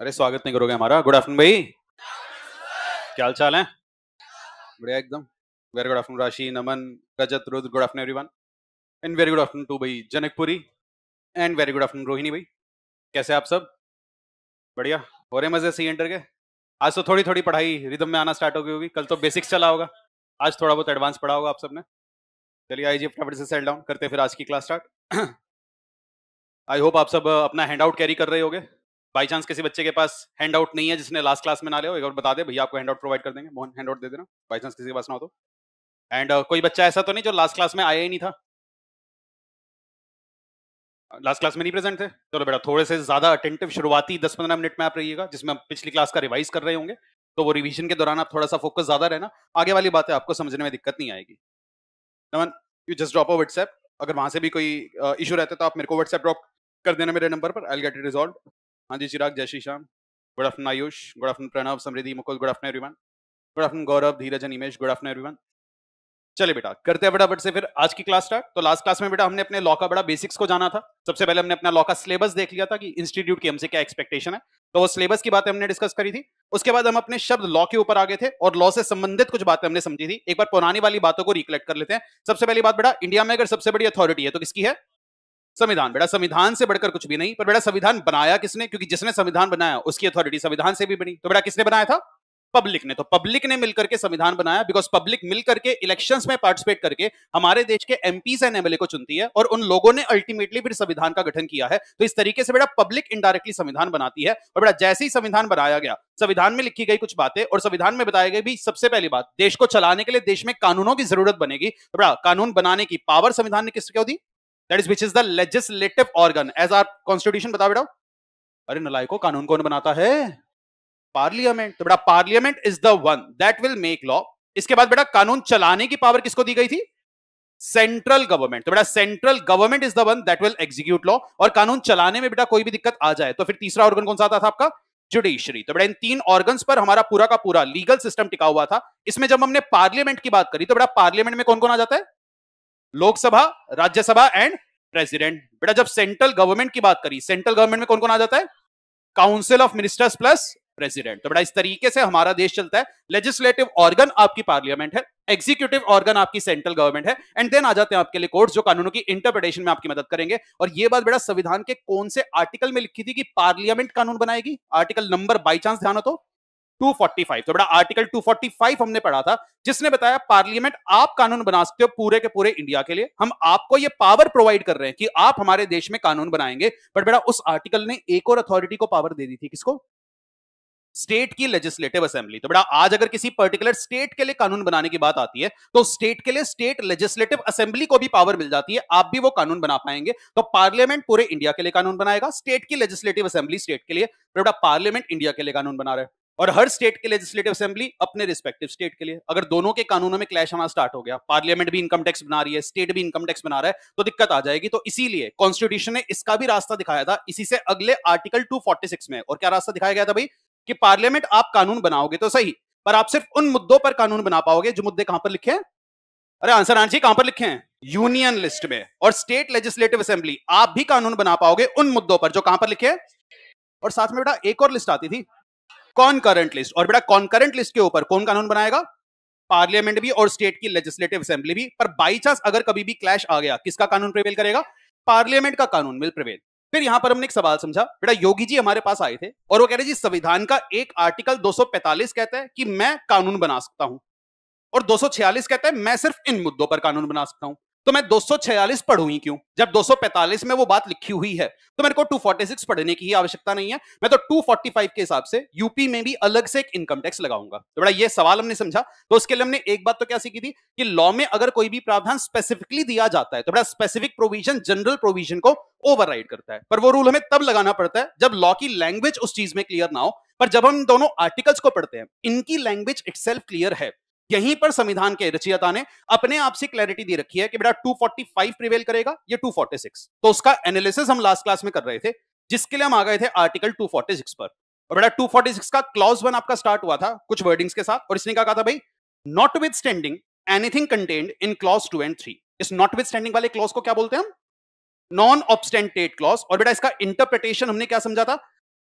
अरे स्वागत नहीं करोगे हमारा गुड आफ्टरनून भाई क्या हाल चाल है बढ़िया एकदम very good afternoon Rashi Naman Rajat Rudra good afternoon everyone and very good afternoon to भाई Janakpuri and very good afternoon Rohini भाई कैसे आप सब बढ़िया हो रहे मजे सी एंटर के आज तो थोड़ी थोड़ी पढ़ाई रिदम में आना स्टार्ट हो गई होगी कल तो बेसिक्स चला होगा आज थोड़ा बहुत एडवांस पढ़ा होगा आप सबने चलिए जी फटाफट से सेल डाउन करते फिर आज की क्लास स्टार्ट आई होप आप सब अपना हैंड आउट कैरी कर रहे होगे बाई चांस किसी बच्चे के पास हैंड आउट नहीं है जिसने लास्ट क्लास में ना ले हो एक और बता दे भैया आपको हैंड आउट प्रोवाइड कर देंगे मोहन हैंड आउट दे देना बाई चांस किसी के पास ना हो तो एंड uh, कोई बच्चा ऐसा तो नहीं जो लास्ट क्लास में आया ही नहीं था लास्ट क्लास में नहीं प्रेजेंट थे चलो बेटा थोड़े से ज्यादा अटेंटिव शुरुआती दस पंद्रह मिनट में आप रहिएगा जिसमें आप पिछली क्लास का रिवाइज कर रहे होंगे तो वो रिविजन के दौरान आप थोड़ा सा फोकस ज्यादा रहना आगे वाली है आपको समझने में दिक्कत नहीं आएगी Naman you just drop a WhatsApp अगर वहां से भी कोई इशू uh, रहता है तो आप मेरे को व्हाट्सएप ड्रॉप कर देना मेरे नंबर पर आई गेट इट रिजॉल्व हाँ जी चिराग जय Shri Shyam good afternoon Ayush good afternoon Pranav Samriddhi Mukul good afternoon everyone good afternoon Gaurav Dheeraj Imesh good afternoon everyone चले बेटा करते हैं फटाफट से फिर आज की क्लास स्टार्ट तो लास्ट क्लास में बेटा हमने अपने लॉ का बड़ा बेसिक्स को जाना था सबसे पहले हमने अपना लॉ का सिलेबस देख लिया था कि इंस्टीट्यूट की हमसे क्या एक्सपेक्टेशन है तो वो सिलेबस की बातें हमने डिस्कस करी थी उसके बाद हम अपने शब्द लॉ के ऊपर आ गए थे और लॉ से संबंधित कुछ बातें हमने समझी थी एक बार पुरानी वाली बातों को रिकलेक्ट कर लेते हैं सबसे पहली बात बेटा इंडिया में अगर सबसे बड़ी अथॉरिटी है तो किसकी है संविधान बेटा संविधान से बढ़कर कुछ भी नहीं पर बेटा संविधान बनाया किसने क्योंकि जिसने संविधान बनाया उसकी अथॉरिटी संविधान से भी बनी तो बेटा किसने बनाया था पब्लिक ने तो पब्लिक ने मिलकर के संविधान बनाया बिकॉज पब्लिक मिलकर के इलेक्शन में पार्टिसिपेट करके हमारे देश के एमपीस एंड एमएलए को चुनती है और उन लोगों ने अल्टीमेटली फिर संविधान का गठन किया है तो इस तरीके से बेटा पब्लिक इनडायरेक्टली संविधान बनाती है और बेटा जैसे ही संविधान बनाया गया संविधान में लिखी गई कुछ बातें और संविधान में बताई गई भी सबसे पहली बात देश को चलाने के लिए देश में कानूनों की जरूरत बनेगी तो बेटा कानून बनाने की पावर संविधान ने किसको दी that is which is the legislative organ as our constitution बताओ बेटा अरे को कानून कौन बनाता है पार्लियामेंट तो बेटा parliament is the one that will make law इसके बाद बेटा कानून चलाने की पावर किसको दी गई थी सेंट्रल गवर्नमेंट तो बेटा central government is the one that will execute law और कानून चलाने में बेटा कोई भी दिक्कत आ जाए तो फिर तीसरा ऑर्गन कौन सा आता था आपका जुडिशरी तो बेटा इन तीन ऑर्गन्स पर हमारा पूरा का पूरा लीगल सिस्टम टिका हुआ था इसमें जब हमने पार्लियामेंट की बात करी तो बेटा पार्लियामेंट में कौन कौन आ जाता है लोकसभा राज्यसभा एंड प्रेसिडेंट बेटा जब सेंट्रल गवर्नमेंट की बात करी सेंट्रल गवर्नमेंट में कौन कौन आ जाता है council of ministers plus president तो बेटा इस तरीके से हमारा देश चलता है लेजिस्लेटिव ऑर्गन आपकी पार्लियामेंट है एग्जीक्यूटिव ऑर्गन आपकी सेंट्रल गवर्नमेंट है एंड देन आ जाते हैं आपके लिए कोर्ट जो कानूनों की इंटरप्रिटेशन में आपकी मदद करेंगे और ये बात बेटा संविधान के कौन से आर्टिकल में लिखी थी कि पार्लियामेंट कानून बनाएगी आर्टिकल नंबर बाई चांस ध्यान हो तो 245 तो बड़ा आर्टिकल 245 हमने पढ़ा था जिसने बताया पार्लियामेंट आप कानून बना सकते हो पूरे के पूरे इंडिया के लिए हम आपको ये पावर प्रोवाइड कर रहे हैं कि आप हमारे देश में कानून बनाएंगे बट बेटा उस आर्टिकल ने एक और अथॉरिटी को पावर दे दी थी किसको स्टेट की लेजिस्लेटिव असेंबली तो बेटा आज अगर किसी पर्टिकुलर स्टेट के लिए कानून बनाने की बात आती है तो स्टेट के लिए स्टेट लेजिस्लेटिव असेंबली को भी पावर मिल जाती है आप भी वो कानून बना पाएंगे तो पार्लियामेंट पूरे इंडिया के लिए कानून बनाएगा स्टेट की लेजिस्लेटिव असेंबली स्टेट के लिए तो बेटा पार्लियामेंट इंडिया के लिए कानून बना रहे हैं और हर स्टेट के लेजिस्लेटिव असेंबली अपने रिस्पेक्टिव स्टेट के लिए अगर दोनों के कानूनों में क्लैश हमारा स्टार्ट हो गया पार्लियामेंट भी इनकम टैक्स बना रही है स्टेट भी इनकम टैक्स बना रहा है तो दिक्कत आ जाएगी तो इसीलिए कॉन्स्टिट्यूशन ने इसका भी रास्ता दिखाया था इसी से अगले आर्टिकल टू में और क्या रास्ता दिखाया गया था भाई कि पार्लियामेंट आप कानून बनाओगे तो सही पर आप सिर्फ उन मुद्दों पर कानून बना पाओगे जो मुद्दे कहां पर लिखे हैं अरे आंसर आंसर कहां पर लिखे हैं यूनियन लिस्ट में और स्टेट लेजिस्लेटिव असेंबली आप भी कानून बना पाओगे उन मुद्दों पर जो कहां पर लिखे हैं और साथ में बेटा एक और लिस्ट आती थी कॉनकरेंट लिस्ट और बेटा कॉनकरेंट लिस्ट के ऊपर कौन कानून बनाएगा पार्लियामेंट भी और स्टेट की लेजिस्लेटिव असेंबली भी पर बाई चांस अगर कभी भी क्लैश आ गया किसका कानून प्रिवेल करेगा पार्लियामेंट का कानून विल प्रिवेल फिर यहां पर हमने एक सवाल समझा बेटा योगी जी हमारे पास आए थे और वो कह रहे जी संविधान का एक आर्टिकल 245 कहता है कि मैं कानून बना सकता हूं और 246 कहता है मैं सिर्फ इन मुद्दों पर कानून बना सकता हूं तो मैं 246 पढ़ू ही क्यों जब 245 में वो बात लिखी हुई है तो मेरे को 246 पढ़ने की ही आवश्यकता नहीं है मैं तो 245 के हिसाब से यूपी में भी अलग से एक इनकम टैक्स लगाऊंगा तो बड़ा ये सवाल हमने समझा तो उसके लिए हमने एक बात तो क्या सीखी थी कि लॉ में अगर कोई भी प्रावधान स्पेसिफिकली दिया जाता है तो बड़ा स्पेसिफिक प्रोविजन जनरल प्रोविजन को ओवर करता है पर वो रूल हमें तब लगाना पड़ता है जब लॉ की लैंग्वेज उस चीज में क्लियर ना हो पर जब हम दोनों आर्टिकल्स को पढ़ते हैं इनकी लैंग्वेज इट क्लियर है यहीं पर संविधान के रचियता ने अपने आप से क्लैरिटी दी रखी है कि बेटा 245 प्रिवेल करेगा या 246 तो उसका एनालिसिस हम लास्ट क्लास में कर रहे थे जिसके लिए हम आ गए थे आर्टिकल 246 पर और बेटा 246 का क्लॉज वन आपका स्टार्ट हुआ था कुछ वर्डिंग्स के साथ और इसने क्या कहा था भाई notwithstanding anything contained in clause two and three इस नॉट विद स्टैंडिंग वाले क्लॉज को क्या बोलते हैं हम नॉन ऑब्सटेंटेड क्लॉज और बेटा इसका इंटरप्रिटेशन हमने क्या समझा था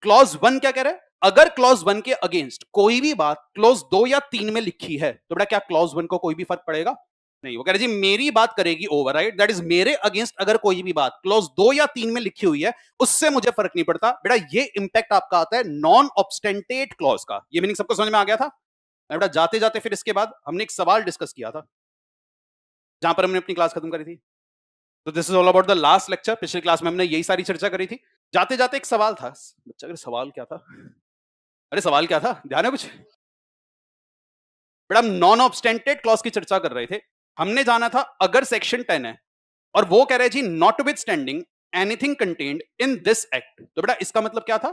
क्लॉज वन क्या कह रहा है अगर क्लॉज वन के अगेंस्ट कोई भी बात क्लॉज दो या तीन में लिखी है तो बेटा क्या क्लॉज वन को कोई भी फर्क पड़ेगा नहीं वो कह रहे जी मेरी बात करेगी ओवर राइट दैट इज मेरे अगेंस्ट अगर कोई भी बात क्लॉज दो या तीन में लिखी हुई है उससे मुझे फर्क नहीं पड़ता बेटा ये इंपैक्ट आपका आता है नॉन ऑब्सटेंटेड क्लॉज का ये मीनिंग सबको समझ में आ गया था बेटा जाते जाते फिर इसके बाद हमने एक सवाल डिस्कस किया था जहां पर हमने अपनी क्लास खत्म करी थी तो this is all about the last lecture पिछली क्लास में हमने यही सारी चर्चा करी थी जाते जाते एक सवाल था बच्चा अगर सवाल क्या था अरे सवाल क्या था ध्यान है कुछ बेटा हम नॉन ऑब्सटेंटेड क्लॉज की चर्चा कर रहे थे हमने जाना था अगर सेक्शन टेन है और वो कह रहे जी notwithstanding anything contained in this act तो बेटा इसका मतलब क्या था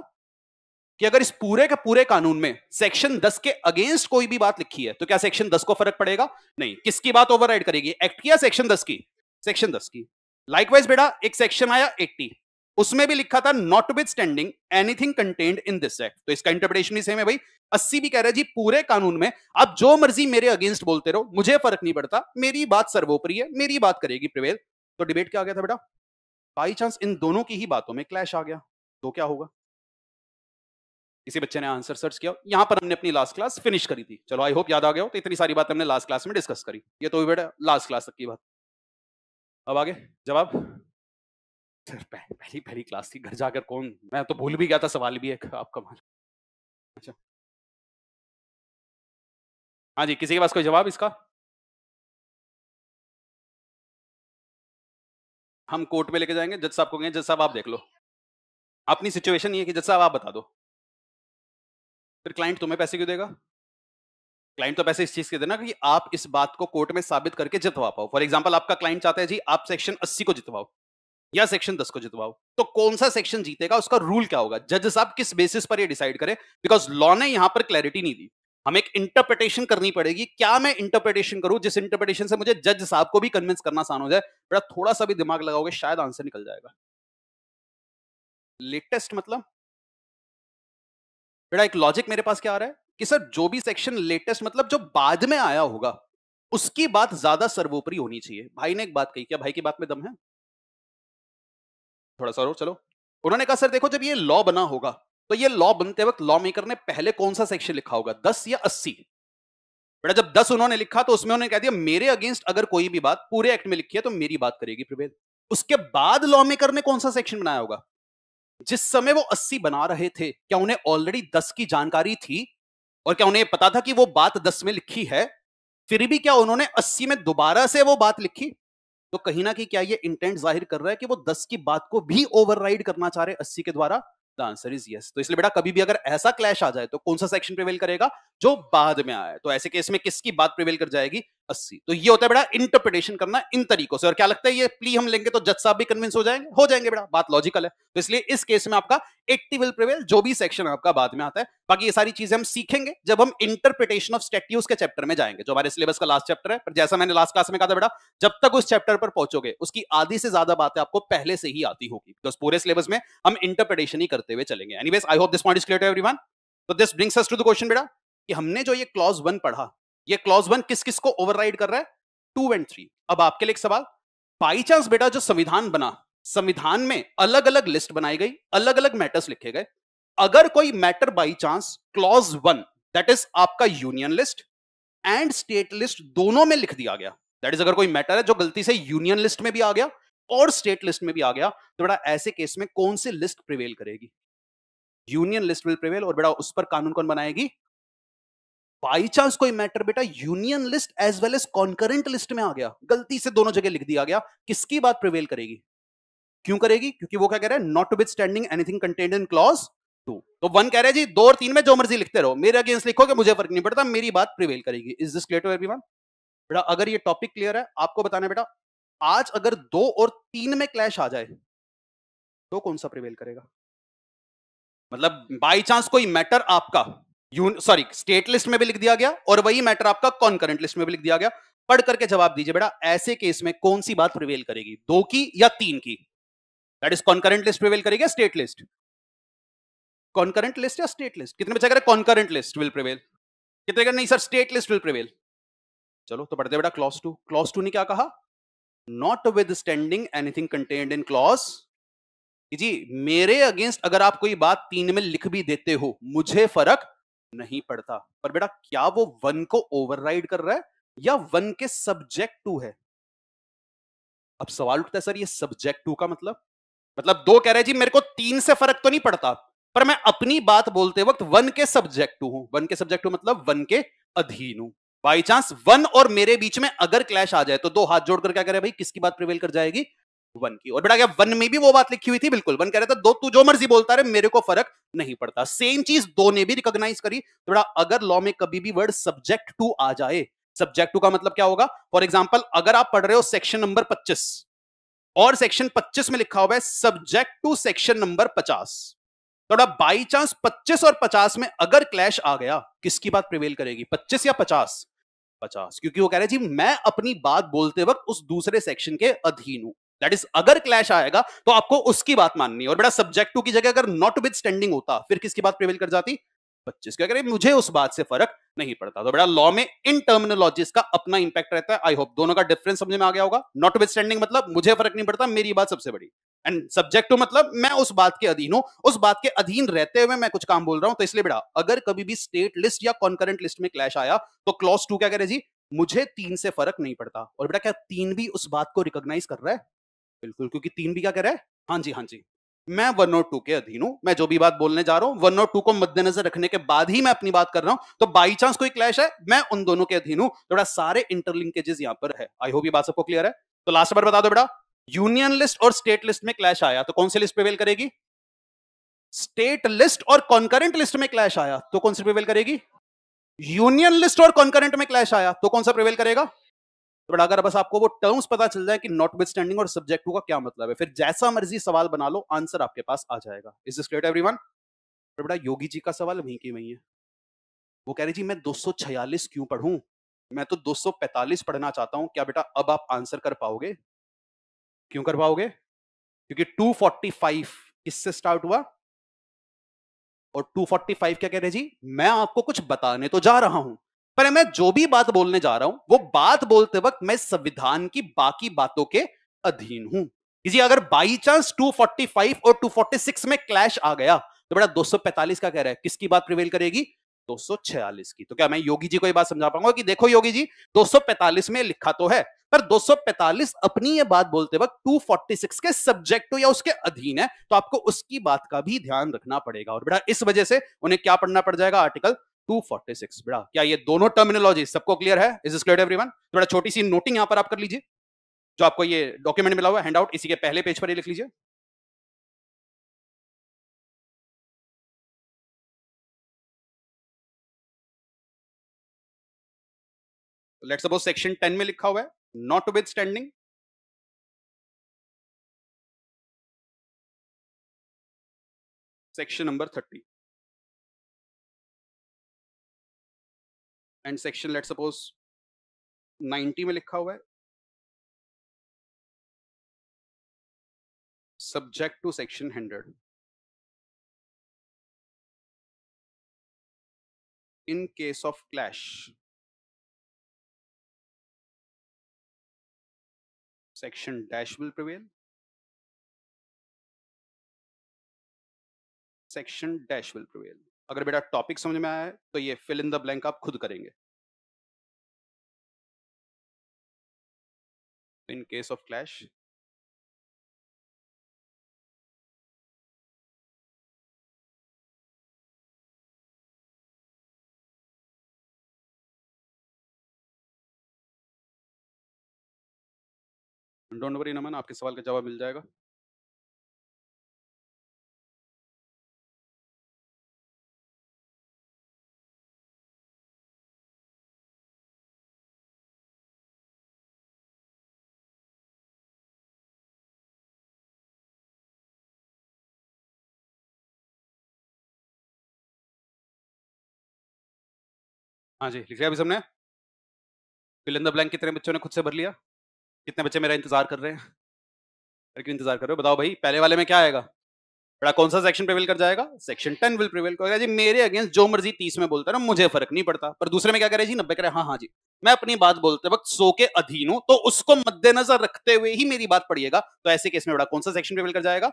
कि अगर इस पूरे के पूरे कानून में सेक्शन 10 के अगेंस्ट कोई भी बात लिखी है तो क्या सेक्शन 10 को फर्क पड़ेगा नहीं किसकी बात ओवरराइड करेगी एक्ट की या सेक्शन 10 की सेक्शन 10 की लाइकवाइज बेटा एक सेक्शन आया उसमें भी लिखा था notwithstanding anything contained in this act तो इसका इंटरप्रिटेशन भी सेम है भाई अस्सी भी कह रहे जी पूरे कानून में आप जो मर्जी मेरे अगेंस्ट बोलते रहो मुझे फर्क नहीं पड़ता मेरी बात सर्वोपरि है मेरी बात करेगी प्रिवेल तो डिबेट क्या आ गया था बेटा बाई चांस इन दोनों की ही बातों में क्लैश आ गया तो क्या होगा किसी बच्चे ने आंसर सर्च किया यहां पर हमने अपनी लास्ट क्लास फिनिश करी थी चलो आई होप याद आ गया हो तो इतनी सारी बात हमने लास्ट क्लास में डिस्कस करी ये तो भी बेटा लास्ट क्लास तक की बात अब आगे जवाब पह, पहली पहली क्लास थी घर जाकर कौन मैं तो भूल भी गया था सवाल भी एक आपका मान अच्छा हाँ जी किसी के पास कोई जवाब इसका हम कोर्ट में लेके जाएंगे जज साहब को कहेंगे जज साहब आप देख लो अपनी सिचुएशन ये है कि जज साहब आप बता दो फिर क्लाइंट तुम्हें पैसे क्यों देगा क्लाइंट तो पैसे इस चीज के देना कि आप इस बात को कोर्ट में साबित करके जितवा पाओ फॉर एग्जाम्पल आपका क्लाइंट चाहता है जी आप सेक्शन अस्सी को जितवाओ या सेक्शन दस को जितवाओ तो कौन सा सेक्शन जीतेगा उसका रूल क्या होगा जज साहब किस बेसिस पर ये डिसाइड करें बिकॉज लॉ ने यहां पर क्लैरिटी नहीं दी हमें एक इंटरप्रिटेशन करनी पड़ेगी क्या मैं इंटरप्रिटेशन करूं जिस इंटरप्रिटेशन से मुझे जज साहब को भी कन्विंस करना आसान हो जाए बेटा थोड़ा सा भी दिमाग लगाओगे शायद आंसर निकल जाएगा लेटेस्ट मतलब बेटा एक लॉजिक मेरे पास क्या आ रहा है कि सर जो भी सेक्शन लेटेस्ट मतलब जो बाद में आया होगा उसकी बात ज्यादा सर्वोपरि होनी चाहिए भाई ने एक बात कही क्या भाई की बात में दम है थोड़ा सा और चलो उन्होंने कहा सर देखो जब ये लॉ बना होगा तो ये लॉ बनते वक्त लॉ मेकर ने पहले कौन सा सेक्शन लिखा होगा दस या अस्सी बेटा जब दस उन्होंने लिखा तो उसमें उन्होंने कह दिया मेरे अगेंस्ट अगर कोई भी बात पूरे एक्ट में लिखी है तो मेरी बात करेगी प्रिवेद उसके बाद लॉ मेकर ने कौन सा सेक्शन बनाया होगा जिस समय वो अस्सी बना रहे थे क्या उन्हें ऑलरेडी दस की जानकारी थी और क्या उन्हें पता था कि वो बात दस में लिखी है फिर भी क्या उन्होंने अस्सी में दोबारा से वो बात लिखी तो कहीं ना कहीं क्या ये इंटेंट जाहिर कर रहा है कि वो दस की बात को भी ओवरराइड करना चाह रहे अस्सी के द्वारा द आंसर इज यस तो इसलिए बेटा कभी भी अगर ऐसा क्लैश आ जाए तो कौन सा सेक्शन प्रिवेल करेगा जो बाद में आया तो ऐसे केस में किसकी बात प्रिवेल कर जाएगी अस्सी तो ये होता है बेटा इंटरप्रिटेशन करना इन तरीकों से और क्या लगता है ये प्ली हम लेंगे तो जज साहब भी कन्विंस हो जाएंगे हो जाएंगे बेटा बात लॉजिकल है तो इसलिए इस केस में आपका एट्टी विल प्रिवेल जो भी सेक्शन आपका बाद में आता है बाकी ये सारी चीजें हम सीखेंगे जब हम इंटरप्रिटेशन ऑफ स्टेट्यूज के चैप्टर में जाएंगे जो हमारे सिलेबस का लास्ट चैप्टर है पर जैसा मैंने लास्ट क्लास में कहा था बेटा जब तक उस चैप्टर पर पहुंचोगे उसकी आधी से ज्यादा बातें आपको पहले से ही आती होगी बिकॉज तो पूरे सिलेबस में हम इंटरप्रिटेशन ही करते हुए चलेंगे anyways I hope this point is clear to everyone तो this brings us to the question बेटा कि हमने जो ये क्लॉज वन पढ़ा ये क्लॉज वन किस किस को ओवरराइड कर रहा है टू एंड थ्री अब आपके लिए एक सवाल बाई चांस बेटा जो संविधान बना संविधान में अलग अलग लिस्ट बनाई गई अलग अलग मैटर्स लिखे गए अगर कोई matter by chance clause one that is आपका union list and state list दोनों में लिख दिया गया दैट इज अगर कोई मैटर है जो गलती से यूनियन लिस्ट में भी आ गया और स्टेट लिस्ट में भी आ गया तो बेटा ऐसे केस में कौन सी लिस्ट प्रिवेल करेगी यूनियन लिस्ट विल प्रिवेल और बेटा उस पर कानून कौन बनाएगी बाई चांस कोई मैटर बेटा union list as well as concurrent list में आ गया गलती से दोनों जगह लिख दिया गया किसकी बात प्रिवेल करेगी क्यों करेगी क्योंकि वो क्या कह रहा है notwithstanding anything contained in clause two तो वन कह रहे जी दो और तीन में जो मर्जी लिखते रहो मेरे अगेंस्ट लिखो कि मुझे फर्क नहीं पड़ता मेरी बात प्रिवेल करेगी is this clear to everyone बेटा अगर ये टॉपिक क्लियर है आपको बताना बेटा आज अगर दो और तीन में क्लैश आ जाए तो कौन सा प्रिवेल करेगा मतलब बाई चांस कोई मैटर आपका सॉरी स्टेट लिस्ट में भी लिख दिया गया और वही मैटर आपका कॉन्करेंट लिस्ट में भी लिख दिया गया पढ़ करके जवाब दीजिए बेटा ऐसे केस में कौन सी बात प्रिवेल करेगी दो की या तीन की that is concurrent list prevail करेगी स्टेट लिस्ट कॉन्करेंट लिस्ट या स्टेट लिस्ट कितने बच्चा कह रहे कॉन्करेंट लिस्ट विल प्रिवेल कितने कर नहीं sir state list will prevail चलो तो पढ़ते बेटा क्लॉस टू क्लॉस टू ने क्या कहा notwithstanding anything contained in clause जी मेरे अगेंस्ट अगर आप कोई बात तीन में लिख भी देते हो मुझे फर्क नहीं पड़ता पर बेटा क्या वो वन को ओवरराइड कर रहा है या वन के सब्जेक्ट टू है अब सवाल उठता है सर ये सब्जेक्ट टू का मतलब मतलब दो कह रहे जी मेरे को तीन से फर्क तो नहीं पड़ता पर मैं अपनी बात बोलते वक्त वन के सब्जेक्ट टू हूं वन के सब्जेक्ट टू मतलब वन के अधीन हूं बाई चांस वन और मेरे बीच में अगर क्लैश आ जाए तो दो हाथ जोड़कर क्या करें भाई किसकी बात प्रिवेल कर जाएगी वन की और बेटा क्या वन में भी वो बात लिखी हुई थी बिल्कुल वन कह रहा था दो तू जो मर्जी बोलता रहे मेरे को फर्क नहीं पड़ता सेम चीज दो ने भी रिकॉग्नाइज करी तो बेटा अगर लॉ में कभी भी वर्ड सब्जेक्ट टू आ जाए सब्जेक्ट टू का मतलब क्या होगा फॉर एग्जाम्पल अगर आप पढ़ रहे हो सेक्शन नंबर पच्चीस और सेक्शन पच्चीस में लिखा हुआ है सब्जेक्ट टू सेक्शन नंबर पचास थोड़ा बाई चांस 25 और 50 में अगर क्लैश आ गया किसकी बात प्रिवेल करेगी 25 या 50 50 क्योंकि वो कह रहे जी मैं अपनी बात बोलते वक्त उस दूसरे सेक्शन के अधीन हूं दैट इज अगर क्लैश आएगा तो आपको उसकी बात माननी है और बेटा सब्जेक्ट टू की जगह अगर नॉट विद स्टैंडिंग होता फिर किसकी बात प्रिवेल कर जाती पच्चीस की अगर मुझे उस बात से फर्क नहीं पड़ता तो बेटा लॉ में इन टर्मिनोलॉजीज का अपना इंपैक्ट रहता है आई होप दोनों का डिफरेंस समझ में आ गया होगा नॉट विद स्टैंडिंग मतलब मुझे फर्क नहीं पड़ता मेरी बात सबसे बड़ी एंड सब्जेक्ट टू मतलब मैं उस बात के अधीन हूं उस बात के अधीन रहते हुए मैं कुछ काम बोल रहा हूं तो इसलिए बेटा अगर कभी भी स्टेट लिस्ट या कॉन्करेंट लिस्ट में क्लैश आया तो क्लॉस टू क्या करे जी मुझे तीन से फर्क नहीं पड़ता और बेटा क्या तीन भी उस बात को रिकॉग्नाइज कर रहा है बिल्कुल क्योंकि तीन भी क्या कह रहा है हाँ जी हाँ जी मैं वन और टू के अधीन हूं मैं जो भी बात बोलने जा रहा हूं वन और टू को मद्देनजर रखने के बाद ही मैं अपनी बात कर रहा हूं तो बाई चांस कोई क्लैश है मैं उन दोनों के अधीन हूं थोड़ा सारे इंटरलिंकेजेस यहां पर है आई होप ये बात सबको क्लियर है तो लास्ट बार बता दो बेटा यूनियन लिस्ट और स्टेट लिस्ट में क्लैश आया तो कौन सी लिस्ट प्रिवेल करेगी स्टेट लिस्ट और कॉन्करेंट लिस्ट में क्लैश आया तो कौन सी प्रिवेल करेगी यूनियन लिस्ट और कॉन्करेंट में क्लैश आया तो कौन सा प्रिवेल करेगा बट अगर बस आपको वो टर्म्स पता चल जाए कि नॉट विद स्टैंडिंग और सब्जेक्ट का क्या मतलब है फिर जैसा मर्जी सवाल बना लो आंसर आपके पास आ जाएगा is this clear everyone बेटा योगी जी का सवाल वहीं की वहीं है वो कह रहे जी मैं 246 क्यों पढ़ूं मैं तो 245 पढ़ना चाहता हूं क्या बेटा अब आप आंसर कर पाओगे क्यों कर पाओगे क्योंकि 245 किससे स्टार्ट हुआ और 245 क्या कह रहे जी मैं आपको कुछ बताने तो जा रहा हूं पर मैं जो भी बात बोलने जा रहा हूं वो बात बोलते वक्त मैं संविधान की बाकी बातों के अधीन हूं किसी अगर बाई चांस 245 और 246 में क्लैश आ गया तो बेटा 245 का कह रहा है किसकी बात प्रिवेल करेगी 246 की तो क्या मैं योगी जी को ये बात समझा पाऊंगा कि देखो योगी जी 245 में लिखा तो है पर 245 अपनी ये बात बोलते वक्त 246 के सब्जेक्ट या उसके अधीन है तो आपको उसकी बात का भी ध्यान रखना पड़ेगा और बेटा इस वजह से उन्हें क्या पढ़ना पड़ जाएगा आर्टिकल 246 बेटा क्या ये दोनों टर्मिनोलॉजी सबको क्लियर है इज क्लियर एवरीवन थोड़ा छोटी सी नोटिंग यहां पर आप कर लीजिए जो आपको ये डॉक्यूमेंट मिला हुआ हैंड आउट इसी के पहले पेज पर ही लिख लीजिए लेट्स सपोज सेक्शन टेन में लिखा हुआ है notwithstanding section number thirty and section let suppose 90 में लिखा हुआ है subject to section 100 in case of clash section dash will prevail section dash will prevail अगर बेटा टॉपिक समझ में आया है तो ये फिल इन द ब्लैंक आप खुद करेंगे in case of clash don't worry Naman आपके सवाल का जवाब मिल जाएगा हाँ जी लिख लिया अभी सबने फिल इन द ब्लैंक कितने बच्चों ने खुद से भर लिया कितने बच्चे मेरा इंतजार कर रहे हैं क्यों इंतजार कर रहे हो बताओ भाई पहले वाले में क्या आएगा बड़ा कौन सा सेक्शन प्रिवेल कर जाएगा सेक्शन टेन विल प्रिवेल करेगा जी मेरे अगेंस्ट जो मर्जी तीस में बोलता है ना मुझे फर्क नहीं पड़ता पर दूसरे में क्या करे जी नब्बे करे हाँ हाँ जी मैं अपनी बात बोलते वक्त सो के अधीन हूं तो उसको मद्देनजर रखते हुए ही मेरी बात पड़िएगा तो ऐसे केस में बड़ा कौन सा सेक्शन प्रिवेल कर जाएगा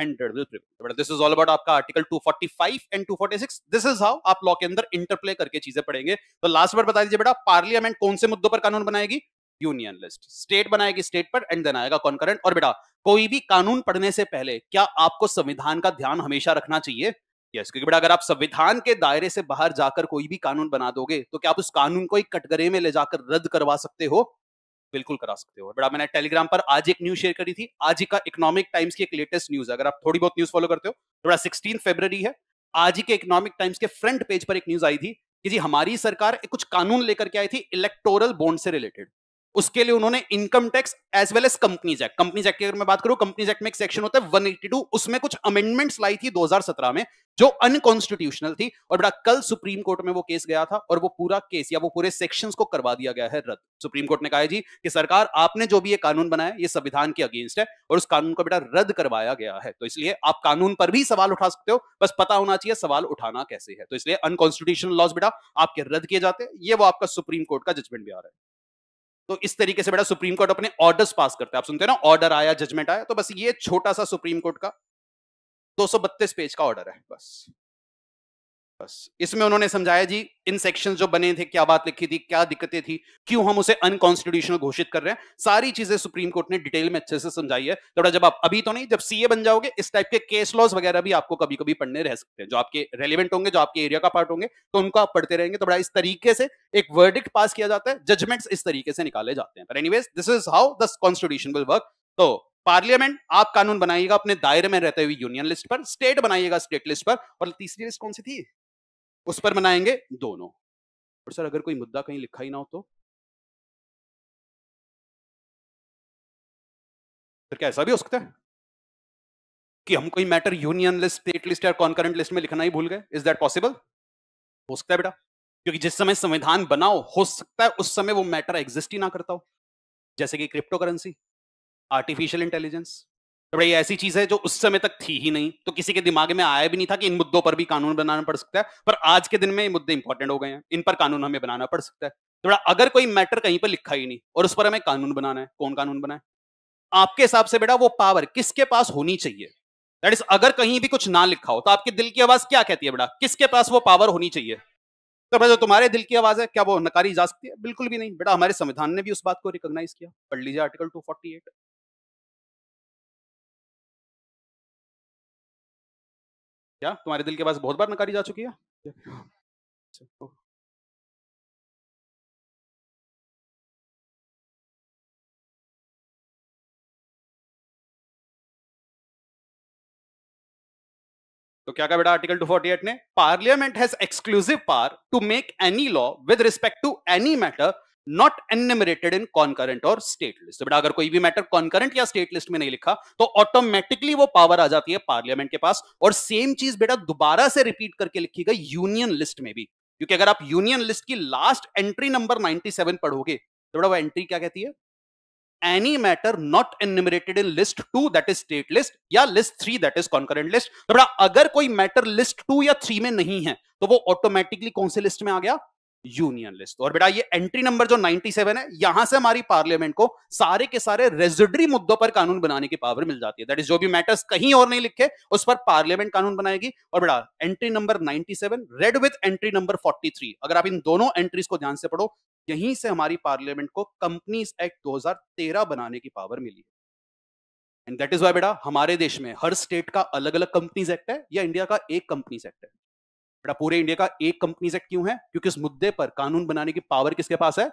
hundred will but this is all about आपका article 245 and 246 this is how आप लॉ के अंदर इंटरप्ले करके चीजें पढ़ेंगे तो लास्ट बार बता दीजिए बेटा पार्लियामेंट कौन से मुद्दों पर कानून बनाएगी यूनियन लिस्ट स्टेट बनाएगी स्टेट पर एंड देन आएगा कॉन्करेंट और बेटा कोई भी कानून पढ़ने से पहले क्या आपको संविधान का ध्यान हमेशा रखना चाहिए यस क्योंकि बेटा अगर आप संविधान के दायरे से बाहर जाकर कोई भी कानून बना दोगे तो क्या आप उस कानून को एक कटघरे में ले जाकर रद्द करवा सकते हो बिल्कुल करा सकते हो बड़ा मैंने टेलीग्राम पर आज एक न्यूज शेयर करी थी आज का इकोनॉमिक टाइम्स की एक लेटेस्ट न्यूज अगर आप थोड़ी बहुत न्यूज फॉलो करते हो तो बड़ा सिक्सटीन फेबर है आज के इकोनॉमिक टाइम्स के फ्रंट पेज पर एक न्यूज आई थी कि जी हमारी सरकार कुछ कानून लेकर के आई थी इलेक्टोरल बॉन्ड से रिलेटेड उसके लिए उन्होंने income tax as well as company जैक कंपनी जैक की अगर मैं बात करूं कंपनी जैक में एक सेक्शन होता है 182 उसमें कुछ अमेंडमेंट्स लाई थी 2017 में जो अनकॉन्स्टिट्यूशनल थी और बेटा कल सुप्रीम कोर्ट में वो केस गया था और वो पूरा केस या वो पूरे सेक्शन को करवा दिया गया है रद्द सुप्रीम कोर्ट ने कहा जी कि सरकार आपने जो भी ये कानून बनाया ये संविधान के अगेंस्ट है और उस कानून को बेटा रद्द करवाया गया है तो इसलिए आप कानून पर भी सवाल उठा सकते हो बस पता होना चाहिए सवाल उठाना कैसे है तो इसलिए अनकॉन्स्टिट्यूशनल लॉज बेटा आपके रद्द किए जाते हैं ये वो आपका सुप्रीम कोर्ट का जजमेंट भी आ रहा है तो इस तरीके से बेटा सुप्रीम कोर्ट अपने ऑर्डर्स पास करता है आप सुनते हो ना ऑर्डर आया जजमेंट आया तो बस ये छोटा सा सुप्रीम कोर्ट का दो पेज का ऑर्डर है बस बस इसमें उन्होंने समझाया जी इन सेक्शंस जो बने थे क्या बात लिखी थी क्या दिक्कतें थी क्यों हम उसे अनकॉन्स्टिट्यूशनल घोषित कर रहे हैं सारी चीजें सुप्रीम कोर्ट ने डिटेल में अच्छे से समझाई है थोड़ा जब आप अभी तो नहीं जब सीए बन जाओगे इस टाइप के केस लॉज वगैरह भी आपको कभी कभी पढ़ने रह सकते हैं जो आपके रेलिवेंट होंगे जो आपके एरिया का पार्ट होंगे तो उनको आप पढ़ते रहेंगे तो बड़ा इस तरीके से एक वर्डिक्ट पास किया जाता है जजमेंट्स इस तरीके से निकाले जाते हैं पर anyways this is how this constitution will work तो पार्लियामेंट आप कानून बनाइएगा अपने दायरे में रहते हुए यूनियन लिस्ट पर स्टेट बनाइएगा स्टेट लिस्ट पर और तीसरी लिस्ट कौन सी थी उस पर मनाएंगे दोनों और सर अगर कोई मुद्दा कहीं लिखा ही ना हो तो फिर क्या ऐसा भी हो सकता है कि हम कोई matter union list state list या कॉन्करेंट लिस्ट में लिखना ही भूल गए इज दैट पॉसिबल हो सकता है बेटा क्योंकि जिस समय संविधान बनाओ हो सकता है उस समय वो मैटर एग्जिस्ट ही ना करता हो जैसे कि क्रिप्टो करेंसी आर्टिफिशियल इंटेलिजेंस तो भाई ऐसी चीज है जो उस समय तक थी ही नहीं तो किसी के दिमाग में आया भी नहीं था कि इन मुद्दों पर भी कानून बनाना पड़ सकता है पर आज के दिन में ये मुद्दे इंपॉर्टेंट हो गए हैं इन पर कानून हमें बनाना पड़ सकता है तो बड़ा अगर कोई मैटर कहीं पर लिखा ही नहीं और उस पर हमें कानून बनाना है कौन कानून बनाए आपके हिसाब से बेटा वो पावर किसके पास होनी चाहिए दैट इज अगर कहीं भी कुछ ना लिखा हो तो आपके दिल की आवाज क्या कहती है बेटा किसके पास वो पावर होनी चाहिए तो बेटा जो तुम्हारे दिल की आवाज है क्या वो नकारी जा सकती है बिल्कुल भी नहीं बेटा हमारे संविधान ने भी उस बात को रिकॉग्नाइज किया पढ़ लीजिए आर्टिकल 248 क्या तुम्हारे दिल के पास बहुत बार नकारी जा चुकी है तो क्या कहा बेटा आर्टिकल 248 ने parliament has exclusive power to make any law with respect to any matter not enumerated in concurrent और स्टेट लिस्ट बेटा अगर कोई भी मैटर कॉन्करेंट या स्टेट लिस्ट में नहीं लिखा तो ऑटोमेटिकली वो पावर आ जाती है पार्लियामेंट के पास और सेम चीज बेटा दोबारा से रिपीट करके लिखी गई यूनियन लिस्ट में भी क्योंकि अगर आप यूनियन लिस्ट की लास्ट एंट्री नंबर 97 पढ़ोगे तो बेटा वो एंट्री क्या कहती है any matter not enumerated in list two that is state list या list three that is concurrent list तो बेटा अगर कोई मैटर लिस्ट टू या थ्री में नहीं है तो वो ऑटोमेटिकली कौन से लिस्ट में आ गया यूनियन लिस्ट और बेटा ये एंट्री नंबर जो 97 है यहां से हमारी पार्लियामेंट को सारे के सारे रेजिडरी मुद्दों पर कानून बनाने की पावर मिल जाती है दैट इज जो भी मैटर्स कहीं और नहीं लिखे उस पर पार्लियामेंट कानून बनाएगी और बेटा entry number 97 read with entry number 43 अगर आप इन दोनों एंट्रीज को ध्यान से पढ़ो यहीं से हमारी पार्लियामेंट को कंपनीज एक्ट दो बनाने की पावर मिली एंड दैट इज वाई बेटा हमारे देश में हर स्टेट का अलग अलग कंपनीज एक्ट है या इंडिया का एक कंपनीज एक्ट है बेटा पूरे इंडिया का एक कंपनीज एक्ट क्यों है क्योंकि इस मुद्दे पर कानून बनाने की पावर किसके पास है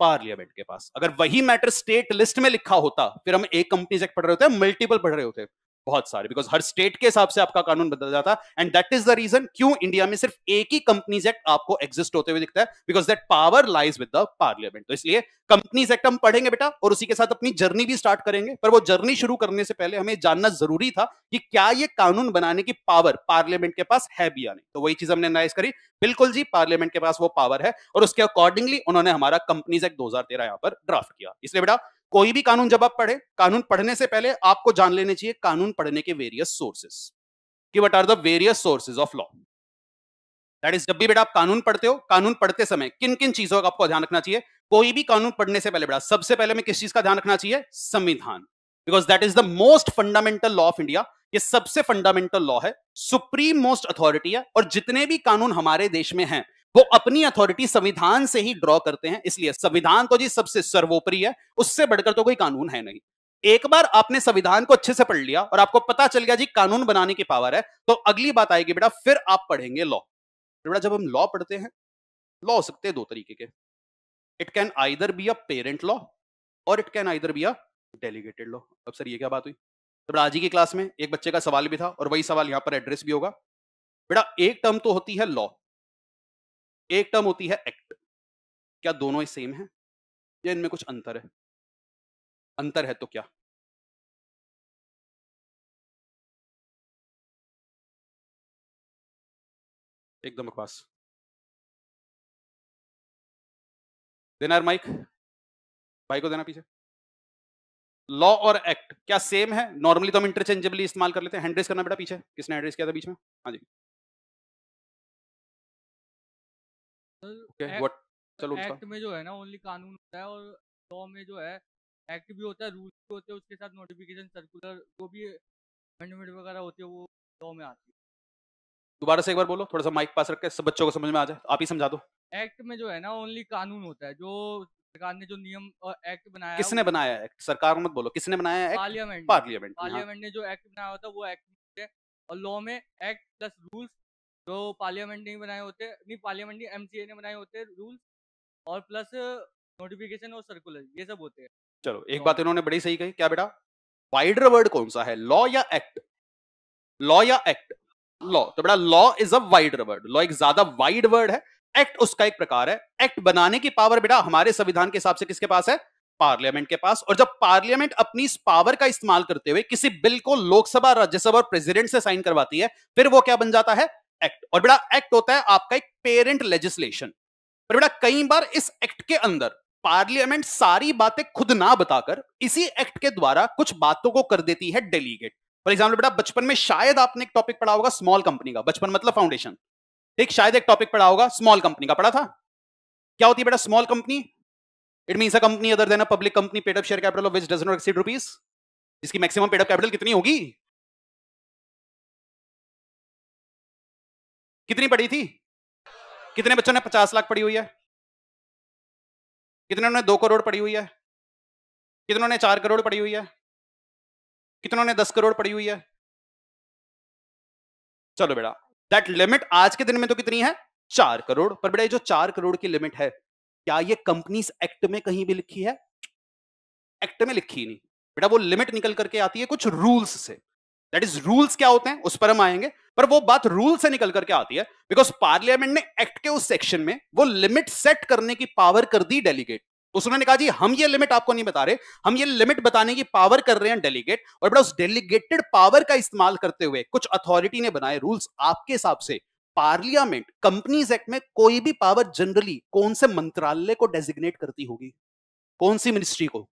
पार्लियामेंट के पास अगर वही मैटर स्टेट लिस्ट में लिखा होता फिर हम एक कंपनीज एक्ट पढ़ रहे होते मल्टीपल पढ़ रहे होते बहुत सारे बिकॉज हर स्टेट के हिसाब से आपका कानून बदल जाता है and that is the reason क्यों इंडिया में सिर्फ एक ही कंपनीज एक्ट आपको एग्जिस्ट होते हुए दिखता है because that power lies with the parliament तो इसलिए कंपनीज एक्ट हम पढ़ेंगे बेटा और उसी के साथ अपनी जर्नी भी स्टार्ट करेंगे पर वो जर्नी शुरू करने से पहले हमें जानना जरूरी था कि क्या ये कानून बनाने की पावर पार्लियामेंट के पास है भी या नहीं तो वही चीज हमने एनालाइज करी बिल्कुल जी पार्लियामेंट के पास वो पावर है और उसके अकॉर्डिंगली उन्होंने हमारा कंपनीज एक्ट 2013 यहां पर ड्राफ्ट किया इसलिए बेटा कोई भी कानून जब आप पढ़े कानून पढ़ने से पहले आपको जान लेने चाहिए कानून पढ़ने के वेरियस सोर्सेस कि what are the various sources of law that is जब भी बेटा आप कानून पढ़ते हो कानून पढ़ते समय किन किन चीजों का आपको ध्यान रखना चाहिए कोई भी कानून पढ़ने से पहले बेटा सबसे पहले में किस चीज का ध्यान रखना चाहिए संविधान because that is the most fundamental law of India ये सबसे फंडामेंटल लॉ है सुप्रीम मोस्ट अथॉरिटी है और जितने भी कानून हमारे देश में हैं वो अपनी अथॉरिटी संविधान से ही ड्रॉ करते हैं इसलिए संविधान तो जी सबसे सर्वोपरि है उससे बढ़कर तो कोई कानून है नहीं एक बार आपने संविधान को अच्छे से पढ़ लिया और आपको पता चल गया जी कानून बनाने की पावर है तो अगली बात आएगी बेटा फिर आप पढ़ेंगे लॉ तो बेटा जब हम लॉ पढ़ते हैं लॉ हो सकते हैं दो तरीके के it can either be a parent law और it can either be a delegated law अब सर ये क्या बात हुई तो बेटा आज ही की क्लास में एक बच्चे का सवाल भी था और वही सवाल यहां पर एड्रेस भी होगा बेटा एक टर्म तो होती है लॉ एक टर्म होती है एक्ट क्या दोनों ही सेम है या इनमें कुछ अंतर है अंतर है तो क्या एकदम अकवास देना माइक भाई को देना पीछे लॉ और एक्ट क्या सेम है नॉर्मली तो हम इंटरचेंजेबली इस्तेमाल कर लेते हैं हैंड्रेस करना बेटा पीछे किसने एड्रेस किया था बीच में हाँ जी सर एक्ट में जो है ना ओनली कानून होता है और लॉ में जो है एक्ट भी होता है रूल भी होते हैं उसके साथ नोटिफिकेशन सर्कुलर जो भी अमेंडमेंट वगैरह होती है वो लॉ में आती है दोबारा से एक बार बोलो थोड़ा सा माइक पास रख के सब बच्चों को समझ में आ जाए आप ही समझा दो एक्ट में जो है ना ओनली कानून होता है जो सरकार ने जो नियम और एक्ट बनाया किसने बनाया एक्ट सरकार मत बोलो किसने बनाया एक्ट पार्लियामेंट पार्लियामेंट पार्लियामेंट ने जो एक्ट बनाया होता है वो एक्ट और लॉ में एक्ट प्लस रूल्स जो पार्लियामेंट ने बनाए होते नहीं पार्लियामेंट नहीं एम ने बनाए होते रूल्स और प्लस नोटिफिकेशन और सर्कुलर ये सब होते हैं चलो एक तो बात इन्होंने बड़ी सही कही क्या बेटा वाइडर वर्ड कौन सा है लॉ या एक्ट लॉ या एक्ट लॉ तो बेटा law is a wider word law एक ज्यादा वाइड वर्ड है एक्ट उसका एक प्रकार है एक्ट बनाने की पावर बेटा हमारे संविधान के हिसाब से किसके पास है पार्लियामेंट के पास और जब पार्लियामेंट अपनी इस पावर का इस्तेमाल करते हुए किसी बिल को लोकसभा राज्यसभा और प्रेसिडेंट से साइन करवाती है फिर वो क्या बन जाता है एक्ट और बेटा एक्ट होता है आपका एक पेरेंट लेजिस्लेशन पर बेटा कई बार इस एक्ट के अंदर पार्लियामेंट सारी बातें खुद ना बताकर इसी एक्ट के द्वारा कुछ बातों को कर देती है डेलीगेट फॉर एग्जाम्पल बेटा बचपन में शायद आपने एक टॉपिक पढ़ा होगा स्मॉल कंपनी का बचपन मतलब फाउंडेशन ठीक शायद एक टॉपिक पढ़ा होगा स्मॉल कंपनी का पढ़ा था क्या होती है बेटा small company it mean a company other than a public company paid up share capital of which does not exceed rupees जिसकी मैक्सिमम पेड अप कैपिटल कितनी होगी कितनी पड़ी थी कितने बच्चों ने पचास लाख पड़ी हुई है कितने ने दो करोड़ पड़ी हुई है कितनों ने चार करोड़ पड़ी हुई है कितनों ने दस करोड़ पड़ी हुई है चलो बेटा दैट लिमिट आज के दिन में तो कितनी है चार करोड़ पर बेटा ये जो चार करोड़ की लिमिट है क्या ये कंपनीज एक्ट में कहीं भी लिखी है एक्ट में लिखी नहीं बेटा वो लिमिट निकल करके आती है कुछ rules say that is rules क्या होते हैं उस पर हम आएंगे पर वो बात रूल से निकल करके आती है बिकॉज पार्लियामेंट ने एक्ट के उस सेक्शन में वो लिमिट सेट करने की पावर कर दी डेलीगेट तो उसने कहा जी हम ये लिमिट आपको नहीं बता रहे हम ये लिमिट बताने की पावर कर रहे हैं डेलीगेट और बड़ा उस डेलीगेटेड पावर का इस्तेमाल करते हुए कुछ अथॉरिटी ने बनाए रूल्स आपके हिसाब से पार्लियामेंट कंपनीज एक्ट में कोई भी पावर जनरली कौन से मंत्रालय को डेजिग्नेट करती होगी कौन सी मिनिस्ट्री को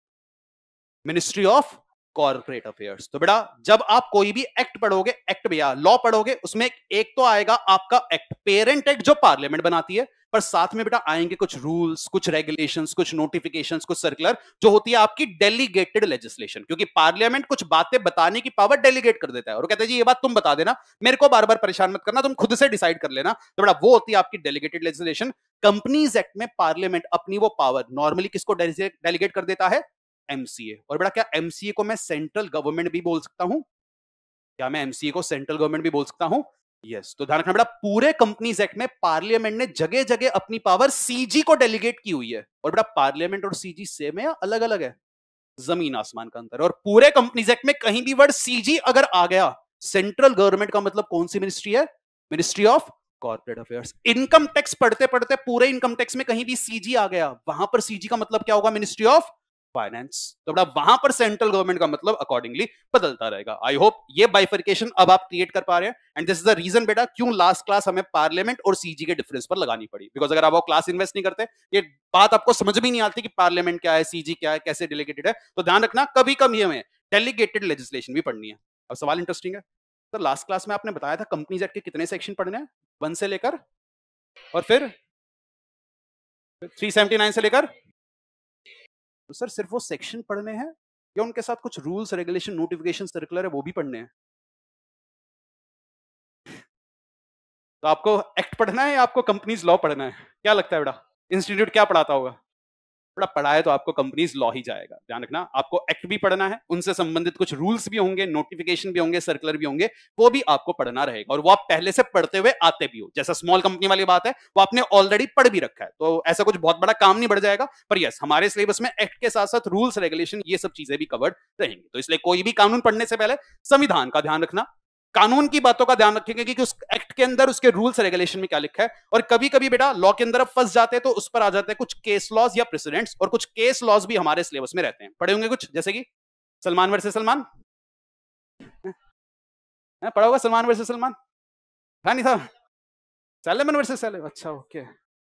मिनिस्ट्री ऑफ कॉर्पोरेट अफेयर्स तो बेटा जब आप कोई भी एक्ट पढ़ोगे एक्ट भैया लॉ पढ़ोगे उसमें एक तो आएगा आपका एक्ट पेरेंट एक्ट जो पार्लियामेंट बनाती है पर साथ में बेटा आएंगे कुछ रूल्स कुछ रेगुलेशंस कुछ नोटिफिकेशंस कुछ सर्कुलर जो होती है आपकी डेलीगेटेड लेजिस्लेशन क्योंकि पार्लियामेंट कुछ बातें बताने की पावर डेलीगेट कर देता है और कहते हैं जी ये बात तुम बता देना मेरे को बार बार परेशान मत करना तुम खुद से डिसाइड कर लेना तो बेटा वो होती है आपकी डेलीगेटेड लेजिस्लेशन कंपनीज एक्ट में पार्लियामेंट अपनी वो पावर नॉर्मली किसको डेलीगेट कर देता है एमसीए और बेटा क्या एमसीए को मैं सेंट्रल गवर्नमेंट भी बोल सकता हूं क्या मैं एमसीए को सेंट्रल गवर्नमेंट भी बोल सकता हूं यस तो ध्यान रखना बेटा पूरे कंपनीज एक्ट में पार्लियामेंट ने जगह जगह अपनी पावर सीजी को डेलीगेट की हुई है और बेटा पार्लियामेंट और सीजी सेम है अलग अलग है जमीन आसमान का अंतर और पूरे कंपनीज एक्ट में कहीं भी वर्ड सीजी अगर आ गया सेंट्रल गवर्नमेंट का मतलब कौन सी मिनिस्ट्री है ministry of corporate affairs income tax पढ़ते पढ़ते पूरे इनकम टैक्स में कहीं भी सीजी आ गया वहां पर सीजी का मतलब क्या होगा मिनिस्ट्री ऑफ फाइनेंस तो बड़ा वहां पर सेंट्रल गवर्नमेंट का मतलब अकॉर्डिंगली बदलता रहेगा आई होप ये बाइफर्केशन अब आप क्रिएट कर पा रहे हैं and this is the reason बेटा क्यों लास्ट क्लास हमें पार्लियामेंट और सीजी के डिफरेंस पर लगानी पड़ी बिकॉज अगर आप वो क्लास इन्वेस्ट नहीं करते ये बात आपको समझ भी नहीं आती कि पार्लियामेंट क्या है सीजी क्या है कैसे डेलीगेटेड है तो ध्यान रखना कभी कभी हमें डेलीगेटेड लेजिस्लेशन भी पढ़नी है अब सवाल इंटरेस्टिंग है तो लास्ट क्लास में आपने बताया था कंपनीज एक्ट के कितने सेक्शन पढ़ने हैं वन से लेकर और फिर 379 से लेकर तो सर सिर्फ वो सेक्शन पढ़ने हैं या उनके साथ कुछ रूल्स रेगुलेशन नोटिफिकेशन सर्कुलर है वो भी पढ़ने हैं तो आपको एक्ट पढ़ना है या आपको कंपनीज लॉ पढ़ना है क्या लगता है बेटा इंस्टीट्यूट क्या पढ़ाता होगा बड़ा पढ़ाया तो आपको कंपनीज लॉ ही जाएगा ध्यान रखना आपको एक्ट भी पढ़ना है उनसे संबंधित कुछ रूल्स भी होंगे नोटिफिकेशन भी होंगे सर्कुलर भी होंगे वो भी आपको पढ़ना रहेगा और वो आप पहले से पढ़ते हुए आते भी हो जैसा स्मॉल कंपनी वाली बात है वो आपने ऑलरेडी पढ़ भी रखा है तो ऐसा कुछ बहुत बड़ा काम नहीं बढ़ जाएगा पर यस हमारे सिलेबस में एक्ट के साथ साथ रूल्स रेगुलेशन ये सब चीजें भी कवर्ड रहेंगी तो इसलिए कोई भी कानून पढ़ने से पहले संविधान का ध्यान रखना कानून की बातों का ध्यान रखेंगे कि, कि उस एक्ट के अंदर उसके रूल्स रेगुलेशन में क्या लिखा है और कभी कभी बेटा लॉ के अंदर फंस जाते हैं तो उस पर आ जाते हैं कुछ केस लॉज या प्रेसिडेंट्स और कुछ केस लॉज भी हमारे सिलेबस में रहते हैं पढ़े होंगे कुछ जैसे कि सलमान वर्सेस सलमान पढ़ा होगा सलमान वर्सेस सलमान था नहीं था सलमान वर्सेस सैलेम अच्छा ओके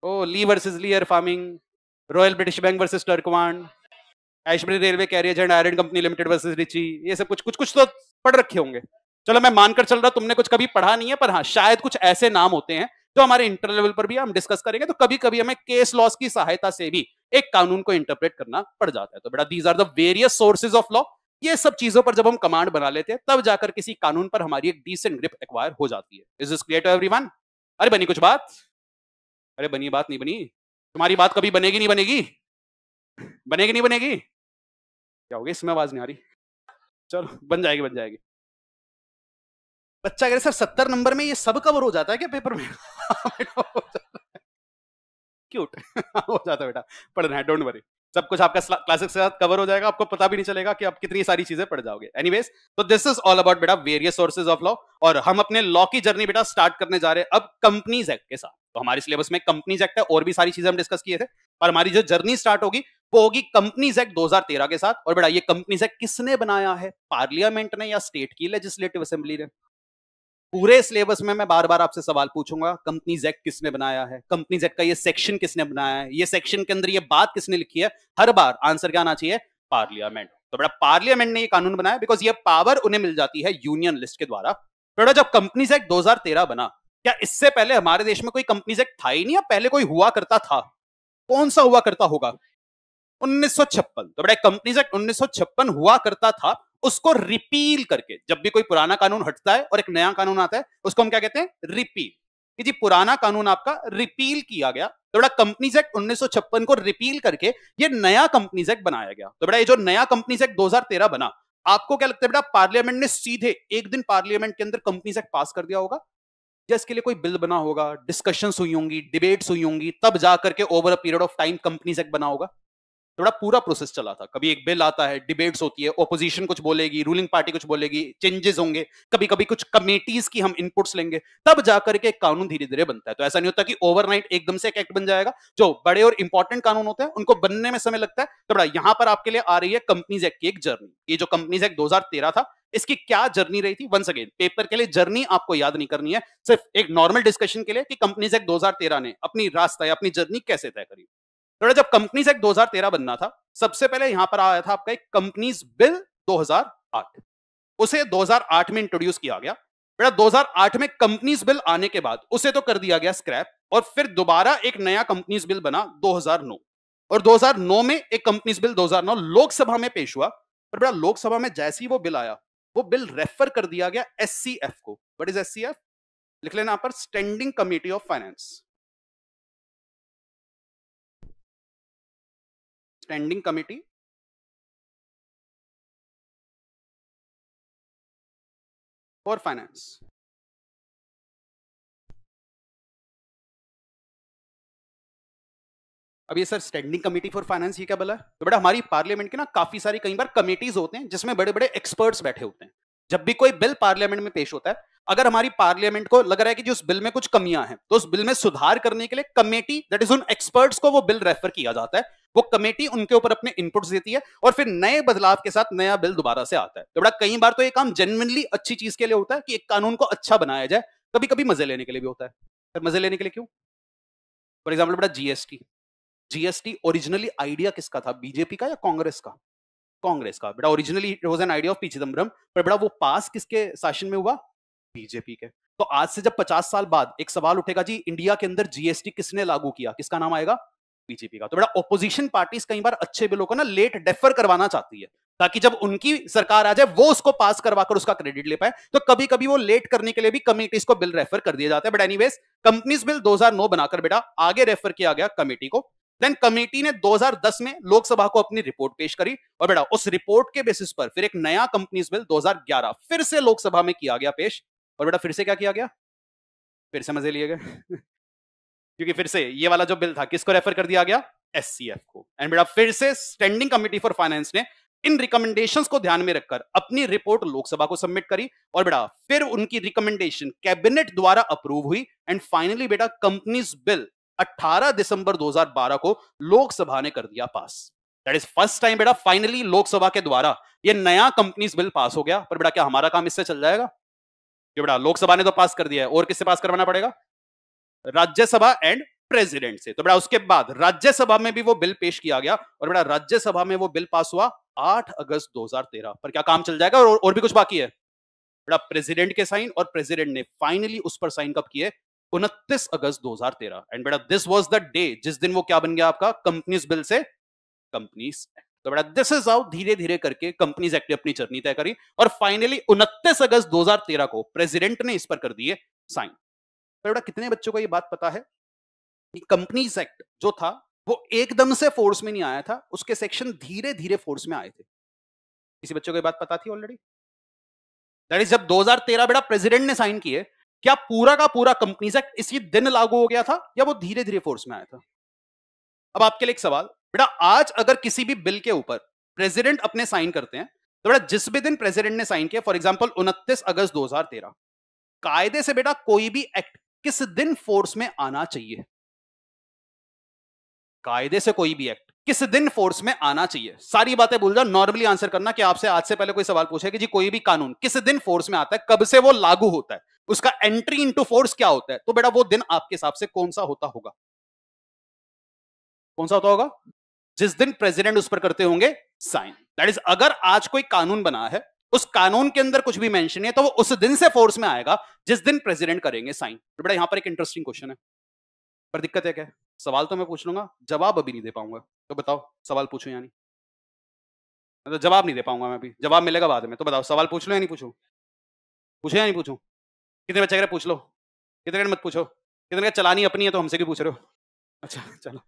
ओ ली वर्सेज लियर farming Royal British Bank versus Turquand Ashbury Railway Carriage and Iron Company Limited versus Riche ये सब कुछ कुछ कुछ तो पढ़ रखे होंगे चलो मैं मानकर चल रहा तुमने कुछ कभी पढ़ा नहीं है पर हाँ शायद कुछ ऐसे नाम होते हैं जो हमारे इंटर लेवल पर भी हम डिस्कस करेंगे तो कभी कभी हमें केस लॉस की सहायता से भी एक कानून को इंटरप्रेट करना पड़ जाता है तो बेटा these are the various sources of law ये सब चीजों पर जब हम कमांड बना लेते हैं तब जाकर किसी कानून पर हमारी एक डिसेंट ग्रिप एक्वायर हो जाती है is is clear to everyone अरे बनी कुछ बात अरे बनी बात नहीं बनी तुम्हारी बात कभी बनेगी नहीं बनेगी बनेगी नहीं बनेगी क्या होगी इसमें आवाज नहीं आ रही चलो बन जाएगी बन जाएगी बच्चा अगर सर सत्तर नंबर में ये सब कवर हो जाता है क्या पेपर में क्यूट हो जाता है बेटा पढ़ना है डोंट वरी सब कुछ आपका क्लासेस के साथ कवर हो जाएगा आपको पता भी नहीं चलेगा कि आप कितनी सारी चीजें पढ़ जाओगे एनीवेज तो दिस इज ऑल अबाउट बेटा वेरियस सोर्सेज ऑफ लॉ और हम अपने लॉ की जर्नी बेटा स्टार्ट करने जा रहे हैं अब कंपनीज एक्ट के साथ तो हमारे सिलेबस में कंपनीज एक्ट है और भी सारी चीजें हम डिस्कस किए थे पर हमारी जो जर्नी स्टार्ट होगी वो होगी कंपनीज एक्ट दो के साथ और बेटा ये कंपनीज एक्ट किसने बनाया है पार्लियामेंट ने या स्टेट की लेजिस्लेटिव असेंबली ने पूरे सिलेबस में मैं बार बार आपसे सवाल पूछूंगा कंपनी एक्ट किसने बनाया है कंपनी एक्ट का ये सेक्शन किसने बनाया है ये सेक्शन के अंदर ये बात किसने लिखी है हर बार आंसर क्या आना चाहिए पार्लियामेंट तो बेटा पार्लियामेंट ने ये कानून बनाया बिकॉज ये पावर उन्हें मिल जाती है यूनियन लिस्ट के द्वारा बेटा जब कंपनीज एक्ट दो बना क्या इससे पहले हमारे देश में कोई कंपनीज एक्ट था ही नहीं या पहले कोई हुआ करता था कौन सा हुआ करता होगा उन्नीस तो बेटा कंपनीज एक्ट छप्पन हुआ करता था उसको रिपील करके जब भी कोई पुराना कानून हटता है और एक नया कानून आता है उसको हम क्या कहते हैं रिपील कि जी पुराना कानून आपका रिपील किया गया तो बड़ा कंपनीज एक्ट उन्नीस को रिपील करके ये नया कंपनीज एक्ट बनाया गया तो बड़ा ये जो नया कंपनीज एक्ट दो बना आपको क्या लगता है बेटा पार्लियामेंट ने सीधे एक दिन पार्लियामेंट के अंदर कंपनीज एक्ट पास कर दिया होगा या इसके लिए कोई बिल बना होगा डिस्कशन हुई होंगी डिबेट्स हुई होंगी तब जाकर के over a period of time companies act बना होगा तो बड़ा पूरा प्रोसेस चला था कभी एक बिल आता है डिबेट्स होती है ओपोजिशन कुछ बोलेगी रूलिंग पार्टी कुछ बोलेगी चेंजेस होंगे कभी कभी कुछ कमेटीज की हम इनपुट्स लेंगे तब जाकर के कानून धीरे धीरे बनता है तो ऐसा नहीं होता कि ओवरनाइट एकदम से एक एक्ट बन जाएगा जो बड़े और इंपॉर्टेंट कानून होते हैं उनको बनने में समय लगता है तो बड़ा यहां पर आपके लिए आ रही है कंपनीज एक्ट की एक जर्नी ये जो कंपनीज एक्ट दो था इसकी क्या जर्नी रही थी वंस अगेन पेपर के लिए जर्नी आपको याद नहीं करनी है सिर्फ एक नॉर्मल डिस्कशन के लिए कि कंपनीज एक्ट दो ने अपनी रास्ता या अपनी जर्नी कैसे तय करी तो जब कंपनीज हजार 2013 बनना था सबसे पहले यहां पर आया था आपका एक कंपनीज बिल 2008 उसे 2008 में इंट्रोड्यूस किया गया बेटा 2008 में कंपनीज बिल आने के बाद उसे तो कर दिया गया स्क्रैप और फिर दोबारा एक नया कंपनीज बिल बना 2009 और 2009 में एक कंपनीज बिल 2009 लोकसभा में पेश हुआ पर बेटा लोकसभा में जैसे ही वो बिल आया वो बिल रेफर कर दिया गया एस को वट इज एस लिख लेना पर standing committee of finance standing committee for finance अब ये sir standing committee for finance ये क्या बोला तो बेटा हमारी पार्लियामेंट के ना काफी सारी कई बार कमेटीज होते हैं जिसमें बड़े बड़े एक्सपर्ट्स बैठे होते हैं जब भी कोई बिल पार्लियामेंट में पेश होता है अगर हमारी पार्लियामेंट को लग रहा है कि जी उस बिल में कुछ कमियां हैं तो उस बिल में सुधार करने के लिए कमेटी दैट इज उन एक्सपर्ट्स को वो बिल रेफर किया जाता है वो कमेटी उनके ऊपर अपने इनपुट्स देती है और फिर नए बदलाव के साथ नया बिल दोबारा से आता है तो बड़ा कई बार तो ये काम जेनविनली अच्छी चीज के लिए होता है कि एक कानून को अच्छा बनाया जाए कभी कभी मजे लेने के लिए भी होता है फिर मजे लेने के लिए क्यों फॉर एग्जाम्पल बड़ा जीएसटी जीएसटी ओरिजिनली आइडिया किसका था बीजेपी का या कांग्रेस का कांग्रेस का बेटा originally it was an idea of P Chidambaram पर बेटा वो पास किसके शासन में हुआ बीजेपी के तो आज से जब 50 साल बाद एक सवाल उठेगा जी इंडिया के अंदर जीएसटी किसने लागू किया किसका नाम आएगा बीजेपी का तो बेटा ओपोजिशन पार्टीज कई बार अच्छे बिलों को ना लेट डेफर करवाना चाहती है ताकि जब उनकी सरकार आ जाए वो उसको पास करवाकर उसका क्रेडिट ले पाए तो कभी कभी वो लेट करने के लिए भी कमिटीज को बिल रेफर कर दिया जाता है बट एनीवेज कंपनीज बिल 2009 बनाकर बेटा आगे रेफर किया गया कमेटी को देन कमेटी ने 2010 में लोकसभा को अपनी रिपोर्ट पेश करी और बेटा उस रिपोर्ट के बेसिस पर फिर एक नया कंपनीज बिल 2011 फिर से लोकसभा में किया गया पेश और बेटा फिर से क्या किया गया फिर से मजे लिए गए क्योंकि फिर से ये वाला जो बिल था किसको रेफर कर दिया गया एस को एंड बेटा फिर से स्टैंडिंग कमिटी फॉर फाइनेंस ने इन रिकमेंडेशन को ध्यान में रखकर अपनी रिपोर्ट लोकसभा को सबमिट करी और बेटा फिर उनकी रिकमेंडेशन कैबिनेट द्वारा अप्रूव हुई एंड फाइनली बेटा कंपनीज बिल 18 दिसंबर 2012 को लोकसभा ने कर दिया pass that is first time बेटा फाइनली लोकसभा के द्वारा ये नया कंपनीज बिल पास हो गया पर बेटा क्या हमारा काम इससे चल जाएगा क्यों बेटा लोकसभा ने तो पास कर दिया है और किससे पास करवाना पड़ेगा राज्यसभा एंड प्रेसिडेंट से तो बेटा उसके बाद राज्यसभा में भी वो बिल पेश किया गया और बेटा राज्यसभा में वो बिल पास हुआ 8 अगस्त 2013 पर क्या काम चल जाएगा और, और भी कुछ बाकी है बेटा प्रेसिडेंट के साइन और प्रेसिडेंट ने फाइनली उस पर साइन कब किए उनतीस अगस्त 2013 हजार तेरह एंड बेटा दिस वॉज द डे जिस दिन वो क्या बन गया आपका कंपनीज बिल से कंपनीज तो बेटा दिस इज आउट धीरे धीरे करके कंपनीज एक्ट अपनी जर्नी तय करी और फाइनली उनतीस अगस्त 2013 को प्रेसिडेंट ने इस पर कर दिए साइन तो बेटा कितने बच्चों को ये बात पता है कि कंपनीज एक्ट जो था वो एकदम से फोर्स में नहीं आया था उसके सेक्शन धीरे धीरे फोर्स में आए थे किसी बच्चों को ये बात पता थी ऑलरेडी दैट इज जब 2013 बेटा प्रेसिडेंट ने साइन किए क्या पूरा का पूरा कंपनीज एक्ट इसी दिन लागू हो गया था या वो धीरे धीरे फोर्स में आया था अब आपके लिए एक सवाल बेटा आज अगर किसी भी बिल के ऊपर प्रेसिडेंट अपने साइन करते हैं तो बेटा जिस भी दिन प्रेसिडेंट ने साइन किया फॉर एग्जाम्पल उनतीस अगस्त 2013 कायदे से बेटा कोई भी एक्ट किस दिन फोर्स में आना चाहिए कायदे से कोई भी एक्ट किस दिन फोर्स में आना चाहिए सारी बातें भूल जाओ नॉर्मली आंसर करना कि आपसे आज से पहले कोई सवाल पूछे कि जी कोई भी कानून किस दिन फोर्स में आता है कब से वो लागू होता है उसका एंट्री इनटू फोर्स क्या होता है तो बेटा वो दिन आपके हिसाब से कौन सा होता होगा कौन सा होता होगा जिस दिन प्रेसिडेंट उस पर करते होंगे साइन दैट इज अगर आज कोई कानून बना है उस कानून के अंदर कुछ भी मेंशन है तो वो उस दिन से फोर्स में आएगा जिस दिन प्रेसिडेंट करेंगे साइन तो बेटा यहां पर एक इंटरेस्टिंग क्वेश्चन है पर दिक्कत है क्या सवाल तो मैं पूछ लूंगा जवाब अभी नहीं दे पाऊंगा तो बताओ सवाल पूछू यानी तो मतलब जवाब नहीं दे पाऊंगा मैं अभी जवाब मिलेगा बाद में तो बताओ सवाल पूछ लो या नहीं पूछू पूछे या नहीं पूछू कितने बच्चे कह रहे पूछ लो कितने मत पूछो कितने का चलानी अपनी है तो हमसे भी पूछ रहे हो अच्छा चलो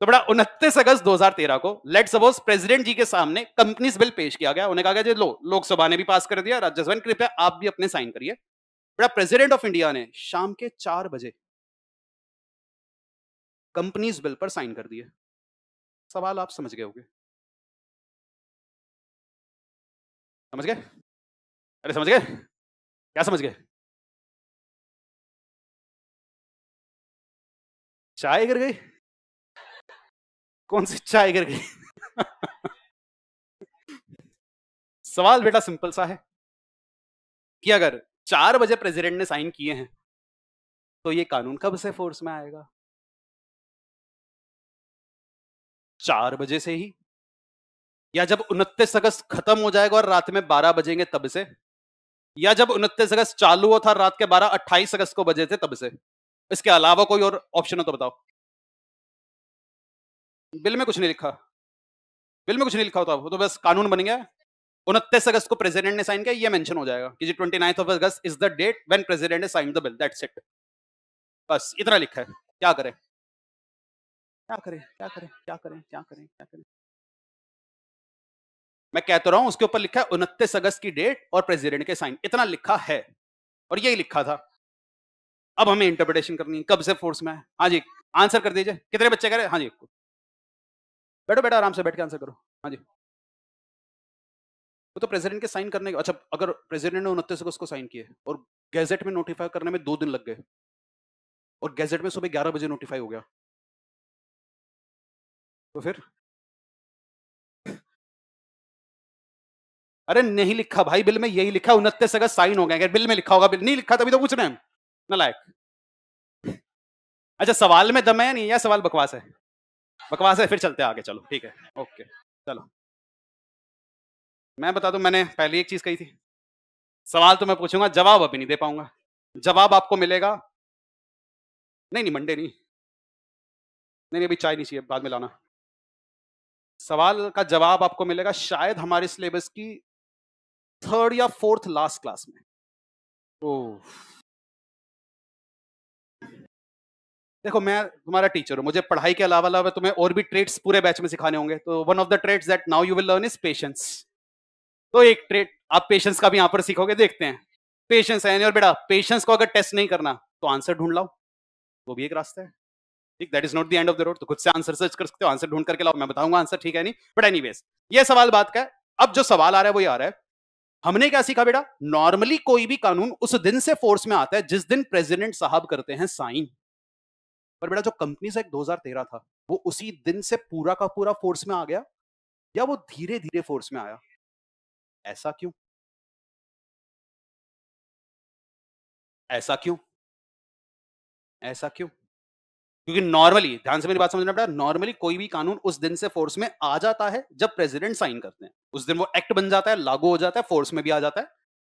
तो बड़ा उनतीस अगस्त 2013 को लेट सपोज प्रेसिडेंट जी के सामने कंपनीज बिल पेश किया गया उन्हें कहा गया लो लोकसभा ने भी पास कर दिया राज्यसभा ने कृपया आप भी अपने साइन करिए बड़ा प्रेसिडेंट ऑफ इंडिया ने शाम के चार बजे कंपनीज बिल पर साइन कर दिए सवाल आप समझ गए होंगे समझ गए अरे समझ गए क्या समझ गए चाय गिर गई कौन सी चाय गिर गई सवाल बेटा सिंपल सा है कि अगर चार बजे प्रेसिडेंट ने साइन किए हैं तो ये कानून कब से फोर्स में आएगा चार बजे से ही या जब उनतीस अगस्त खत्म हो जाएगा और रात में बारह बजेंगे तब से या जब उनतीस अगस्त चालू हुआ था रात के बारह अट्ठाईस अगस्त को बजे थे तब से इसके अलावा कोई और ऑप्शन हो तो बताओ बिल में कुछ नहीं लिखा बिल में कुछ नहीं लिखा होता वो तो बस कानून बन गया उनतीस अगस्त को प्रेसिडेंट ने साइन किया ये मेंशन हो जाएगा कि twenty ninth of August is the date when president ने sign the bill that's it बस इतना लिखा है क्या करें क्या करें क्या करें क्या करें क्या करें क्या करें मैं कहता तो रहा हूं उसके ऊपर लिखा है उनतीस अगस्त की डेट और प्रेसिडेंट के साइन इतना लिखा है और यही लिखा था अब हमें इंटरप्रिटेशन करनी है कब से फोर्स में है हाँ जी आंसर कर दीजिए कितने बच्चे कह रहे हैं हाँ जी बैठो बैठो आराम से बैठ के आंसर करो हाँ जी वो तो प्रेसिडेंट के साइन करने के अच्छा अगर प्रेसिडेंट ने उनतीस अगस्त को साइन किए और गैजेट में नोटिफाई करने में दो दिन लग गए और गैजेट में सुबह ग्यारह बजे नोटिफाई हो गया तो फिर अरे नहीं लिखा भाई बिल में यही लिखा उनतीस अगस्त साइन हो गया बिल में लिखा होगा बिल नहीं लिखा तभी तो पूछ रहे हैं ना लायक अच्छा सवाल में दम है या नहीं या सवाल बकवास है बकवास है फिर चलते आगे चलो ठीक है ओके चलो मैं बता दूं मैंने पहले एक चीज कही थी सवाल तो मैं पूछूंगा जवाब अभी नहीं दे पाऊंगा जवाब आपको मिलेगा नहीं नहीं मंडे नहीं नहीं नहीं अभी चाय नहीं चाहिए बाद में लाना सवाल का जवाब आपको मिलेगा शायद हमारे सिलेबस की थर्ड या फोर्थ लास्ट क्लास में ओह देखो मैं तुम्हारा टीचर हूँ मुझे पढ़ाई के अलावा अलावा तुम्हें और भी ट्रेड्स पूरे बैच में सिखाने होंगे तो one of the trades that now you will learn is patience तो एक ट्रेड आप पेशेंस का भी यहाँ पर सीखोगे देखते हैं पेशेंस है और बेटा पेशेंस को अगर टेस्ट नहीं करना तो आंसर ढूंढ लाओ वो भी एक रास्ता है ठीक that is not the end of the road तो खुद से आंसर सर्च कर सकते हो आंसर ढूंढ करके लाओ मैं बताऊंगा आंसर ठीक है नहीं बट एनी ये सवाल बात का है अब जो सवाल आ रहा है वो ये आ रहा है हमने क्या सीखा बेटा नॉर्मली कोई भी कानून उस दिन से फोर्स में आता है जिस दिन प्रेसिडेंट साहब करते हैं साइन पर बेटा जो कंपनीज एक 2013 था वो उसी दिन से पूरा का पूरा फोर्स में आ गया या वो धीरे धीरे फोर्स में आया ऐसा क्यों ऐसा क्यों ऐसा क्यों क्योंकि नॉर्मली ध्यान से मेरी बात समझना पड़ा नॉर्मली कोई भी कानून उस दिन से फोर्स में आ जाता है जब प्रेसिडेंट साइन करते हैं उस दिन वो एक्ट बन जाता है लागू हो जाता है फोर्स में भी आ जाता है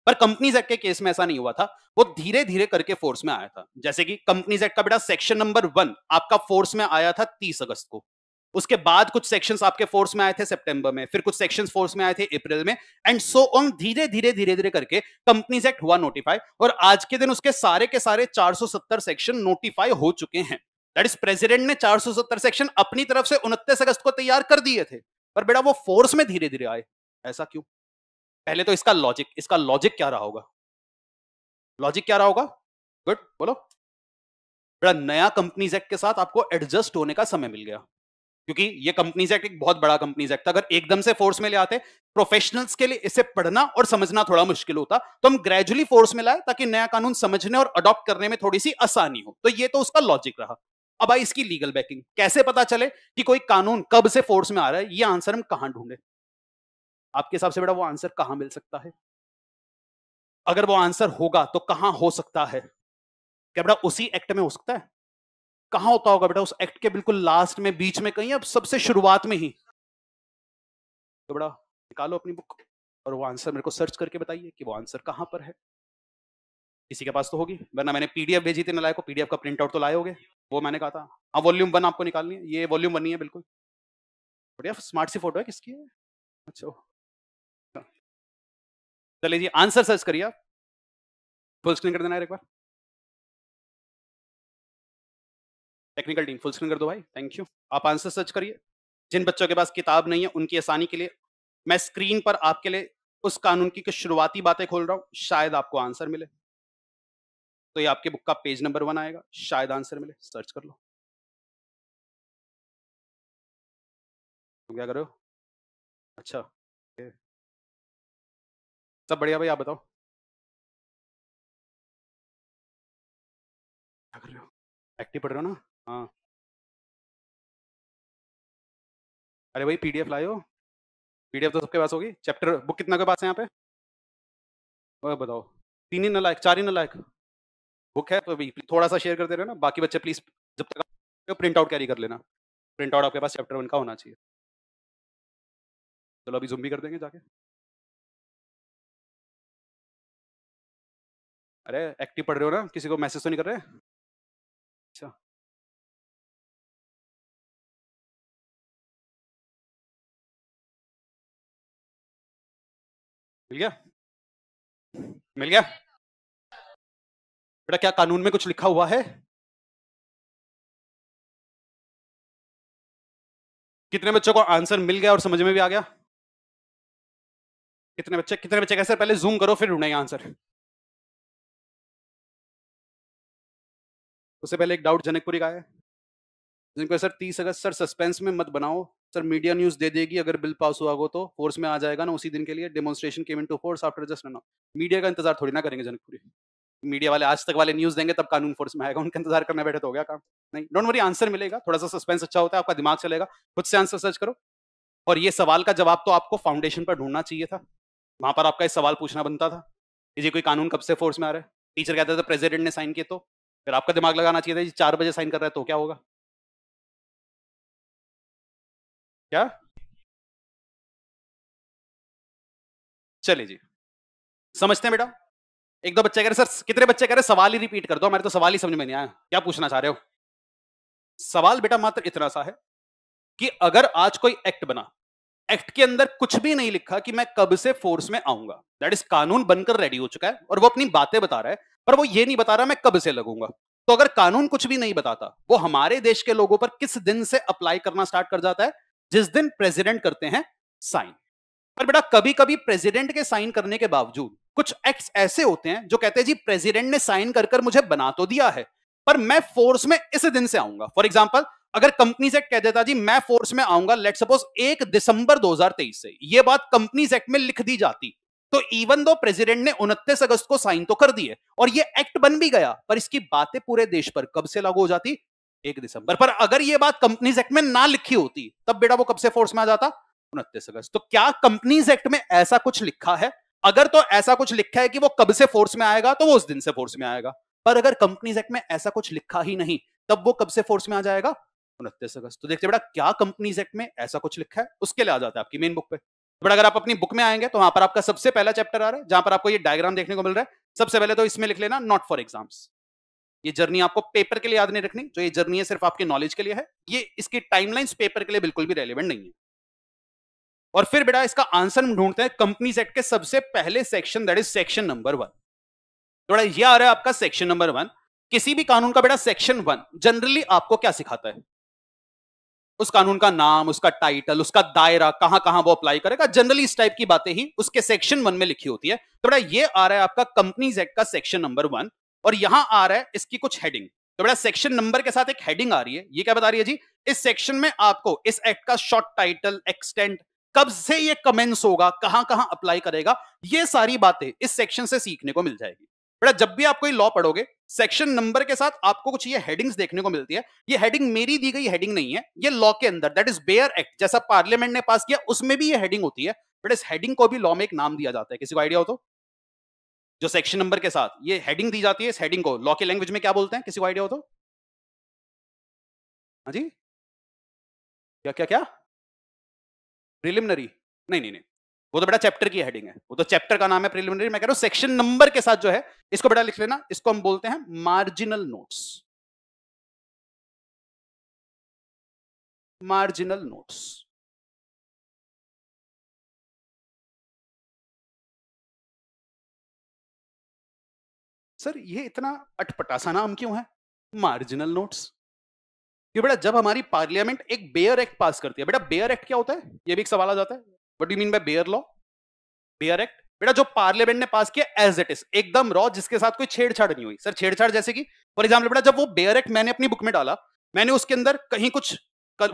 पर कंपनीज एक्ट के केस में ऐसा नहीं हुआ था वो धीरे धीरे करके फोर्स में आया था जैसे कि कंपनीज एक्ट का बेटा सेक्शन नंबर वन आपका फोर्स में आया था तीस अगस्त को उसके बाद कुछ सेक्शंस आपके फोर्स में आए थे सितंबर में फिर कुछ सेक्शंस फोर्स में आए थे अप्रैल में एंड सो ऑन धीरे धीरे धीरे धीरे करके कंपनीज एक्ट हुआ नोटिफाई और आज के दिन उसके सारे के सारे 470 सेक्शन नोटिफाई हो चुके हैं दैट इज प्रेसिडेंट ने 470 सेक्शन अपनी तरफ से उनतीस अगस्त को तैयार कर दिए थे पर बेटा वो फोर्स में धीरे धीरे आए ऐसा क्यों पहले तो इसका लॉजिक इसका लॉजिक क्या रहा होगा लॉजिक क्या रहा होगा गुड बोलो बड़ा नया कंपनीज एक्ट के साथ आपको एडजस्ट होने का समय मिल गया क्योंकि ये कंपनीज एक्ट एक बहुत बड़ा कंपनीज एक्ट था अगर एकदम से फोर्स में ले आते प्रोफेशनल्स के लिए इसे पढ़ना और समझना थोड़ा मुश्किल होता तो हम ग्रेजुअली फोर्स में लाए ताकि नया कानून समझने और अडॉप्ट करने में थोड़ी सी आसानी हो तो ये तो उसका लॉजिक रहा अब आई इसकी लीगल बैकिंग कैसे पता चले कि कोई कानून कब से फोर्स में आ रहा है ये आंसर हम कहां ढूंढे आपके हिसाब से बेटा वो आंसर कहा मिल सकता है अगर वो आंसर होगा तो कहां हो सकता है क्या बेटा उसी एक्ट में हो सकता है कहां होता होगा बेटा उस एक्ट के बिल्कुल लास्ट में बीच में कहीं अब सबसे शुरुआत में ही तो बेटा निकालो अपनी बुक और वो आंसर मेरे को सर्च करके बताइए कि वो आंसर कहां पर है किसी के पास तो होगी वरना मैंने पीडीएफ भेजी थी ना को पीडीएफ का प्रिंट आउट तो लाए हो वो मैंने कहा था हाँ वॉल्यूम वन आपको निकालनी है ये वॉल्यूम वन ही है बिल्कुल बढ़िया स्मार्ट सी फोटो है किसकी है अच्छा चलिए जी आंसर सर्च करिए आप फुल स्क्रीन कर देना एक बार टेक्निकल टीम फुल स्क्रीन कर दो भाई थैंक यू आप आंसर सर्च करिए जिन बच्चों के पास किताब नहीं है उनकी आसानी के लिए मैं स्क्रीन पर आपके लिए उस कानून की शुरुआती बातें खोल रहा हूँ शायद आपको आंसर मिले तो ये आपके बुक का पेज नंबर वन आएगा शायद आंसर मिले सर्च कर लो तुम क्या करो अच्छा सब बढ़िया भाई आप बताओ क्या कर रहे हो एक्टिव पढ़ रहे हो ना हाँ अरे भाई पीडीएफ लाए हो पीडीएफ तो सबके पास होगी चैप्टर बुक कितना के पास है यहाँ पे बताओ तीन ही नलायक चार ही नलायक बुक है तो भी थोड़ा सा शेयर कर दे रहे हो ना बाकी बच्चे प्लीज जब तक तो प्रिंट आउट कैरी कर लेना प्रिंट आउट आपके पास चैप्टर वन का होना चाहिए चलो अभी भी कर देंगे जाके अरे एक्टिव पढ़ रहे हो ना किसी को मैसेज तो नहीं कर रहे अच्छा मिल गया मिल गया बेटा क्या कानून में कुछ लिखा हुआ है कितने बच्चों को आंसर मिल गया और समझ में भी आ गया कितने बच्चे कितने बच्चे कैसे पहले जूम करो फिर ढूंढेंगे आंसर उससे पहले एक डाउट जनकपुरी का है जिनको सर तीस अगस्त सर सस्पेंस में मत बनाओ सर मीडिया न्यूज दे देगी अगर बिल पास हुआ हो तो फोर्स में आ जाएगा ना उसी दिन के लिए demonstration came into force after just no media का इंतजार थोड़ी ना करेंगे जनकपुरी मीडिया वाले आज तक वाले न्यूज देंगे तब कानून फोर्स में आएगा उनका इंतजार करना बैठे तो हो गया काम नहीं डोंट वरी आंसर मिलेगा थोड़ा सा सस्पेंस अच्छा होता है आपका दिमाग चलेगा खुद से आंसर सर्च करो और ये सवाल का जवाब तो आपको फाउंडेशन पर ढूंढना चाहिए था वहां पर आपका ये सवाल पूछना बनता था कि जी कोई कानून कब से फोर्स में आ रहा है टीचर कहते थे प्रेसिडेंट ने साइन किए तो फिर आपका दिमाग लगाना चाहिए था चार बजे साइन कर रहा है तो क्या होगा क्या चलिए जी समझते हैं बेटा एक दो बच्चे कह रहे सर कितने बच्चे कह रहे सवाल ही रिपीट कर दो हमारे तो सवाल ही समझ में नहीं आया क्या पूछना चाह रहे हो सवाल बेटा मात्र इतना सा है कि अगर आज कोई एक्ट बना एक्ट के अंदर कुछ भी नहीं लिखा कि मैं कब से फोर्स में आऊंगा दैट इज कानून बनकर रेडी हो चुका है और वो अपनी बातें बता रहा है पर वो ये नहीं बता रहा मैं कब से लगूंगा तो अगर कानून कुछ भी नहीं बताता वो हमारे देश के लोगों पर किस दिन से अप्लाई करना स्टार्ट कर जाता है जिस दिन प्रेसिडेंट करते हैं साइन पर बेटा कभी कभी प्रेसिडेंट के साइन करने के बावजूद कुछ एक्ट ऐसे होते हैं जो कहते हैं जी प्रेसिडेंट ने साइन कर कर मुझे बना तो दिया है पर मैं फोर्स में इस दिन से आऊंगा फॉर एग्जाम्पल अगर कंपनी सेक्ट कह देता जी मैं फोर्स में आऊंगा लेट सपोज एक दिसंबर 2023 से यह बात कंपनी सेक्ट में लिख दी जाती तो इवन दो प्रेसिडेंट ने उनतीस अगस्त को साइन तो कर दिए और ये एक्ट बन भी गया पर इसकी बातें पूरे देश पर कब से लागू हो जाती एक दिसंबर पर अगर ये बात कंपनीज एक्ट में ना लिखी होती तब बेटा वो कब से फोर्स में आ जाता उनतीस अगस्त तो क्या कंपनीज एक्ट में ऐसा कुछ लिखा है अगर तो ऐसा कुछ लिखा है कि वो कब से फोर्स में आएगा तो वो उस दिन से फोर्स में आएगा पर अगर कंपनीज एक्ट में ऐसा कुछ लिखा ही नहीं तब वो कब से फोर्स में आ जाएगा उनतीस अगस्त तो देखते बेटा क्या कंपनीज एक्ट में ऐसा कुछ लिखा है उसके लिए आ जाता है आपकी मेन बुक पे बट अगर आप अपनी बुक में आएंगे तो वहां पर आपका सबसे पहला चैप्टर आ रहा है जहां पर आपको ये डायग्राम देखने को मिल रहा है सबसे पहले तो इसमें लिख लेना नॉट फॉर एग्जाम्स ये जर्नी आपको पेपर के लिए याद नहीं रखनी जो तो ये जर्नी है सिर्फ आपके नॉलेज के लिए है ये इसकी टाइमलाइंस पेपर के लिए बिल्कुल भी रेलिवेंट नहीं है और फिर बेटा इसका आंसर हम ढूंढते हैं कंपनी सेट के सबसे पहले section that is section number one बेटा ये आ रहा है आपका सेक्शन नंबर वन किसी भी कानून का बेटा सेक्शन वन जनरली आपको क्या सिखाता है उस कानून का नाम उसका टाइटल उसका दायरा कहां कहां वो अप्लाई करेगा जनरली इस टाइप की बातें ही उसके सेक्शन वन में लिखी होती है तो बेटा ये आ रहा है आपका कंपनीज एक्ट का सेक्शन नंबर वन और यहां आ रहा है इसकी कुछ हेडिंग तो बेटा सेक्शन नंबर के साथ एक हेडिंग आ रही है ये क्या बता रही है जी इस सेक्शन में आपको इस एक्ट का शॉर्ट टाइटल एक्सटेंट कब से ये कमेंस होगा कहां कहां अप्लाई करेगा ये सारी बातें इस सेक्शन से सीखने को मिल जाएगी बेटा जब भी आप कोई लॉ पढ़ोगे सेक्शन नंबर के साथ आपको कुछ ये हेडिंग्स देखने को मिलती है ये हेडिंग मेरी दी गई हेडिंग नहीं है ये लॉ के अंदर दैट इज बेयर एक्ट जैसा पार्लियामेंट ने पास किया उसमें भी ये हेडिंग होती है बट इस हेडिंग को भी लॉ में एक नाम दिया जाता है किसी को आइडिया हो तो जो सेक्शन नंबर के साथ ये हेडिंग दी जाती है इस हेडिंग को लॉ के लैंग्वेज में क्या बोलते हैं किसी को आइडिया हो तो हाँ जी क्या क्या क्या प्रिलिमिनरी नहीं नहीं नहीं वो तो बेटा चैप्टर की हेडिंग है वो तो चैप्टर का नाम है प्रिलिमिनरी मैं कह रहा हूं सेक्शन नंबर के साथ जो है इसको बेटा लिख लेना इसको हम बोलते हैं marginal notes marginal notes sir ये इतना अटपटा सा नाम क्यों है मार्जिनल नोट्स कि बेटा जब हमारी पार्लियामेंट एक बेयर एक्ट पास करती है बेटा बेयर एक्ट क्या होता है ये भी एक सवाल आ जाता है what you mean by bare law bare act बेटा जो पार्लियामेंट ने पास किया एज इट इज एकदम रॉ जिसके साथ कोई छेड़छाड़ नहीं हुई सर छेड़छाड़ जैसे कि फॉर एग्जाम्पल बेटा जब वो बेयर एक्ट मैंने अपनी बुक में डाला मैंने उसके अंदर कहीं कुछ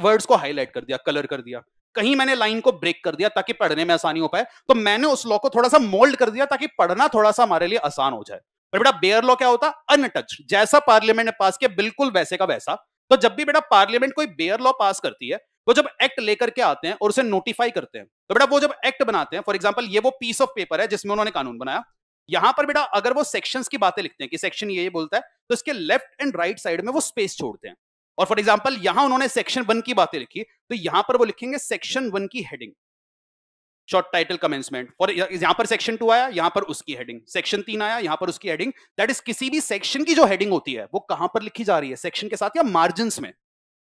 वर्ड्स को हाईलाइट कर दिया कलर कर दिया कहीं मैंने लाइन को ब्रेक कर दिया ताकि पढ़ने में आसानी हो पाए तो मैंने उस लॉ को थोड़ा सा मोल्ड कर दिया ताकि पढ़ना थोड़ा सा हमारे लिए आसान हो जाए पर बेटा बेयर लॉ क्या होता अनटच जैसा पार्लियामेंट ने पास किया बिल्कुल वैसे का वैसा तो जब भी बेटा पार्लियामेंट कोई बेयर लॉ पास करती है वो जब एक्ट लेकर के आते हैं और उसे नोटिफाई करते हैं तो बेटा वो जब एक्ट बनाते हैं फॉर एग्जाम्पल ये वो पीस ऑफ पेपर है जिसमें उन्होंने कानून बनाया यहां पर बेटा अगर वो सेक्शंस की बातें लिखते हैं कि सेक्शन ये ये बोलता है तो इसके लेफ्ट एंड राइट साइड में वो स्पेस छोड़ते हैं और फॉर एग्जाम्पल यहां उन्होंने सेक्शन वन की बातें लिखी तो यहां पर वो लिखेंगे सेक्शन वन की heading short title commencement for यहां पर सेक्शन टू आया यहां पर उसकी हेडिंग सेक्शन तीन आया यहां पर उसकी हेडिंग दैट इज किसी भी सेक्शन की जो हेडिंग होती है वो कहां पर लिखी जा रही है सेक्शन के साथ या मार्जिन में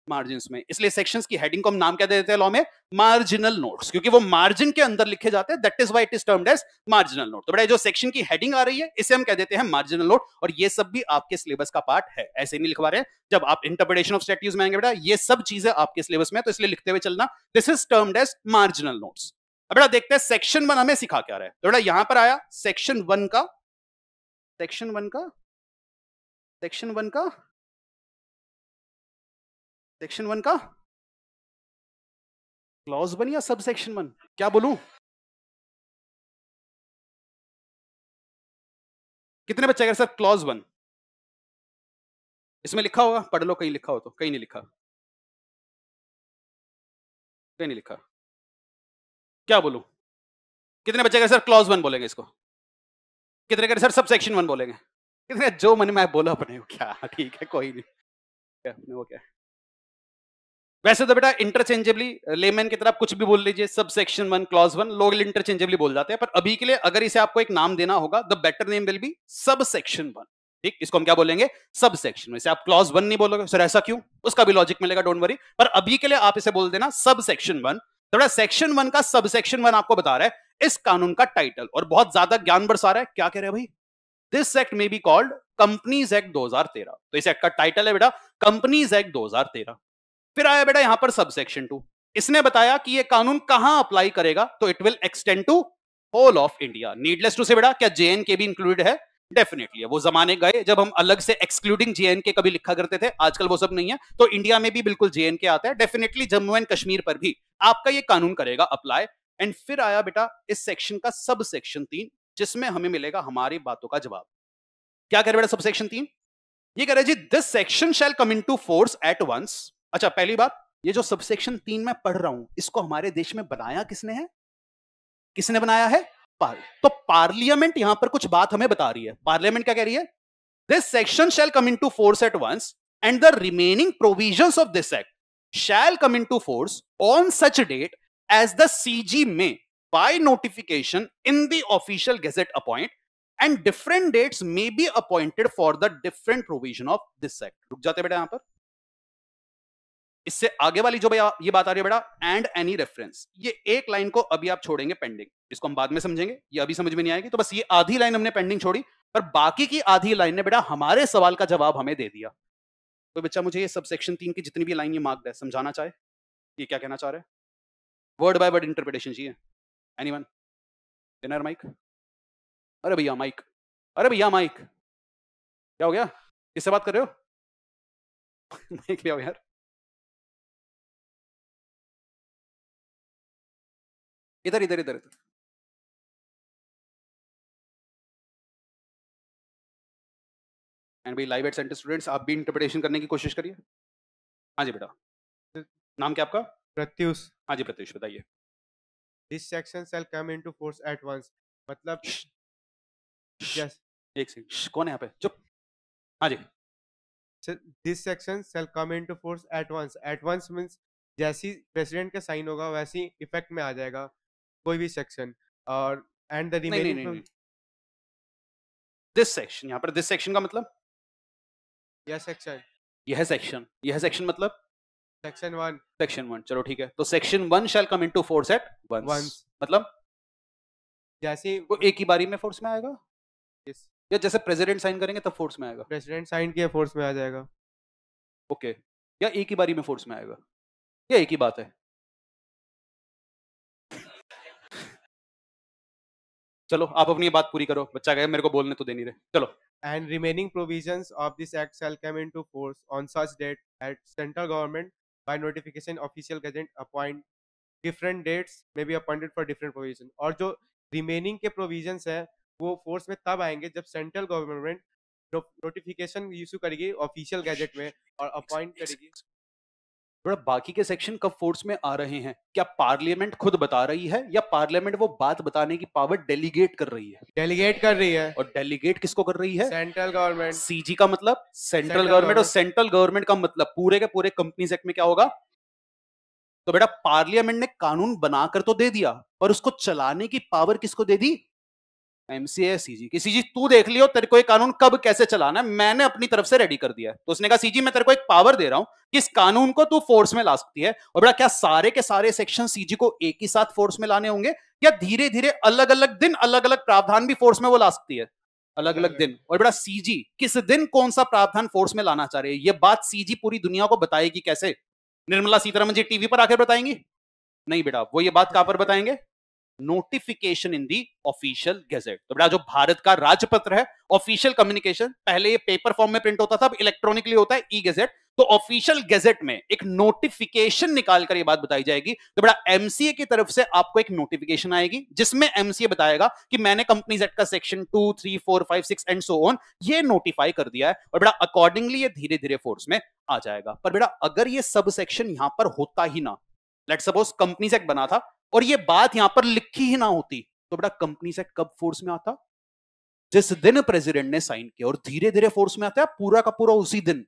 मार्जिन में इसलिए सेक्शन की हेडिंग को हम नाम क्या देते हैं लॉ में मार्जिनल नोट क्योंकि वो मार्जिन के अंदर लिखे जाते हैं that is why it is term as marginal note तो बेटा जो सेक्शन की हेडिंग आ रही है इसे हम कह देते हैं मार्जिनल नोट और ये सब भी आपके सिलेबस का पार्ट है ऐसे नहीं लिखवा रहे जब आप इंटरप्रिटेशन ऑफ स्टेट में आएंगे बेटा ये सब चीजें आपके सिलेबस में तो इसलिए लिखते हुए चलना this is term as marginal notes अब बेटा देखते हैं सेक्शन वन हमें सिखा क्या रहा है तो बेटा यहां पर आया सेक्शन वन का सेक्शन वन का सेक्शन वन का सेक्शन वन का क्लॉज वन या सब सेक्शन वन क्या बोलू कितने बच्चे अगर सर क्लॉज वन इसमें लिखा होगा पढ़ लो कहीं लिखा हो तो कहीं नहीं लिखा कहीं नहीं लिखा क्या बोलू कितने बच्चे अगर सर क्लॉज वन बोलेंगे इसको कितने कह रहे सर सब सेक्शन वन बोलेंगे कितने जो मन में बोला अपने क्या ठीक है कोई नहीं क्या वो क्या है वैसे तो बेटा इंटरचेंजेबली लेमैन की तरफ कुछ भी बोल लीजिए sub section one clause one लोग इंटरचेंजेबली बोल जाते हैं पर अभी के लिए अगर इसे आपको एक नाम देना होगा the better name will be sub section one ठीक इसको हम क्या बोलेंगे सब सेक्शन में से आप क्लॉज वन नहीं बोलोगे सर ऐसा क्यों उसका भी लॉजिक मिलेगा डोंट वरी पर अभी के लिए आप इसे बोल देना सब सेक्शन वन थोड़ा सेक्शन वन का सब सेक्शन वन आपको बता रहा है इस कानून का टाइटल और बहुत ज्यादा ज्ञान बरसा रहा है क्या कह रहे हैं भाई this act may be called companies act 2013 तो इस एक्ट का टाइटल है बेटा कंपनीज एक्ट 2013 फिर आया बेटा यहां पर सबसेक्शन टू इसने बताया कि ये कानून कहां अप्लाई करेगा तो it will extend to whole of India needless to say बेटा क्या जे के भी इंक्लूडेड है डेफिनेटली वो जमाने गए जब हम अलग से एक्सक्लूडिंग के कभी लिखा करते थे आजकल वो सब नहीं है तो इंडिया में भी बिल्कुल के आता है डेफिनेटली जम्मू एंड कश्मीर पर भी आपका ये कानून करेगा अप्लाई एंड फिर आया बेटा इस सेक्शन का सब सेक्शन तीन जिसमें हमें मिलेगा हमारी बातों का जवाब क्या कह रहे बेटा सब सेक्शन तीन ये कह रहे जी this section shall come into force at once अच्छा पहली बात ये जो सबसेक्शन तीन में पढ़ रहा हूं इसको हमारे देश में बनाया किसने है किसने बनाया है पार तो पार्लियामेंट यहां पर कुछ बात हमें बता रही है पार्लियामेंट क्या कह रही है this section shall come into force at once and the remaining provision of this act shall come into force on such date as the C G may by notification in the official gazette appoint and different dates may be appointed for the different provision of this act रुक जाते बेटा यहां पर इससे आगे वाली जो भैया ये बात आ रही है बेटा एंड एनी रेफरेंस ये एक लाइन को अभी आप छोड़ेंगे पेंडिंग इसको हम बाद में समझेंगे ये अभी समझ में नहीं आएगी तो बस ये आधी लाइन हमने पेंडिंग छोड़ी पर बाकी की आधी लाइन ने बेटा हमारे सवाल का जवाब हमें दे दिया तो बच्चा मुझे ये सब सेक्शन तीन की जितनी भी लाइन ये मार्क्ड है समझाना चाहे ये क्या कहना चाह रहे हैं वर्ड बाय वर्ड इंटरप्रिटेशन चाहिए एनी वन डिनर माइक अरे भैया माइक अरे भैया माइक क्या हो गया किससे बात कर रहे हो माइक ले आओ यार इधर इधर इधर इधर एंड भाई लाइव एट सेंटर स्टूडेंट्स आप भी इंटरप्रिटेशन करने की कोशिश करिए हाँ जी बेटा नाम क्या आपका प्रत्युष हाँ जी प्रत्युष बताइए this section shall come into force at once मतलब यस एक सेकंड कौन है यहाँ पे चुप हाँ जी this section shall come into force at once at once means जैसी प्रेसिडेंट का साइन होगा वैसी इफेक्ट में आ जाएगा कोई भी सेक्शन और and the remaining this section यहाँ पर दिस सेक्शन का मतलब यह सेक्शन यह सेक्शन यह सेक्शन मतलब सेक्शन वन सेक्शन वन चलो ठीक है तो section one shall come into force at once मतलब जैसे वो एक ही बारी में फोर्स में आएगा yes. या जैसे प्रेसिडेंट साइन करेंगे तब फोर्स में आएगा प्रेसिडेंट साइन किया फोर्स में आ जाएगा ओके okay. या एक ही बारी में फोर्स में आएगा या एक ही बात है चलो आप अपनी बात पूरी करो बच्चा गया मेरे को बोलने तो दे रहे चलो and remaining provision of this act shall come into force on such date at central government by notification official gazette appoint different dates may be appointed for different provision और जो रिमेनिंग के provision है वो force में तब आएंगे जब central government notification issue करेगी ऑफिशियल गैजेट में और अपॉइंट करेगी बड़ा बाकी के सेक्शन कब फोर्स में आ रहे हैं क्या पार्लियामेंट खुद बता रही है या पार्लियामेंट वो बात बताने की पावर डेलीगेट कर रही है डेलीगेट कर रही है और डेलीगेट किसको कर रही है सेंट्रल गवर्नमेंट सीजी का मतलब सेंट्रल गवर्नमेंट और सेंट्रल गवर्नमेंट का मतलब पूरे के पूरे कंपनी सेक्ट में क्या होगा तो बेटा पार्लियामेंट ने कानून बनाकर तो दे दिया पर उसको चलाने की पावर किसको दे दी एमसीए सीजी की सीजी तू देख लियो तेरे को ये कानून कब कैसे चलाना है मैंने अपनी तरफ से रेडी कर दिया है तो उसने कहा सीजी मैं तेरे को एक पावर दे रहा हूं कि इस कानून को तू फोर्स में ला सकती है और बेटा क्या सारे के सारे सेक्शन सीजी को एक ही साथ फोर्स में लाने होंगे या धीरे धीरे अलग अलग दिन अलग अलग प्रावधान भी फोर्स में वो ला सकती है अलग अलग दिन और बेटा सीजी किस दिन कौन सा प्रावधान फोर्स में लाना चाह रहे ये बात सीजी पूरी दुनिया को बताएगी कैसे निर्मला सीतारमन जी टीवी पर आकर बताएंगी नहीं बेटा वो ये बात कहां पर बताएंगे notification in the official gazette तो बेटा जो भारत का राजपत्र है ऑफिशियल कम्युनिकेशन पहले ये पेपर फॉर्म में प्रिंट होता था अब इलेक्ट्रॉनिकली होता है ई गैजेट तो ऑफिशियल गैजेट में एक नोटिफिकेशन निकालकर ये बात बताई जाएगी तो बड़ा एमसीए की तरफ से आपको एक नोटिफिकेशन आएगी जिसमें एमसीए बताएगा कि मैंने कंपनीज एक्ट का section two three four five six and so on ये नोटिफाई कर दिया है और बेटा अकॉर्डिंगली ये धीरे धीरे फोर्स में आ जाएगा पर बेटा अगर ये सब सेक्शन यहां पर होता ही ना लेट सपोज कंपनीज एक्ट बना था और ये बात यहां पर लिखी ही ना होती तो बेटा कंपनी से कब फोर्स में आता जिस दिन प्रेसिडेंट ने साइन किया और धीरे धीरे फोर्स में आता है पूरा का पूरा उसी दिन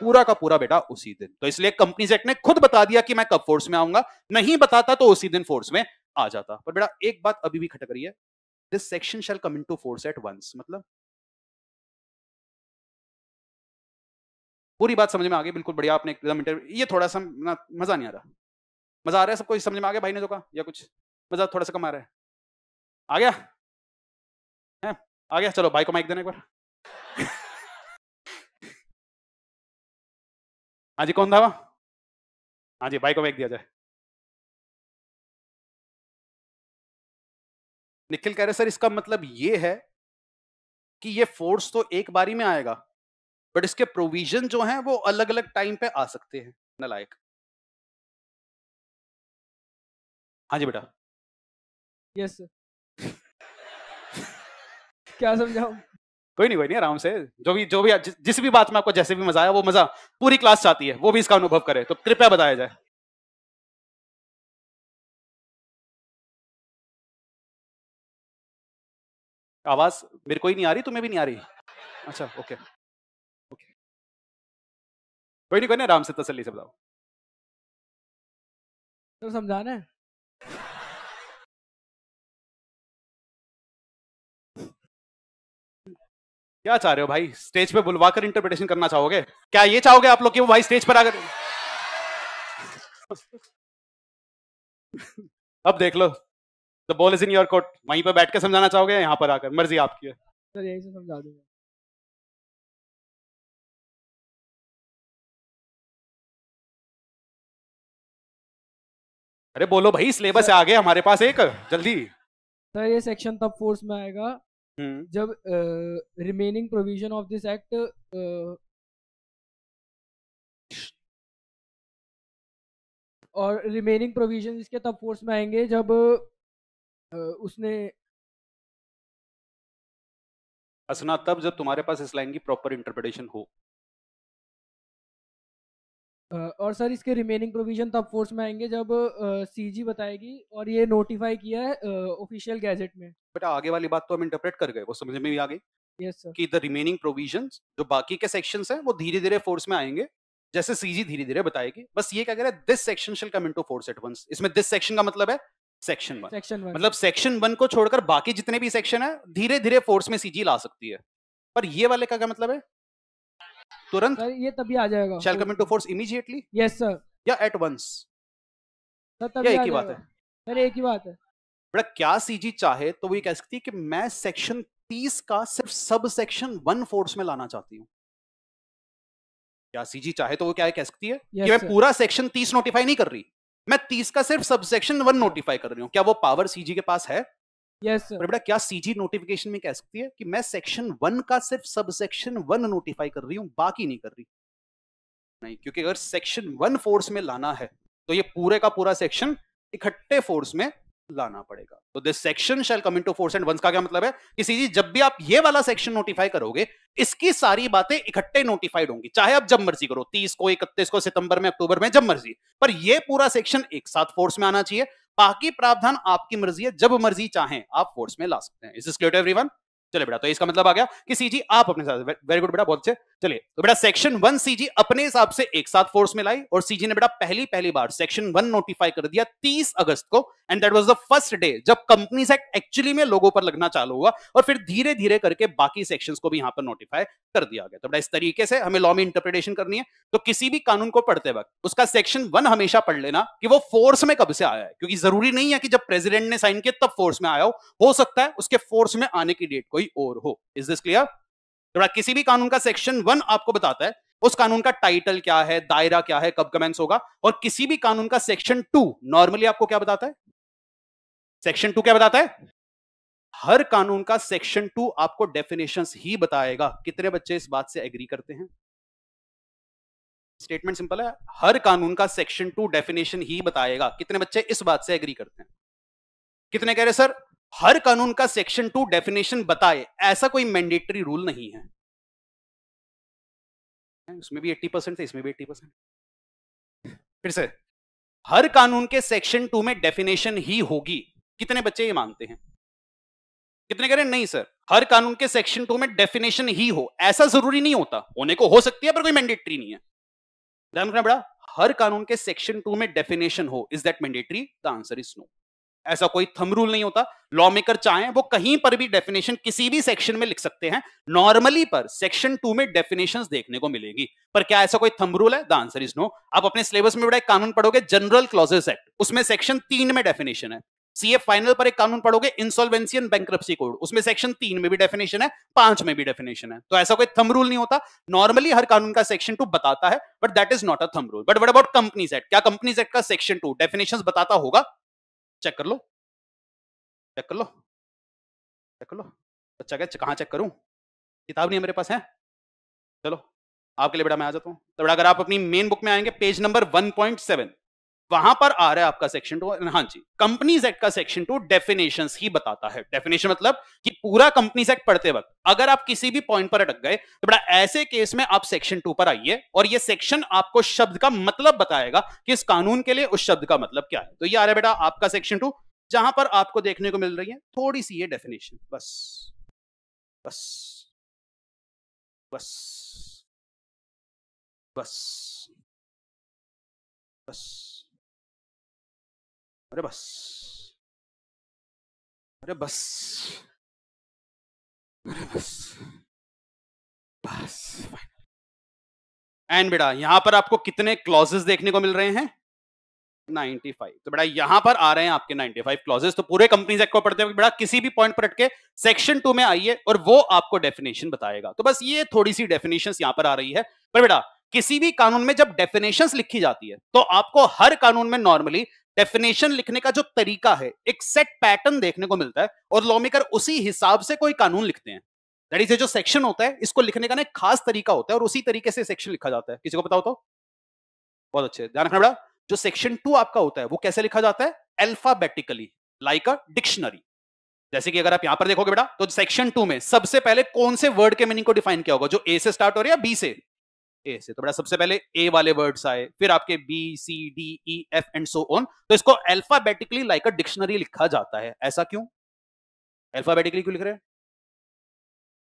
पूरा का पूरा बेटा उसी दिन तो इसलिए कंपनी सेक्ट ने खुद बता दिया कि मैं कब फोर्स में आऊंगा नहीं बताता तो उसी दिन फोर्स में आ जाता पर बेटा एक बात अभी भी खटक रही है this section shall come to force at once मतलब पूरी बात समझ में आ गई बिल्कुल बढ़िया आपने एकदम ये थोड़ा सा मजा नहीं आ रहा मजा आ रहा है सबको समझ में आ गया भाई ने तो कहा या कुछ मजा थोड़ा सा कम आ रहा है आ गया है आ गया चलो भाई को माइक देना एक बार हाँ जी कौन था हाँ जी भाई को माइक दिया जाए निखिल कह रहे सर इसका मतलब ये है कि ये फोर्स तो एक बारी में आएगा बट इसके प्रोविजन जो हैं वो अलग अलग टाइम पे आ सकते हैं नलायक हाँ जी बेटा यस क्या समझाओ कोई नहीं कोई नहीं आराम से जो भी जो भी जिस, जिस भी बात में आपको जैसे भी मजा आया वो मजा पूरी क्लास चाहती है वो भी इसका अनुभव करे तो कृपया बताया जाए आवाज मेरे को ही नहीं आ रही तुम्हें भी नहीं आ रही अच्छा ओके ओके कोई नहीं कोई नहीं आराम से तसली से बताओ तो समझाना है क्या चाह रहे हो भाई स्टेज पे बुलवाकर इंटरप्रिटेशन करना चाहोगे क्या ये चाहोगे आप लोग कि वो भाई स्टेज पर आकर अब देख लो the ball is in your court वहीं पर बैठ के समझाना चाहोगे यहाँ पर आकर मर्जी आपकी है सर यहीं से समझा दूंगा अरे बोलो भाई सिलेबस आ आगे हमारे पास एक जल्दी सर ये सेक्शन तब फोर्स में आएगा हम्म। जब remaining provision of this act और रिमेनिंग प्रोविजन इसके तब फोर्स में आएंगे जब uh, उसने असना तब जब तुम्हारे पास इस लाइन की प्रॉपर इंटरप्रिटेशन हो और सर इसके रिमेनिंग प्रोविजन तब फोर्स में आएंगे जब सीजी बताएगी और ये नोटिफाई किया है ऑफिशियल गैजेट में बेटा आगे वाली बात तो हम इंटरप्रेट कर गए वो समझ में भी आ गई यस सर कि द रिमेनिंग प्रोविजन जो बाकी के सेक्शन है वो धीरे धीरे फोर्स में आएंगे जैसे सीजी धीरे धीरे बताएगी बस ये क्या कह रहा है this section shall come into force at once इसमें दिस सेक्शन का मतलब है सेक्शन वन सेक्शन वन मतलब सेक्शन वन को छोड़कर बाकी जितने भी सेक्शन है धीरे धीरे फोर्स में सीजी ला सकती है पर ये वाले का क्या मतलब है तुरंत सर ये तभी आ जाएगा shall come into force immediately yes sir या एट वंस सर तभी एक ही बात है सर एक ही बात है बड़ा क्या सीजी चाहे तो वो ये कह सकती है कि मैं सेक्शन 30 का सिर्फ सब सेक्शन 1 फोर्स में लाना चाहती हूँ क्या सीजी चाहे तो वो क्या कह सकती है yes, कि मैं sir. पूरा सेक्शन 30 नोटिफाई नहीं कर रही मैं 30 का सिर्फ सब सेक्शन 1 नोटिफाई कर रही हूँ क्या वो पावर सीजी के पास है yes, पर बेटा क्या सीजी नोटिफिकेशन में कह सकती है कि मैं सेक्शन वन का सिर्फ सब सेक्शन वन नोटिफाई कर रही हूँ बाकी नहीं कर रही नहीं क्योंकि अगर सेक्शन वन फोर्स में लाना है तो ये पूरे का पूरा सेक्शन इकट्ठे फोर्स में लाना पड़ेगा तो this section come into force and once का क्या मतलब है कि सीजी जब भी आप ये वाला सेक्शन नोटिफाई करोगे इसकी सारी बातें इकट्ठे नोटिफाइड होंगी चाहे आप जब मर्जी करो तीस को इकतीस को सितंबर में अक्टूबर में जब मर्जी पर यह पूरा सेक्शन एक साथ फोर्स में आना चाहिए बाकी प्रावधान आपकी मर्जी है जब मर्जी चाहें आप फोर्स में ला सकते हैं इस क्लियर एवरीवन चले बेटा तो इसका मतलब आ गया कि सीजी आप अपने साथ वेरी गुड बेटा बहुत अच्छे चलिए तो बेटा सेक्शन वन सीजी अपने हिसाब से एक साथ फोर्स में लाई और सीजी ने बेटा पहली पहली बार सेक्शन वन नोटिफाई कर दिया 30 अगस्त को and that was the first day जब कंपनीज एक्ट एक्चुअली में लोगों पर लगना चालू हुआ और फिर धीरे धीरे करके बाकी सेक्शंस को भी यहां पर नोटिफाई कर दिया गया तो बेटा इस तरीके से हमें लॉ में इंटरप्रिटेशन करनी है तो किसी भी कानून को पढ़ते वक्त उसका सेक्शन वन हमेशा पढ़ लेना कि वो फोर्स में कब से आया है क्योंकि जरूरी नहीं है कि जब प्रेसिडेंट ने साइन किया तब फोर्स में आया हो हो सकता है उसके फोर्स में आने की डेट कोई और हो इज दिस क्लियर तो किसी भी कानून का सेक्शन वन आपको बताता है उस कानून का टाइटल क्या है दायरा क्या है कब कमेंस होगा और किसी भी कानून का सेक्शन टू नॉर्मली आपको क्या बताता है सेक्शन टू क्या बताता है हर कानून का सेक्शन टू आपको डेफिनेशंस ही बताएगा कितने बच्चे इस बात से एग्री करते हैं स्टेटमेंट सिंपल है हर कानून का सेक्शन टू डेफिनेशन ही बताएगा कितने बच्चे इस बात से एग्री करते हैं कितने कह रहे सर हर कानून का सेक्शन टू डेफिनेशन बताए ऐसा कोई मैंडेटरी रूल नहीं है उसमें भी एट्टी परसेंट इसमें भी एट्टी परसेंट फिर से हर कानून के सेक्शन टू में डेफिनेशन ही होगी कितने बच्चे ये मानते हैं कितने कह रहे नहीं सर हर कानून के सेक्शन टू में डेफिनेशन ही हो ऐसा जरूरी नहीं होता होने को हो सकती है पर कोई मैंडेटरी नहीं है ध्यान रखना बड़ा हर कानून के सेक्शन टू में डेफिनेशन हो is that mandatory the answer is no ऐसा कोई थम रूल नहीं होता लॉ मेकर चाहे वो कहीं पर भी डेफिनेशन किसी भी सेक्शन में लिख सकते हैं नॉर्मली पर सेक्शन टू में डेफिनेशन देखने को मिलेगी पर क्या ऐसा कोई थम रूल है द आंसर इज नो आप अपने सिलेबस में बड़ा कानून पढ़ोगे जनरल क्लॉजेस एक्ट उसमें सेक्शन तीन में डेफिनेशन है सीए फाइनल पर एक कानून पढ़ोगे इंसॉल्वेंसी एंड बैंक्रप्सी कोड उसमें सेक्शन तीन में भी डेफिनेशन है पांच में भी डेफिनेशन है तो ऐसा कोई थम रूल नहीं होता नॉर्मली हर कानून का सेक्शन टू बताता है but that is not a thumb rule but what about company act क्या कंपनी सेट का सेक्शन टू डेफिनेशन बताता होगा चेक कर लो चेक कर लो चेक कर लो बच्चा क्या अच्छा, कहाँ चेक करूँ किताब नहीं है मेरे पास है चलो आपके लिए बेटा मैं आ जाता हूँ तो बेटा अगर आप अपनी मेन बुक में आएंगे page number one point seven वहां पर आ रहा है आपका सेक्शन टू हाँ जी कंपनी एक्ट का सेक्शन टू डेफिनेशन ही बताता है डेफिनेशन मतलब कि पूरा कंपनी एक्ट पढ़ते वक्त अगर आप किसी भी पॉइंट पर अटक गए तो बड़ा ऐसे केस में आप सेक्शन टू पर आइए और ये सेक्शन आपको शब्द का मतलब बताएगा कि इस कानून के लिए उस शब्द का मतलब क्या है तो ये आ रहा है बेटा आपका सेक्शन टू जहां पर आपको देखने को मिल रही है थोड़ी सी ये डेफिनेशन बस बस बस बस बस अरे बस अरे बस अरे बस बस एंड बेटा यहां पर आपको कितने क्लॉजेस देखने को मिल रहे हैं 95 तो बेटा यहां पर आ रहे हैं आपके 95 क्लॉजेस तो पूरे कंपनीज एक्ट को पढ़ते हुए बेटा किसी भी पॉइंट पर अटके सेक्शन टू में आइए और वो आपको डेफिनेशन बताएगा तो बस ये थोड़ी सी डेफिनेशन यहां पर आ रही है पर बेटा किसी भी कानून में जब डेफिनेशन लिखी जाती है तो आपको हर कानून में नॉर्मली डेफिनेशन लिखने का जो तरीका है एक सेट पैटर्न देखने को मिलता है और लॉ मेकर उसी हिसाब से कोई कानून लिखते हैं दैट इज जो सेक्शन होता है इसको लिखने का ना खास तरीका होता है और उसी तरीके से सेक्शन लिखा जाता है किसी को बताओ तो बहुत अच्छे ध्यान रखना बड़ा जो सेक्शन टू आपका होता है वो कैसे लिखा जाता है अल्फाबेटिकली लाइक अ डिक्शनरी जैसे कि अगर आप यहां पर देखोगे बेटा तो सेक्शन टू में सबसे पहले कौन से वर्ड के मीनिंग को डिफाइन किया होगा जो ए से स्टार्ट हो रहा है या बी से ए से तो बड़ा सबसे पहले ए वाले वर्ड्स आए फिर आपके B C D E F and so on तो इसको अल्फाबेटिकली लाइक अ डिक्शनरी लिखा जाता है ऐसा क्यों अल्फाबेटिकली क्यों लिख रहे हैं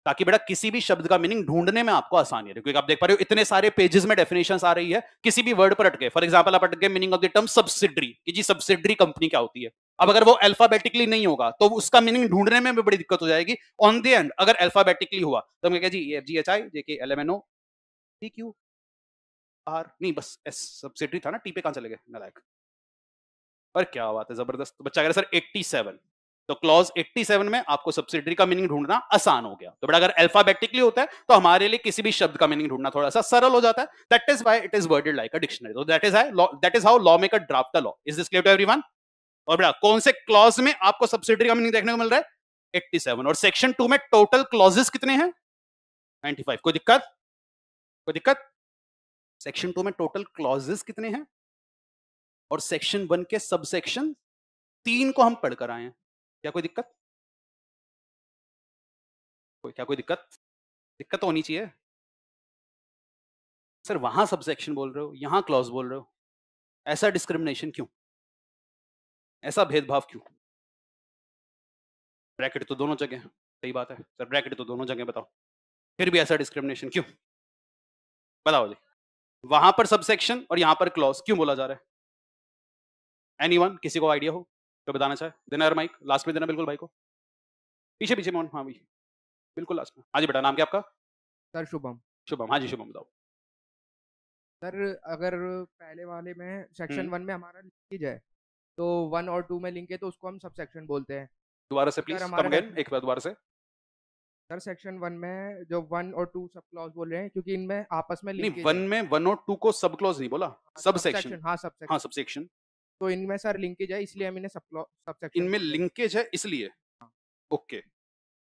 ताकि बेटा किसी भी शब्द का मीनिंग ढूंढने में आपको आसानी रहे क्योंकि आप देख पा रहे हो इतने सारे पेजेस में डेफिनेशन आ रही है किसी भी वर्ड पर अटके फॉर एग्जाम्पल आप अटके meaning of the term subsidiary कि जी सब्सिडरी कंपनी क्या होती है अब अगर वो अल्फाबेटिकली नहीं होगा तो उसका मीनिंग ढूंढने में भी बड़ी दिक्कत हो जाएगी ऑन द एंड अगर अल्फाबेटिकली हुआ तो हम क्या G F G H I J K L M N O T Q R नहीं बस एस सब्सिडरी था ना टी पे कहां चले गए नलायक पर क्या बात है जबरदस्त बच्चा कह रहा सर 87 तो क्लॉज 87 में आपको सब्सिडरी का मीनिंग ढूंढना आसान हो गया तो बड़ा अगर अल्फाबेटिकली होता है तो हमारे लिए किसी भी शब्द का मीनिंग ढूंढना थोड़ा सा सरल हो जाता है that is why it is worded like a dictionary तो that is that is how law maker draft the law is this clear to everyone और बड़ा कौन से क्लॉज में आपको सब्सिडरी का मीनिंग देखने को मिल रहा है 87 और सेक्शन 2 में टोटल क्लॉजेस कितने हैं 95 कोई दिक्कत कोई दिक्कत सेक्शन टू में टोटल क्लॉजेस कितने हैं और सेक्शन वन के सबसेक्शन तीन को हम पढ़कर आए हैं क्या कोई दिक्कत कोई क्या कोई दिक्कत दिक्कत तो होनी चाहिए सर वहां सबसेक्शन बोल रहे हो यहां क्लॉज बोल रहे हो ऐसा डिस्क्रिमिनेशन क्यों ऐसा भेदभाव क्यों ब्रैकेट तो दोनों जगह सही बात है सर ब्रैकेट तो दोनों जगह बताओ फिर भी ऐसा डिस्क्रिमिनेशन क्यों बताओ जी वहां पर सबसेक्शन और यहां पर क्लॉज क्यों बोला जा रहा है एनी किसी को आइडिया हो तो बताना चाहे देना यार माइक लास्ट में देना बिल्कुल भाई को पीछे पीछे मोहन हाँ भाई बिल्कुल लास्ट में हाँ जी बेटा नाम क्या आपका सर शुभम शुभम हाँ जी शुभम बताओ सर अगर पहले वाले में सेक्शन हम्म। वन में हमारा लिंकेज है तो वन और टू में लिंक है तो उसको हम सबसेक्शन बोलते हैं दोबारा से प्लीज कम अगेन एक बार दोबारा से सर सेक्शन वन में जो वन और टू सब क्लॉज बोल रहे हैं क्योंकि इनमें आपस में नहीं वन में वन और टू को सब क्लॉज नहीं बोला सब सेक्शन हाँ सब सेक्शन हाँ सब सेक्शन हाँ, तो इनमें सर लिंकेज है इसलिए हम इन्हें सब सब सेक्शन इनमें लिंकेज है इसलिए हाँ। ओके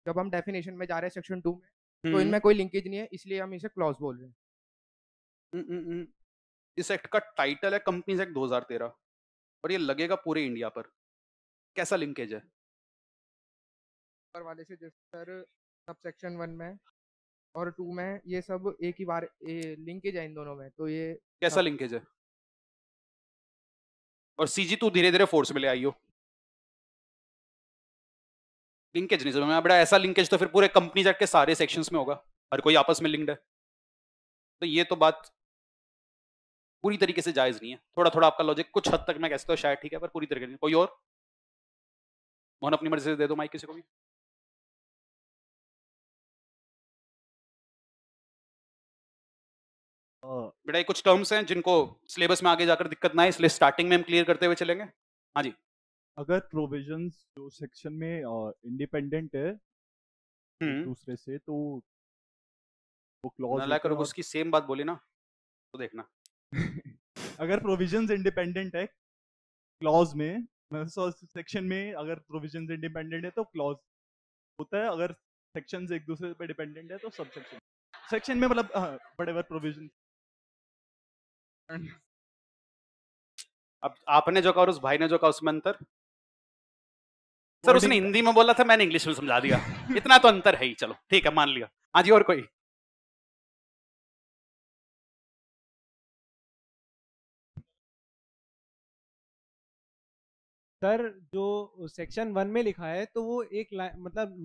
जब हम डेफिनेशन में जा रहे हैं सेक्शन टू में तो हम्म। इनमें कोई लिंकेज नहीं है इसलिए हम इसे क्लॉज बोल रहे हैं हम्म, हम्म, इस एक्ट का टाइटल है कंपनी एक्ट 2013 और ये लगेगा पूरे इंडिया पर कैसा लिंकेज है ऊपर वाले से सर सब सेक्शन वन में और टू में ये सब एक ही बार लिंकेज है इन दोनों में तो ये कैसा लिंकेज है और सीजी तू धीरे धीरे फोर्स में ले आई हो लिंकेज नहीं समझ में बड़ा ऐसा लिंकेज तो फिर पूरे कंपनी जाके सारे सेक्शंस में होगा हर कोई आपस में लिंक्ड है तो ये तो बात पूरी तरीके से जायज नहीं है थोड़ा थोड़ा आपका लॉजिक कुछ हद तक मैं कह सकता हूँ शायद ठीक है पर पूरी तरीके से कोई और मोहन अपनी मर्जी से दे दो माइक किसी को भी हाँ। बेटा ये कुछ टर्म्स हैं जिनको सिलेबस में आगे जाकर दिक्कत ना है इसलिए स्टार्टिंग में हम क्लियर करते हुए चलेंगे हाँ जी अगर प्रोविजन जो सेक्शन में इंडिपेंडेंट है हम्म। दूसरे से तो वो क्लॉज नालायक और उसकी सेम बात बोली ना तो देखना अगर प्रोविजन इंडिपेंडेंट है क्लॉज में सेक्शन में अगर प्रोविजन इंडिपेंडेंट है तो क्लॉज होता है अगर सेक्शन एक दूसरे पे डिपेंडेंट है तो सब सेक्शन सेक्शन में मतलब बड़े बार प्रोविजन हम्म। अब आपने जो कहा और उस भाई ने जो कहा उसमें अंतर सर उसने हिंदी में बोला था मैंने इंग्लिश में समझा दिया इतना तो अंतर है ही चलो ठीक है मान लिया हाँ जी और कोई सर जो सेक्शन वन में लिखा है तो वो एक लाइन मतलब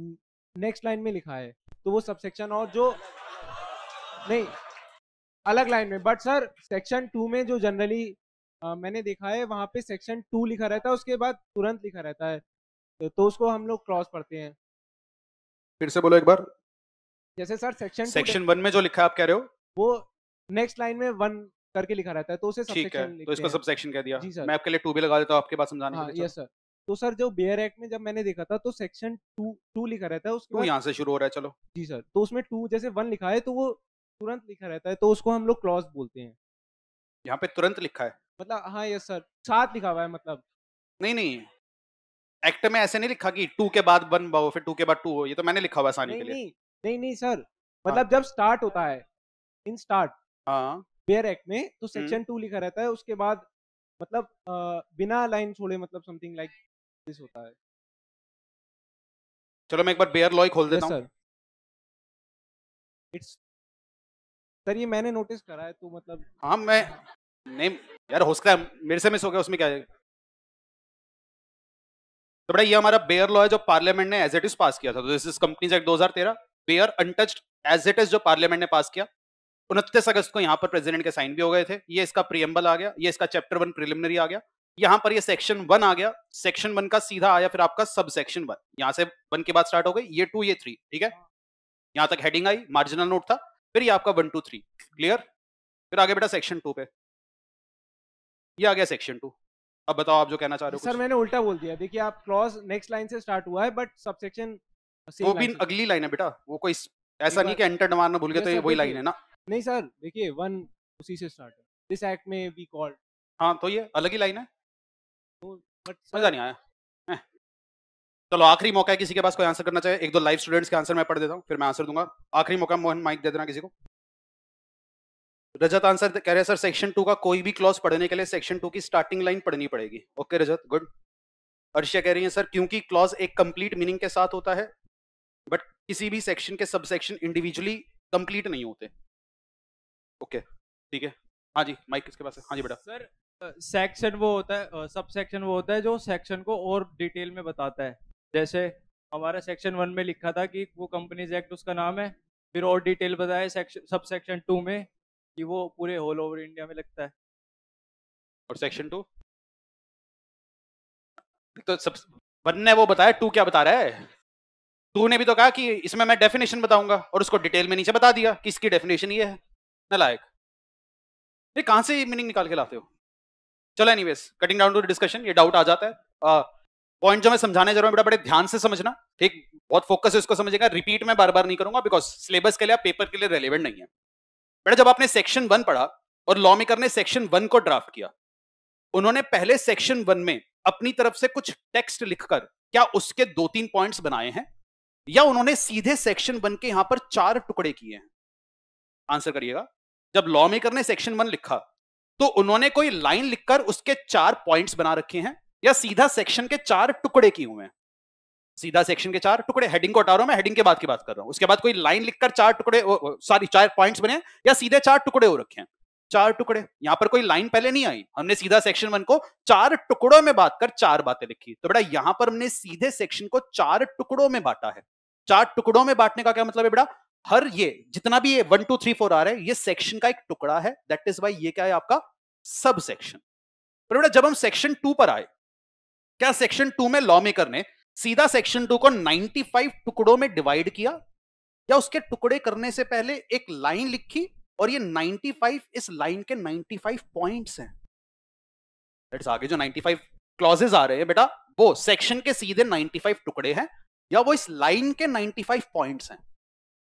नेक्स्ट लाइन में लिखा है तो वो सब सेक्शन और जो नहीं अलग लाइन में बट सर सेक्शन टू में जो जनरली मैंने देखा है वहाँ पे सेक्शन टू लिखा रहता है उसके बाद तुरंत लिखा रहता है तो, तो उसको हम लोग क्रॉस पढ़ते हैं फिर से बोलो एक बार जैसे सर सेक्शन सेक्शन वन में जो लिखा है आप कह रहे हो वो नेक्स्ट लाइन में वन करके लिखा रहता है तो उसे ठीक तो सब सेक्शन कह दिया सर मैं आपके लिए टू भी लगा देता हूँ आपके पास समझाने हाँ, यस सर तो सर जो बेयर एक्ट में जब मैंने देखा था तो सेक्शन टू टू लिखा रहता है उसको यहाँ से शुरू हो रहा है चलो जी सर तो उसमें टू जैसे वन लिखा है तो वो तुरंत लिखा रहता है तो उसको हम लोग क्लॉज बोलते हैं यहाँ पे तुरंत लिखा है मतलब हाँ यस सर साथ लिखा हुआ है मतलब नहीं नहीं एक्ट में ऐसे नहीं लिखा कि टू के बाद वन हो फिर टू के बाद टू हो ये तो मैंने लिखा हुआ आसानी के लिए नहीं नहीं नहीं सर हाँ। मतलब हाँ। जब स्टार्ट होता है इन स्टार्ट हाँ बेयर एक्ट में तो सेक्शन हम्म। टू लिखा रहता है उसके बाद मतलब आ, बिना लाइन छोड़े मतलब समथिंग लाइक दिस होता है चलो मैं एक बार बेयर लॉ खोल देता हूँ सर इट्स सर ये मैंने नोटिस करा है तो मतलब हाँ मैं नहीं यार हो सकता है मेरे से मिस हो गया उसमें क्या है तो बड़ा ये हमारा बेयर लॉ है जो पार्लियामेंट ने एज इट इज पास किया था तो this is companies act 2013 bare untouched as it is जो पार्लियामेंट ने पास किया उनतीस अगस्त को यहाँ पर प्रेसिडेंट के साइन भी हो गए थे ये इसका प्रियम्बल आ गया ये इसका चैप्टर वन प्रिलिमिनरी आ गया यहाँ पर ये सेक्शन वन आ गया सेक्शन वन का सीधा आया फिर आपका सब सेक्शन वन यहाँ से वन के बाद स्टार्ट हो गई ये टू ये थ्री ठीक है हाँ। यहाँ तक हेडिंग आई मार्जिनल नोट था फिर ये आपका वन टू थ्री क्लियर फिर आगे बेटा सेक्शन टू पे ये आ गया सेक्शन टू अब बताओ आप जो कहना चाह रहे हो सर मैंने उल्टा बोल दिया देखिए आप क्लॉज नेक्स्ट लाइन से स्टार्ट हुआ है बट सब सेक्शन वो भी अगली लाइन है बेटा वो कोई ऐसा नहीं कि एंटर मारना भूल गए तो ये वही लाइन है ना नहीं सर देखिए वन उसी से स्टार्ट है दिस एक्ट में वी कॉल्ड हाँ तो ये अलग ही लाइन है तो, बट मजा नहीं आया चलो आखिरी मौका है किसी के पास कोई आंसर करना चाहिए एक दो लाइव स्टूडेंट्स के आंसर मैं पढ़ देता हूँ फिर मैं आंसर दूंगा आखिरी मौका मोहन माइक दे देना किसी को रजत आंसर कह रहे हैं सर सेक्शन टू का कोई भी क्लॉज पढ़ने के लिए सेक्शन टू की स्टार्टिंग लाइन पढ़नी पड़ेगी ओके रजत गुड अर्षिया कह रही है सर क्योंकि क्लॉज एक कंप्लीट मीनिंग के साथ होता है बट किसी भी सेक्शन के सब सेक्शन इंडिविजुअली कंप्लीट नहीं होते ओके ठीक है हाँ जी माइक किसके पास है हाँ जी बेटा सर सेक्शन वो होता है सब सेक्शन वो होता है जो सेक्शन को और डिटेल में बताता है जैसे हमारा सेक्शन वन में लिखा था कि वो कंपनीज एक्ट उसका नाम है फिर और डिटेल बताया सेक्शन सब सेक्शन टू में कि वो पूरे होल ओवर इंडिया में लगता है और सेक्शन टू तो सब वन ने वो बताया टू क्या बता रहा है टू ने भी तो कहा कि इसमें मैं डेफिनेशन बताऊंगा और उसको डिटेल में नीचे बता दिया कि इसकी डेफिनेशन ये है लायक ये कहाँ से मीनिंग निकाल के लाते हो चलो anyways cutting down to discussion ये डाउट आ जाता है पॉइंट जो मैं समझाने जा रहा हूँ बेटा बड़े ध्यान से समझना ठीक बहुत फोकस है इसको समझेगा रिपीट मैं बार बार नहीं करूंगा बिकॉज सिलेबस के लिए पेपर के लिए रेलिवेंट नहीं है बेटा जब आपने सेक्शन वन पढ़ा और लॉ मेकर ने सेक्शन वन को ड्राफ्ट किया उन्होंने पहले सेक्शन वन में अपनी तरफ से कुछ टेक्स्ट लिखकर क्या उसके दो तीन पॉइंट्स बनाए हैं या उन्होंने सीधे सेक्शन वन के यहां पर चार टुकड़े किए हैं आंसर करिएगा जब लॉ मेकर ने सेक्शन वन लिखा तो उन्होंने कोई लाइन लिखकर उसके चार पॉइंट्स बना रखे हैं या सीधा सेक्शन के चार टुकड़े किए हुए हैं सीधा सेक्शन के चार टुकड़े हेडिंग को हटा रहा हूं मैं हेडिंग के बाद की बात कर रहा हूं उसके बाद कोई लाइन लिखकर चार टुकड़े सॉरी चार पॉइंट्स बने या सीधे चार टुकड़े हो रखे हैं चार टुकड़े यहां पर कोई लाइन पहले नहीं आई हमने सीधा सेक्शन वन को चार टुकड़ों में बात कर चार बातें लिखी तो बेटा यहां पर हमने सीधे सेक्शन को चार टुकड़ों में बांटा है चार टुकड़ों में बांटने का क्या मतलब है बेटा हर ये जितना भी ये वन टू थ्री फोर आ रहा है ये सेक्शन का एक टुकड़ा है दैट इज वाई ये क्या है आपका सब सेक्शन पर बेटा जब हम सेक्शन टू पर आए क्या सेक्शन टू में लॉ मेकर ने सीधा सेक्शन टू को 95 टुकड़ों में डिवाइड किया या उसके टुकड़े करने से पहले एक लाइन लिखी और ये 95 इस लाइन के 95 पॉइंट्स हैं पॉइंट आगे जो 95 क्लॉजेज आ रहे हैं बेटा वो सेक्शन के सीधे 95 टुकड़े हैं या वो इस लाइन के 95 पॉइंट्स हैं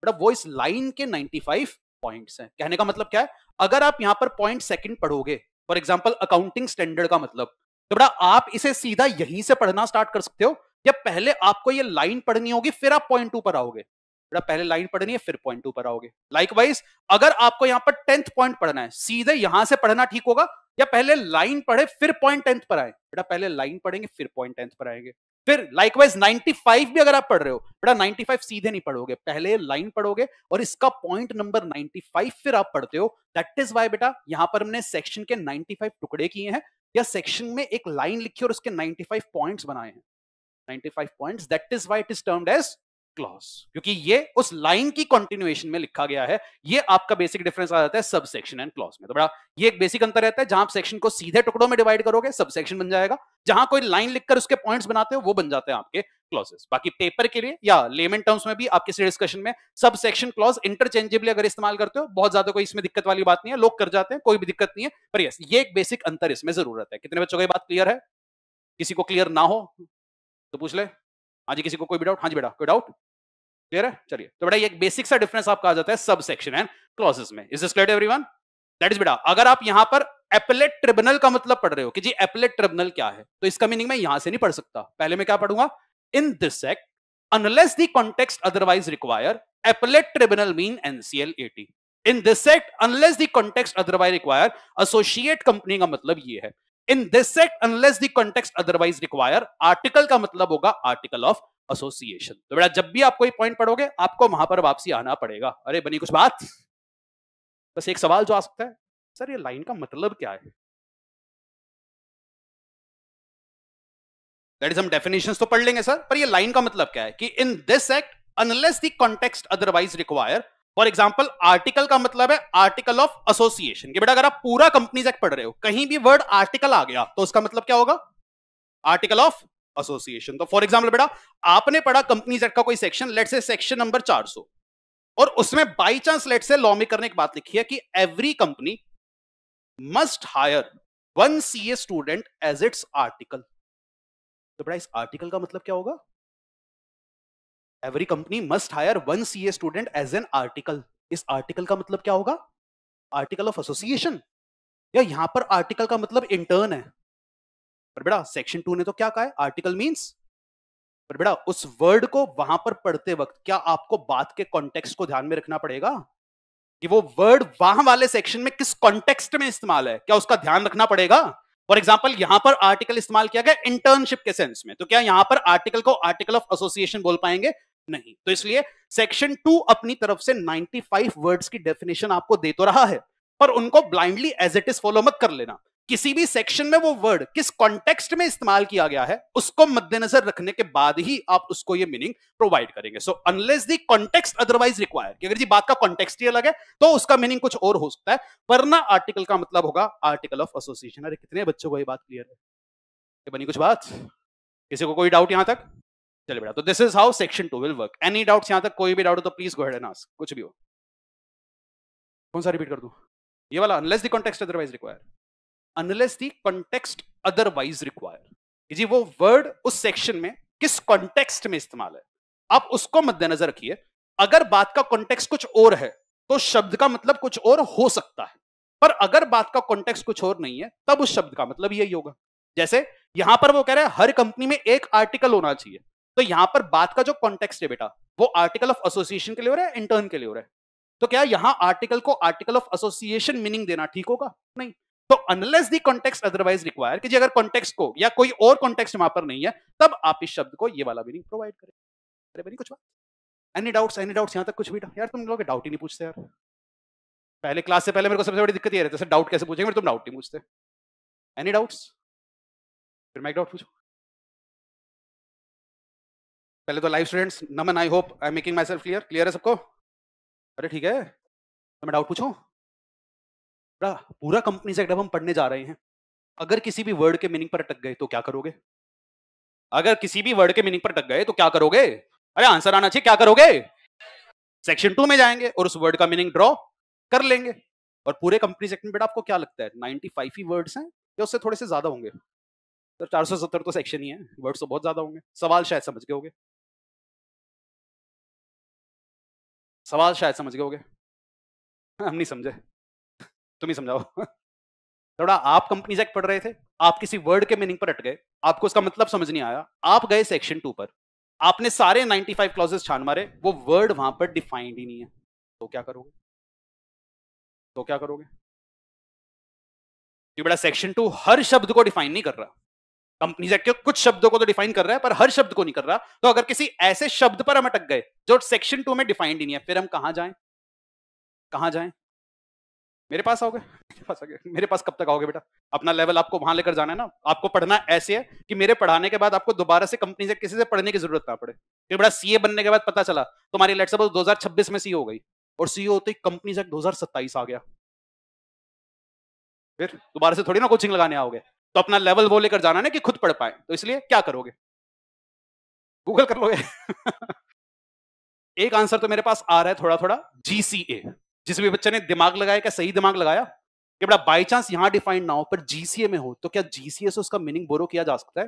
बेटा वो इस लाइन के 95 पॉइंट्स हैं कहने का मतलब क्या है अगर आप यहां पर पॉइंट सेकंड पढ़ोगे फॉर एग्जाम्पल अकाउंटिंग स्टैंडर्ड का मतलब तो बड़ा आप इसे सीधा यहीं से पढ़ना स्टार्ट कर सकते हो या पहले आपको ये लाइन पढ़नी होगी फिर आप पॉइंट टू पर आओगे बेटा पहले लाइन पढ़नी है फिर पॉइंट टू पर आओगे लाइकवाइज अगर आपको यहाँ पर टेंथ पॉइंट पढ़ना है सीधे यहां से पढ़ना ठीक होगा या पहले लाइन पढ़े फिर पॉइंट टेंथ पर आए बेटा पहले लाइन पढ़ेंगे फिर पॉइंट टेंथ पर आएंगे फिर लाइकवाइज 95 भी अगर आप पढ़ रहे हो बेटा 95 सीधे नहीं पढ़ोगे पहले लाइन पढ़ोगे और इसका पॉइंट नंबर 95 फिर आप पढ़ते हो दैट इज वाई बेटा यहां पर हमने सेक्शन के 95 टुकड़े किए हैं या सेक्शन में एक लाइन लिखी और उसके 95 पॉइंट्स बनाए हैं 95 points that is why it is termed as clause क्योंकि ये उस लाइन की कंटिन्यूएशन में लिखा गया है ये आपका बेसिक डिफरेंस आ जाता है सब सेक्शन एंड क्लॉज में तो बड़ा ये एक बेसिक अंतर रहता है जहां आप सेक्शन को सीधे टुकड़ों में डिवाइड करोगे सब सेक्शन बन जाएगा जहां कोई लाइन लिखकर उसके पॉइंट्स बनाते हो वो बन जाते हैं आपके क्लॉजेस बाकी पेपर के लिए या लेमन टर्म्स में भी आप किसी डिस्कशन में सब सेक्शन क्लॉज इंटरचेंजेबली अगर इस्तेमाल करते हो बहुत ज्यादा कोई इसमें दिक्कत वाली बात नहीं है लोग कर जाते हैं कोई भी दिक्कत नहीं है पर यस ये एक बेसिक अंतर इसमें जरूरत है कितने बच्चों को बात क्लियर है किसी को क्लियर ना हो तो पूछ ले हाँ जी किसी को कोई भी डाउट हाँ जी बेटा कोई डाउट क्लियर है चलिए तो बेटा ये एक बेसिक सा डिफरेंस आपका आ जाता है सब सेक्शन एंड क्लॉजेस में is this clear everyone that is बेटा अगर आप यहां पर एपलेट ट्रिब्यूनल का मतलब पढ़ रहे हो कि जी एपलेट ट्रिब्यूनल क्या है तो इसका मीनिंग मैं यहां से नहीं पढ़ सकता पहले मैं क्या पढ़ूंगा in this act unless the context otherwise require appellate tribunal mean ncl 80 in this act unless the context otherwise require associate company का मतलब ये है in this act unless the context otherwise require article का मतलब होगा article of association तो बेटा जब भी आपको ये पॉइंट पढ़ोगे आपको वहां पर वापसी आना पड़ेगा अरे बनी कुछ बात बस एक सवाल जो आ सकता है सर ये लाइन का मतलब क्या है दैट इज हम डेफिनेशंस तो पढ़ लेंगे सर पर ये लाइन का मतलब क्या है कि in this act unless the context otherwise require for example article का मतलब है आर्टिकल ऑफ एसोसिएशन बेटा अगर आप पूरा कंपनीज एक्ट पढ़ रहे हो कहीं भी वर्ड आर्टिकल आ गया तो उसका मतलब क्या होगा आर्टिकल ऑफ एसोसिएशन तो फॉर एग्जाम्पल बेटा आपने पढ़ा कंपनीज एक्ट का कोई section let say section number 400 और उसमें by chance let say law maker ने एक बात लिखी है कि every company must hire one C A student as its article तो बड़ा इस आर्टिकल का मतलब क्या होगा every company must hire one C A student as an article इस आर्टिकल का मतलब क्या होगा आर्टिकल ऑफ एसोसिएशन या यहां पर आर्टिकल का मतलब इंटर्न है पर बेटा सेक्शन टू ने तो क्या कहा है आर्टिकल मींस पर बेटा उस वर्ड को वहां पर पढ़ते वक्त क्या आपको बात के कॉन्टेक्स्ट को ध्यान में रखना पड़ेगा कि वो वर्ड वहां वाले सेक्शन में किस कॉन्टेक्स्ट में इस्तेमाल है क्या उसका ध्यान रखना पड़ेगा फॉर एग्जाम्पल यहां पर आर्टिकल इस्तेमाल किया गया इंटर्नशिप के सेंस में तो क्या यहां पर आर्टिकल को आर्टिकल ऑफ एसोसिएशन बोल पाएंगे नहीं तो इसलिए सेक्शन टू अपनी तरफ से 95 वर्ड्स की डेफिनेशन आपको दे तो रहा है पर उनको blindly as it is follow मत कर लेना किसी भी सेक्शन में वो वर्ड किस कॉन्टेक्स्ट में इस्तेमाल किया गया है उसको मद्देनजर रखने के बाद ही आप उसको ये मीनिंग प्रोवाइड करेंगे so unless the context otherwise require कि अगर जी बात का कॉन्टेक्स्ट ही अलग है तो उसका मीनिंग कुछ और हो सकता है वरना आर्टिकल का मतलब होगा आर्टिकल ऑफ एसोसिएशन अरे कितने बच्चों को ये बात क्लियर है ये बनी कुछ बात किसी को कोई डाउट यहां तक चलिए बेटा तो this is how section two will work any doubts यहां तक कोई भी डाउट हो तो please go ahead and ask कुछ भी हो कौन सा रिपीट कर दूं ये वाला unless the context otherwise require unless the context otherwise require जी वो वर्ड उस सेक्शन में किस कॉन्टेक्स्ट में इस्तेमाल है आप उसको मद्देनजर रखिए अगर बात का कॉन्टेक्स्ट कुछ और है तो शब्द का मतलब कुछ और हो सकता है पर अगर बात का कॉन्टेक्स्ट कुछ और नहीं है तब उस शब्द का मतलब यही होगा जैसे यहां पर वो कह रहे हैं हर कंपनी में एक आर्टिकल होना चाहिए तो यहां पर बात का जो कॉन्टेक्स्ट है बेटा वो आर्टिकल ऑफ एसोसिएशन के लिए हो रहा है इंटर्न के लिए हो रहा है तो क्या यहां आर्टिकल को आर्टिकल ऑफ एसोसिएशन मीनिंग देना ठीक होगा नहीं तो unless the context otherwise require कि अगर कॉन्टेक्स्ट को या कोई और कॉन्टेक्स्ट वहां पर नहीं है तब आप इस शब्द को ये वाला मीनिंग प्रोवाइड करें अरे मेरी कुछ बात एनी डाउट्स एनी डाउट्स यहां तक कुछ भी यार तुम लोग डाउट ही नहीं पूछते यार पहले क्लास से पहले मेरे को सबसे बड़ी दिक्कत ये रहती है सर डाउट कैसे पूछेंगे तुम डाउट ही पूछते एनी डाउट्स फिर मैं एक डाउट पूछू पहले तो live students Naman I hope I am making myself clear clear है सबको अरे ठीक है तो मैं डाउट पूछूं पूरा पूरा कंपनी अब हम पढ़ने जा रहे हैं अगर किसी भी वर्ड के मीनिंग पर अटक गए तो क्या करोगे अगर किसी भी वर्ड के मीनिंग पर अटक गए तो क्या करोगे अरे आंसर आना चाहिए क्या करोगे सेक्शन टू में जाएंगे और उस वर्ड का मीनिंग ड्रॉ कर लेंगे और पूरे कंपनी सेक्टर में बेटा आपको क्या लगता है नाइनटी फाइव ही वर्ड्स हैं या उससे थोड़े से ज्यादा होंगे तो चार सौ सत्तर तो सेक्शन ही है वर्ड्स तो बहुत ज्यादा होंगे सवाल शायद समझ गए होंगे सवाल शायद समझ गए होंगे हम नहीं समझे तुम ही समझाओ थोड़ा आप कंपनीज एक्ट पढ़ रहे थे आप किसी वर्ड के मीनिंग पर अट गए आपको उसका मतलब समझ नहीं आया आप गए सेक्शन टू पर आपने सारे 95 फाइव क्लॉजेस छान मारे वो वर्ड वहां पर डिफाइंड ही नहीं है तो क्या करोगे तो क्या करोगे क्योंकि बेटा सेक्शन टू हर शब्द को डिफाइन नहीं कर रहा कंपनीज एक्ट के कुछ शब्दों को तो डिफाइन कर रहा है पर हर शब्द को नहीं कर रहा तो अगर किसी ऐसे शब्द पर हम अटक गए जो सेक्शन टू में डिफाइंड ही नहीं है फिर हम कहां जाए कहां जाएं मेरे पास आओगे मेरे पास आओगे मेरे पास कब तक आओगे बेटा अपना लेवल आपको वहां लेकर जाना है ना आपको पढ़ना ऐसे है कि मेरे पढ़ाने के बाद आपको दोबारा से कंपनी से किसी से पढ़ने की जरूरत ना पड़े क्योंकि बड़ा सीए बनने के बाद पता चला तुम्हारी लेट सपोज 2026 में सी हो गई और सीए होते ही कंपनी से 2027 आ गया फिर दोबारा से थोड़ी ना कोचिंग लगाने आओगे तो अपना लेवल वो लेकर जाना ना कि खुद पढ़ पाए तो इसलिए क्या करोगे गूगल कर लोगे एक आंसर तो मेरे पास आ रहा है थोड़ा थोड़ा जीसीए जिस भी बच्चे ने दिमाग लगाया क्या सही दिमाग लगाया कि बेटा बाई चांस यहाँ डिफाइंड ना हो पर जीसीए में हो तो क्या जीसीए से उसका मीनिंग बोरो किया जा सकता है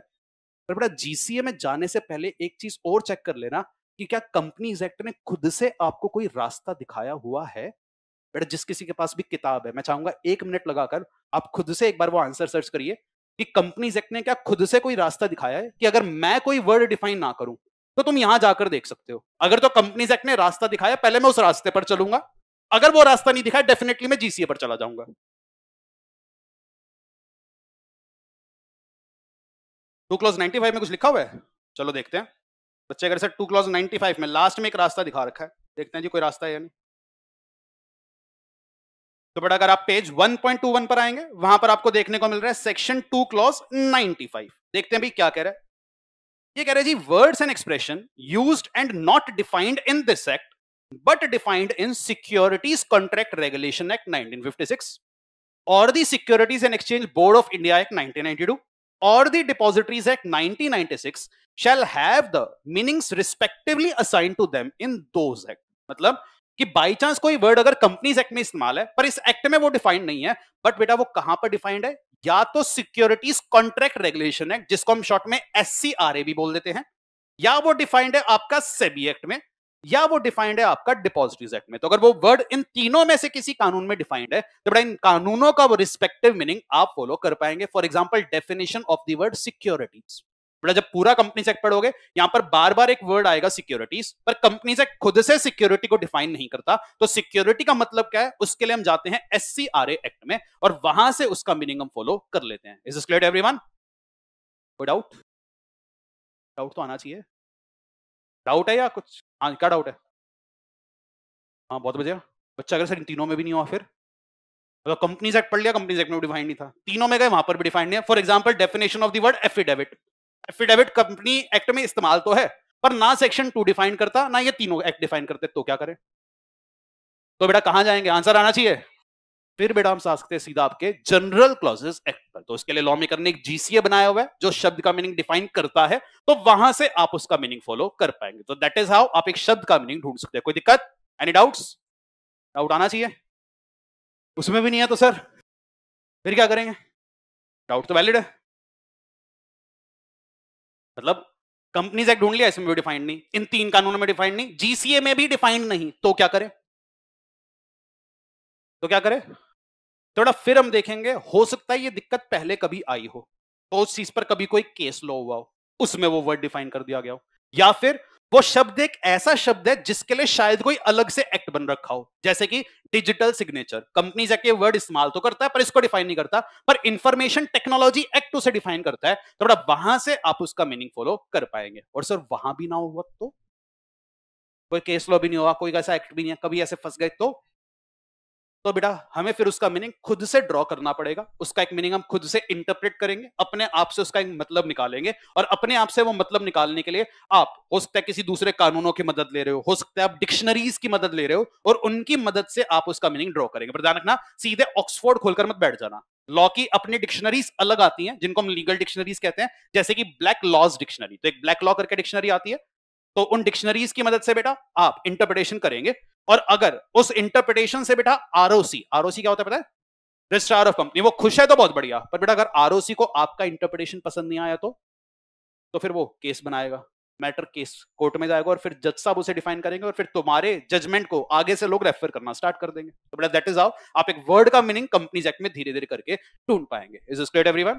पर बेटा जीसीए में जाने से पहले एक चीज और चेक कर लेना कि क्या कंपनीज एक्ट ने खुद से आपको कोई रास्ता दिखाया हुआ है बेटा जिस किसी के पास भी किताब है मैं चाहूंगा एक मिनट लगाकर आप खुद से एक बार वो आंसर सर्च करिए कि कंपनीज एक्ट ने क्या खुद से कोई रास्ता दिखाया है कि अगर मैं कोई वर्ड डिफाइन ना करूं तो तुम यहां जाकर देख सकते हो अगर तो कंपनीज एक्ट ने रास्ता दिखाया पहले मैं उस रास्ते पर चलूंगा अगर वो रास्ता नहीं दिखा डेफिनेटली मैं जीसीए पर चला जाऊंगा टू क्लॉज नाइनटी फाइव में कुछ लिखा हुआ है चलो देखते हैं बच्चे अगर sir two clause ninety five में लास्ट में एक रास्ता दिखा रखा है देखते हैं जी कोई रास्ता है या नहीं तो बेटा अगर आप पेज 1.21 पर आएंगे वहां पर आपको देखने को मिल रहा है सेक्शन टू क्लॉज 95 देखते हैं भाई क्या कह रहा है ये कह रहे जी words and expression used and not defined in this act but defined in Securities Contract Regulation Act 1956 or the Securities and Exchange Board of India Act 1992 or the Depositories Act 1996 shall have the meanings respectively assigned to them in those act मतलब कि by chance कोई word अगर companies act में इस्तेमाल है पर इस act में वो डिफाइंड नहीं है बट बेटा वो कहां पर डिफाइंड है या तो सिक्योरिटीज कॉन्ट्रैक्ट रेगुलेशन एक्ट जिसको हम शॉर्ट में एस भी बोल देते हैं या वो डिफाइंड है आपका सेबी एक्ट में या वो डिफाइंड है आपका डिपॉजिटरीज एक्ट में तो अगर वो वर्ड इन तीनों में से किसी कानून में डिफाइंड है तो बड़ा इन कानूनों का वो रिस्पेक्टिव मीनिंग आप फॉलो कर पाएंगे for example definition of the word securities बड़ा जब पूरा कंपनी सेक्ट पढ़ोगे यहां पर बार बार एक वर्ड आएगा सिक्योरिटीज पर कंपनी से खुद से सिक्योरिटी को डिफाइन नहीं करता तो सिक्योरिटी का मतलब क्या है उसके लिए हम जाते हैं एस एक्ट में और वहां से उसका मीनिंग हम फॉलो कर लेते हैं is is clear everyone doubt doubt तो आना चाहिए डाउट है या कुछ हाँ क्या डाउट है हाँ बहुत बढ़िया बच्चा अगर सर इन तीनों में भी नहीं हुआ फिर मतलब कंपनीज एक्ट पढ़ लिया कंपनीज एक्ट में डिफाइंड नहीं था तीनों में गए वहां पर भी डिफाइंड नहीं है for example definition of third word affidavit affidavit company act में इस्तेमाल तो है पर ना सेक्शन टू डिफाइन करता ना ये तीनों एक्ट डिफाइन करते तो क्या करें तो बेटा कहाँ जाएंगे आंसर आना चाहिए फिर बेटा हम सा सकते हैं सीधा आपके जनरल क्लॉजेस एक्ट पर तो इसके लिए लॉ मेकर ने एक जीसीए बनाया हुआ है जो शब्द का मीनिंग डिफाइन करता है तो वहां से आप उसका मीनिंग फॉलो कर पाएंगे तो दैट इज हाउ आप एक शब्द का मीनिंग ढूंढ सकते हैं कोई दिक्कत एनी डाउट्स डाउट आना चाहिए उसमें भी नहीं है तो सर फिर क्या करेंगे डाउट तो वैलिड है मतलब कंपनीज एक्ट ढूंढ लिया इसमें भी डिफाइंड नहीं इन तीन कानूनों में डिफाइंड नहीं जीसीए में भी डिफाइंड नहीं तो क्या करें तो क्या करें थोड़ा फिर हम देखेंगे हो सकता है ये दिक्कत पहले कभी आई हो तो उस चीज पर कभी कोई केस लॉ हुआ हो उसमें वो वर्ड डिफाइन कर दिया गया हो या फिर वो शब्द एक ऐसा शब्द है जिसके लिए शायद कोई अलग से एक्ट बन रखा हो जैसे कि digital signature company act word इस्तेमाल तो करता है पर इसको डिफाइन नहीं करता पर इंफॉर्मेशन टेक्नोलॉजी एक्ट उसे डिफाइन करता है तो बड़ा वहां से आप उसका मीनिंग फॉलो कर पाएंगे और सर वहां भी ना हुआ तो कोई केस लॉ भी नहीं हुआ कोई ऐसा एक्ट भी नहीं है कभी ऐसे फंस गए तो तो बेटा हमें फिर उसका मीनिंग खुद से ड्रॉ करना पड़ेगा उसका एक मीनिंग हम खुद से इंटरप्रेट करेंगे अपने आप से उसका एक मतलब निकालेंगे और अपने आप से वो मतलब निकालने के लिए आप हो सकता है किसी दूसरे कानूनों की मदद ले रहे हो हो सकता है आप डिक्शनरीज की मदद ले रहे हो और उनकी मदद से आप उसका मीनिंग ड्रॉ करेंगे पर ध्यान रखना सीधे ऑक्सफोर्ड खोलकर मत बैठ जाना लॉ की अपनी डिक्शनरीज अलग आती हैं जिनको हम लीगल डिक्शनरीज कहते हैं जैसे कि ब्लैक लॉज डिक्शनरी तो एक ब्लैक लॉ करके डिक्शनरी आती है तो उन डिक्शनरीज की मदद से बेटा आप इंटरप्रिटेशन करेंगे और अगर उस इंटरप्रिटेशन से बेटा आरओसी आरओसी क्या होता है पता है रजिस्ट्रार ऑफ कंपनी वो खुश है तो बहुत बढ़िया पर बेटा अगर आरओसी को आपका इंटरप्रिटेशन पसंद नहीं आया तो तो फिर वो केस बनाएगा मैटर केस कोर्ट में जाएगा और फिर जज साहब उसे डिफाइन करेंगे और फिर तुम्हारे जजमेंट को आगे से लोग रेफर करना स्टार्ट कर देंगे तो बेटा दैट इज हाउ आप एक वर्ड का मीनिंग कंपनीज एक्ट में धीरे धीरे करके ढूंढ पाएंगे इज इज क्लियर एवरीवन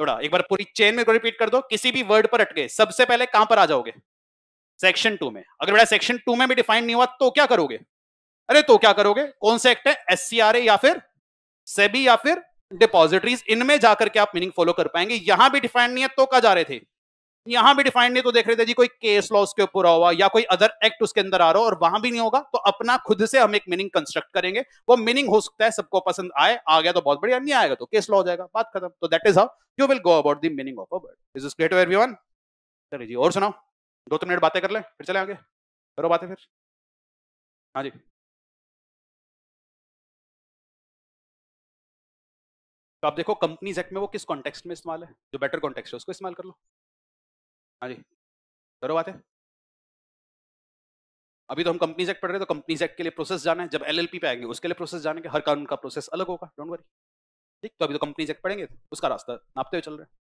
थोड़ा एक बार पूरी चेन में रिपीट कर दो किसी भी वर्ड पर अटके सबसे पहले कहां पर आ जाओगे सेक्शन टू में अगर बेटा सेक्शन टू में भी डिफाइन नहीं हुआ तो क्या करोगे अरे तो क्या करोगे कौन से एक्ट है एस या फिर सेबी e या फिर डिपॉजिटरीज इनमें जाकर के आप मीनिंग फॉलो कर पाएंगे यहां भी डिफाइंड नहीं है तो कहा जा रहे थे यहां भी डिफाइंड नहीं तो देख रहे थे जी कोई केस लॉ उसके ऊपर हुआ या कोई अदर एक्ट उसके अंदर आ रहा हो और वहां भी नहीं होगा तो अपना खुद से हम एक मीनिंग कंस्ट्रक्ट करेंगे वो मीनिंग हो सकता है सबको पसंद आए आ गया तो बहुत बढ़िया नहीं आएगा तो केस लॉ हो जाएगा बात खत्म तो that is how you will go about the meaning of a word is is great one चलिए जी और सुनाओ दो तीन मिनट बातें कर ले फिर चले आगे करो बातें फिर हाँ जी तो आप देखो कंपनीज एक्ट में वो किस कॉन्टेक्स्ट में इस्तेमाल है जो बेटर कॉन्टेक्स्ट है उसको इस्तेमाल कर लो हाँ जी करो बातें अभी तो हम कंपनीज एक्ट पढ़ रहे हैं तो कंपनीज एक्ट के लिए प्रोसेस जाना है जब एलएलपी पे आएंगे उसके लिए प्रोसेस जाने के हर कानून का प्रोसेस अलग होगा डोंट वरी ठीक तो अभी तो कंपनीज एक्ट पढ़ेंगे उसका रास्ता नापते हुए चल रहे हैं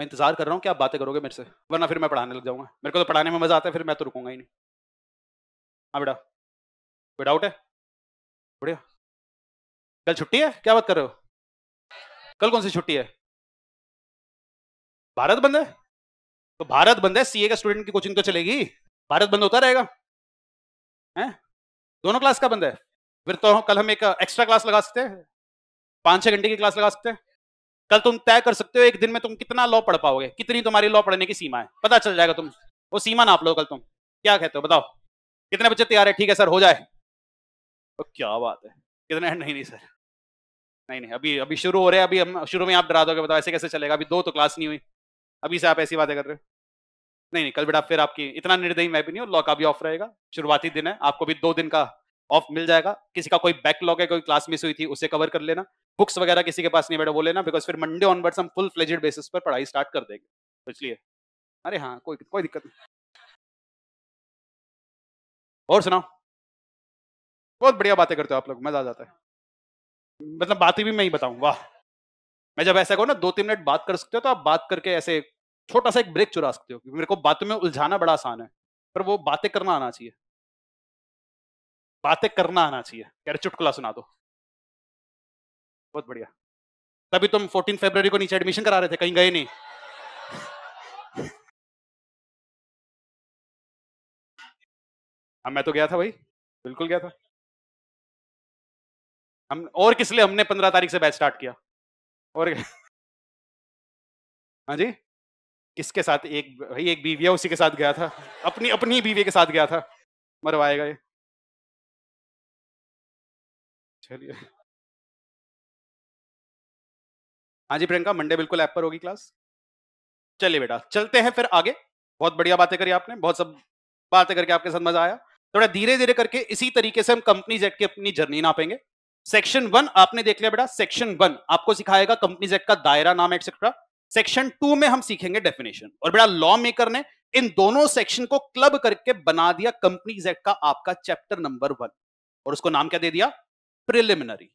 मैं इंतजार कर रहा हूँ कि आप बातें करोगे मेरे से वरना फिर मैं पढ़ाने लग जाऊंगा मेरे को तो पढ़ाने में मजा आता है फिर मैं तो रुकूंगा ही नहीं हाँ बेटा कोई डाउट है बढ़िया कल छुट्टी है क्या बात कर रहे हो कल कौन सी छुट्टी है भारत बंद है तो भारत बंद है सीए का स्टूडेंट की कोचिंग तो चलेगी भारत बंद होता रहेगा हैं दोनों क्लास का बंद है फिर तो कल हम एक एक्स्ट्रा क्लास लगा सकते हैं पाँच छः घंटे की क्लास लगा सकते हैं कल तुम तय कर सकते हो एक दिन में तुम कितना लॉ पढ़ पाओगे कितनी तुम्हारी लॉ पढ़ने की सीमा है पता चल जाएगा तुम वो सीमा नाप लो कल तुम क्या कहते हो बताओ कितने बच्चे तैयार है ठीक है सर हो जाए तो क्या बात है कितने है? नहीं नहीं सर नहीं नहीं अभी अभी शुरू हो रहे हैं अभी हम शुरू में आप डरा दोगे बताओ ऐसे कैसे चलेगा अभी दो तो क्लास नहीं हुई अभी से आप ऐसी बातें कर रहे हो नहीं नहीं कल बेटा फिर आपकी इतना निर्दयी मैं भी नहीं हूँ लॉ का भी ऑफ रहेगा शुरुआती दिन है आपको भी दो दिन का ऑफ मिल जाएगा किसी का कोई बैकलॉग है कोई क्लास मिस हुई थी उसे कवर कर लेना बुक्स वगैरह किसी के पास नहीं बैठा वो लेना बिकॉज फिर मंडे ऑनवर्ड्स हम फुल फ्लेजेड बेसिस पर पढ़ाई स्टार्ट कर देंगे तो इसलिए अरे हाँ कोई कोई दिक्कत नहीं और सुनाओ बहुत बढ़िया बातें करते हो आप लोग मजा आ जाता है मतलब बातें भी मैं ही बताऊं वाह मैं जब ऐसा कहूँ ना दो तीन मिनट बात कर सकते हो तो आप बात करके ऐसे छोटा सा एक ब्रेक चुरा सकते हो मेरे को बातों में उलझाना बड़ा आसान है पर वो बातें करना आना चाहिए बातें करना आना चाहिए कह रहे चुटकुला सुना दो बहुत बढ़िया तभी तुम 14 फरवरी को नीचे एडमिशन करा रहे थे कहीं गए नहीं हम हाँ, मैं तो गया था भाई बिल्कुल गया था हम और किस लिए हमने पंद्रह तारीख से बैच स्टार्ट किया और हाँ जी किसके साथ एक भाई एक बीविया उसी के साथ गया था अपनी अपनी बीविया के साथ गया था मरवाएगा ये चलिए हाँ जी प्रियंका मंडे बिल्कुल ऐप पर होगी क्लास चलिए बेटा चलते हैं फिर आगे बहुत बढ़िया बातें करी आपने बहुत सब बातें करके आपके साथ मजा आया थोड़ा धीरे धीरे करके इसी तरीके से हम कंपनी जेट की अपनी जर्नी नापेंगे सेक्शन वन आपने देख लिया बेटा सेक्शन वन आपको सिखाएगा कंपनी जेट का दायरा नाम एक्सेट्रा सेक्शन टू में हम सीखेंगे डेफिनेशन और बेटा लॉ मेकर ने इन दोनों सेक्शन को क्लब करके बना दिया कंपनी जेट का आपका चैप्टर नंबर वन और उसको नाम क्या दे दिया प्रिलिमिनरी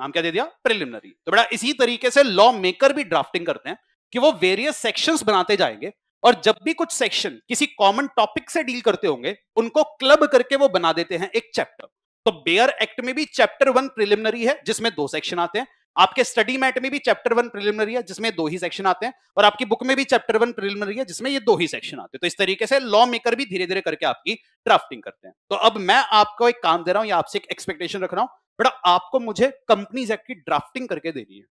नाम क्या दे दिया प्रिलिमिनरी तो बेटा इसी तरीके से लॉ मेकर भी ड्राफ्टिंग करते हैं कि वो वेरियस सेक्शंस बनाते जाएंगे और जब भी कुछ सेक्शन किसी कॉमन टॉपिक से डील करते होंगे उनको क्लब करके वो बना देते हैं एक चैप्टर तो बेयर एक्ट में भी चैप्टर वन प्रिलिमिनरी है जिसमें दो सेक्शन आते हैं आपके स्टडी मैट में भी चैप्टर वन प्रिलिमिनरी है जिसमें दो ही सेक्शन आते हैं और आपकी बुक में भी चैप्टर वन प्रिलिमिनरी है जिसमें ये दो ही सेक्शन आते हैं तो इस तरीके से लॉ मेकर भी धीरे धीरे करके आपकी ड्राफ्टिंग करते हैं तो अब मैं आपको एक काम दे रहा हूं या आपसे एक एक्सपेक्टेशन रख रहा हूं बेटा आपको मुझे कंपनीज एक्ट की ड्राफ्टिंग करके देनी है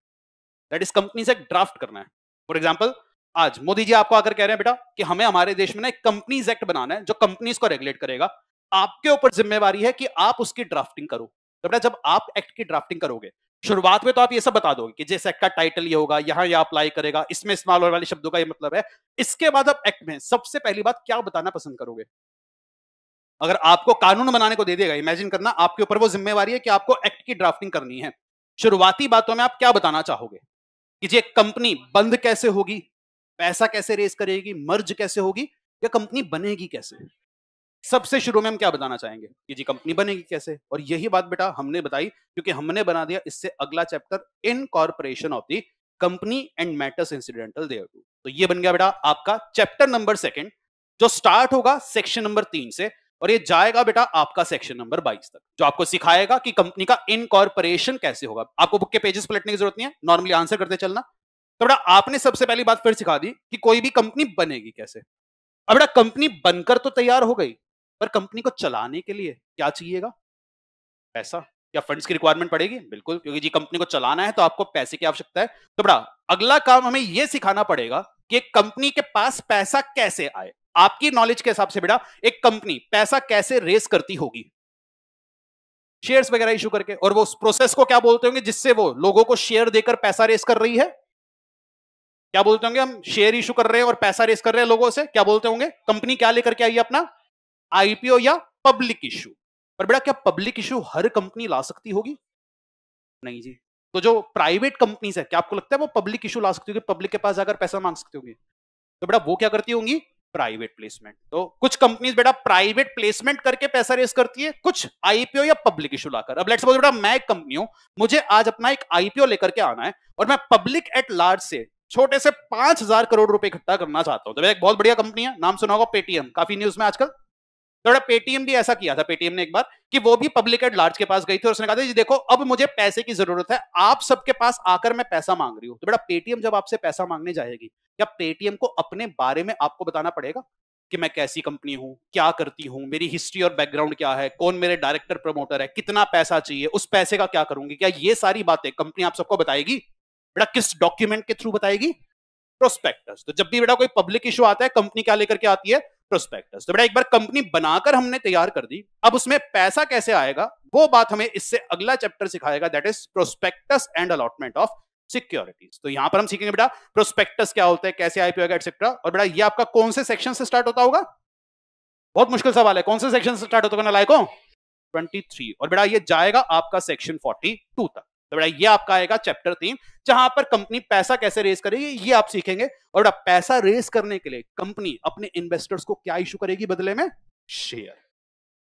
that is companies act draft करना है फॉर एग्जाम्पल आज मोदी जी आपको आकर कह रहे हैं बेटा कि हमें हमारे देश में ना एक कंपनीज एक्ट बनाना है जो कंपनीज को रेगुलेट करेगा आपके ऊपर जिम्मेवारी है कि आप उसकी ड्राफ्टिंग करो तो बेटा जब आप एक्ट की ड्राफ्टिंग करोगे शुरुआत में तो आप ये सब बता दोगे कि जिस एक्ट का टाइटल ये होगा यहाँ ये अप्लाई करेगा इसमें इस्तेमाल होने वाले शब्दों का ये मतलब है इसके बाद आप एक्ट में सबसे पहली बात क्या बताना पसंद करोगे अगर आपको कानून बनाने को दे देगा इमेजिन करना आपके ऊपर वो जिम्मेवारी है कि आपको एक्ट की ड्राफ्टिंग करनी है शुरुआती बातों में आप क्या बताना चाहोगे कि जी कंपनी बंद कैसे होगी पैसा कैसे रेस करेगी मर्ज कैसे होगी या कंपनी बनेगी कैसे सबसे शुरू में हम क्या बताना चाहेंगे कि जी कंपनी बनेगी कैसे और यही बात बेटा हमने बताई क्योंकि हमने बना दिया इससे अगला chapter incorporation of the company and matters incidental thereto तो ये बन गया बेटा आपका चैप्टर नंबर सेकंड जो स्टार्ट होगा सेक्शन नंबर तीन से और ये जाएगा बेटा आपका सेक्शन नंबर 22 तक जो आपको सिखाएगा कि कंपनी का इनकॉर्पोरेशन कैसे होगा आपको बुक के पेजेस पलटने की जरूरत नहीं है नॉर्मली आंसर करते चलना तो बेटा आपने सबसे पहली बात फिर सिखा दी कि कोई भी कंपनी बनेगी कैसे अब बेटा कंपनी बनकर तो तैयार हो गई पर कंपनी को चलाने के लिए क्या चाहिएगा पैसा क्या फंड्स की रिक्वायरमेंट पड़ेगी बिल्कुल क्योंकि जी कंपनी को चलाना है तो आपको पैसे की आवश्यकता है तो बड़ा अगला काम हमें यह सिखाना पड़ेगा कि कंपनी के पास पैसा कैसे आए आपकी नॉलेज के हिसाब से बेटा एक कंपनी पैसा कैसे रेस करती होगी शेयर्स वगैरह इशू करके और वो उस प्रोसेस को क्या बोलते होंगे जिससे वो लोगों को शेयर देकर पैसा रेस कर रही है क्या बोलते होंगे हम शेयर इशू कर रहे हैं और पैसा रेस कर रहे हैं लोगों से क्या बोलते होंगे कंपनी क्या लेकर के आई अपना आईपीओ या पब्लिक इशू पर बेटा क्या पब्लिक इशू हर कंपनी ला सकती होगी नहीं जी तो जो प्राइवेट कंपनीज है क्या आपको लगता है वो पब्लिक इशू ला सकती होगी पब्लिक के पास जाकर पैसा मांग सकती होगी तो बेटा वो क्या करती होंगी प्राइवेट प्लेसमेंट तो कुछ कंपनीज बेटा प्राइवेट प्लेसमेंट करके पैसा रेस करती है कुछ आईपीओ या पब्लिक इशू लाकर अब लेट्स बेटा मैं एक कंपनी हूं मुझे आज अपना एक आईपीओ लेकर के आना है और मैं पब्लिक एट लार्ज से छोटे से पांच हजार करोड़ रुपए इकट्ठा करना चाहता हूं तो एक बहुत बढ़िया कंपनी है नाम सुना होगा पेटीएम काफी न्यूज में आजकल थोड़ा तो पेटीएम भी ऐसा किया था पेटीएम ने एक बार कि वो भी पब्लिक एट लार्ज के पास गई थी और उसने कहा था जी देखो अब मुझे पैसे की जरूरत है आप सबके पास आकर मैं पैसा मांग रही हूं तो बेटा पेटीएम जब आपसे पैसा मांगने जाएगी या पेटीएम को अपने बारे में आपको बताना पड़ेगा कि मैं कैसी कंपनी हूं क्या करती हूं मेरी हिस्ट्री और बैकग्राउंड क्या है कौन मेरे डायरेक्टर प्रमोटर है कितना पैसा चाहिए उस पैसे का क्या करूंगी क्या ये सारी बातें कंपनी आप सबको बताएगी बेटा किस डॉक्यूमेंट के थ्रू बताएगी प्रोस्पेक्टस तो जब भी बेटा कोई पब्लिक इशू आता है कंपनी क्या लेकर के आती है प्रोस्पेक्टस तो बेटा एक बार कंपनी बनाकर हमने तैयार कर दी अब उसमें पैसा कैसे आएगा वो बात हमें इससे अगला चैप्टर सिखाएगा that is prospectus and allotment of securities तो यहां पर हम सीखेंगे बेटा प्रोस्पेक्टस क्या होता है कैसे आईपीओ होगा एक्सेट्रा और बेटा ये आपका कौन से सेक्शन से स्टार्ट होता होगा बहुत मुश्किल सवाल है कौन से सेक्शन से स्टार्ट होता होगा नालायकों 23 और बेटा ये जाएगा आपका सेक्शन 42 तक तो बेटा ये आपका आएगा चैप्टर तीन जहां पर कंपनी पैसा कैसे रेस करेगी ये आप सीखेंगे और बेटा पैसा रेस करने के लिए कंपनी अपने इन्वेस्टर्स को क्या इशू करेगी बदले में शेयर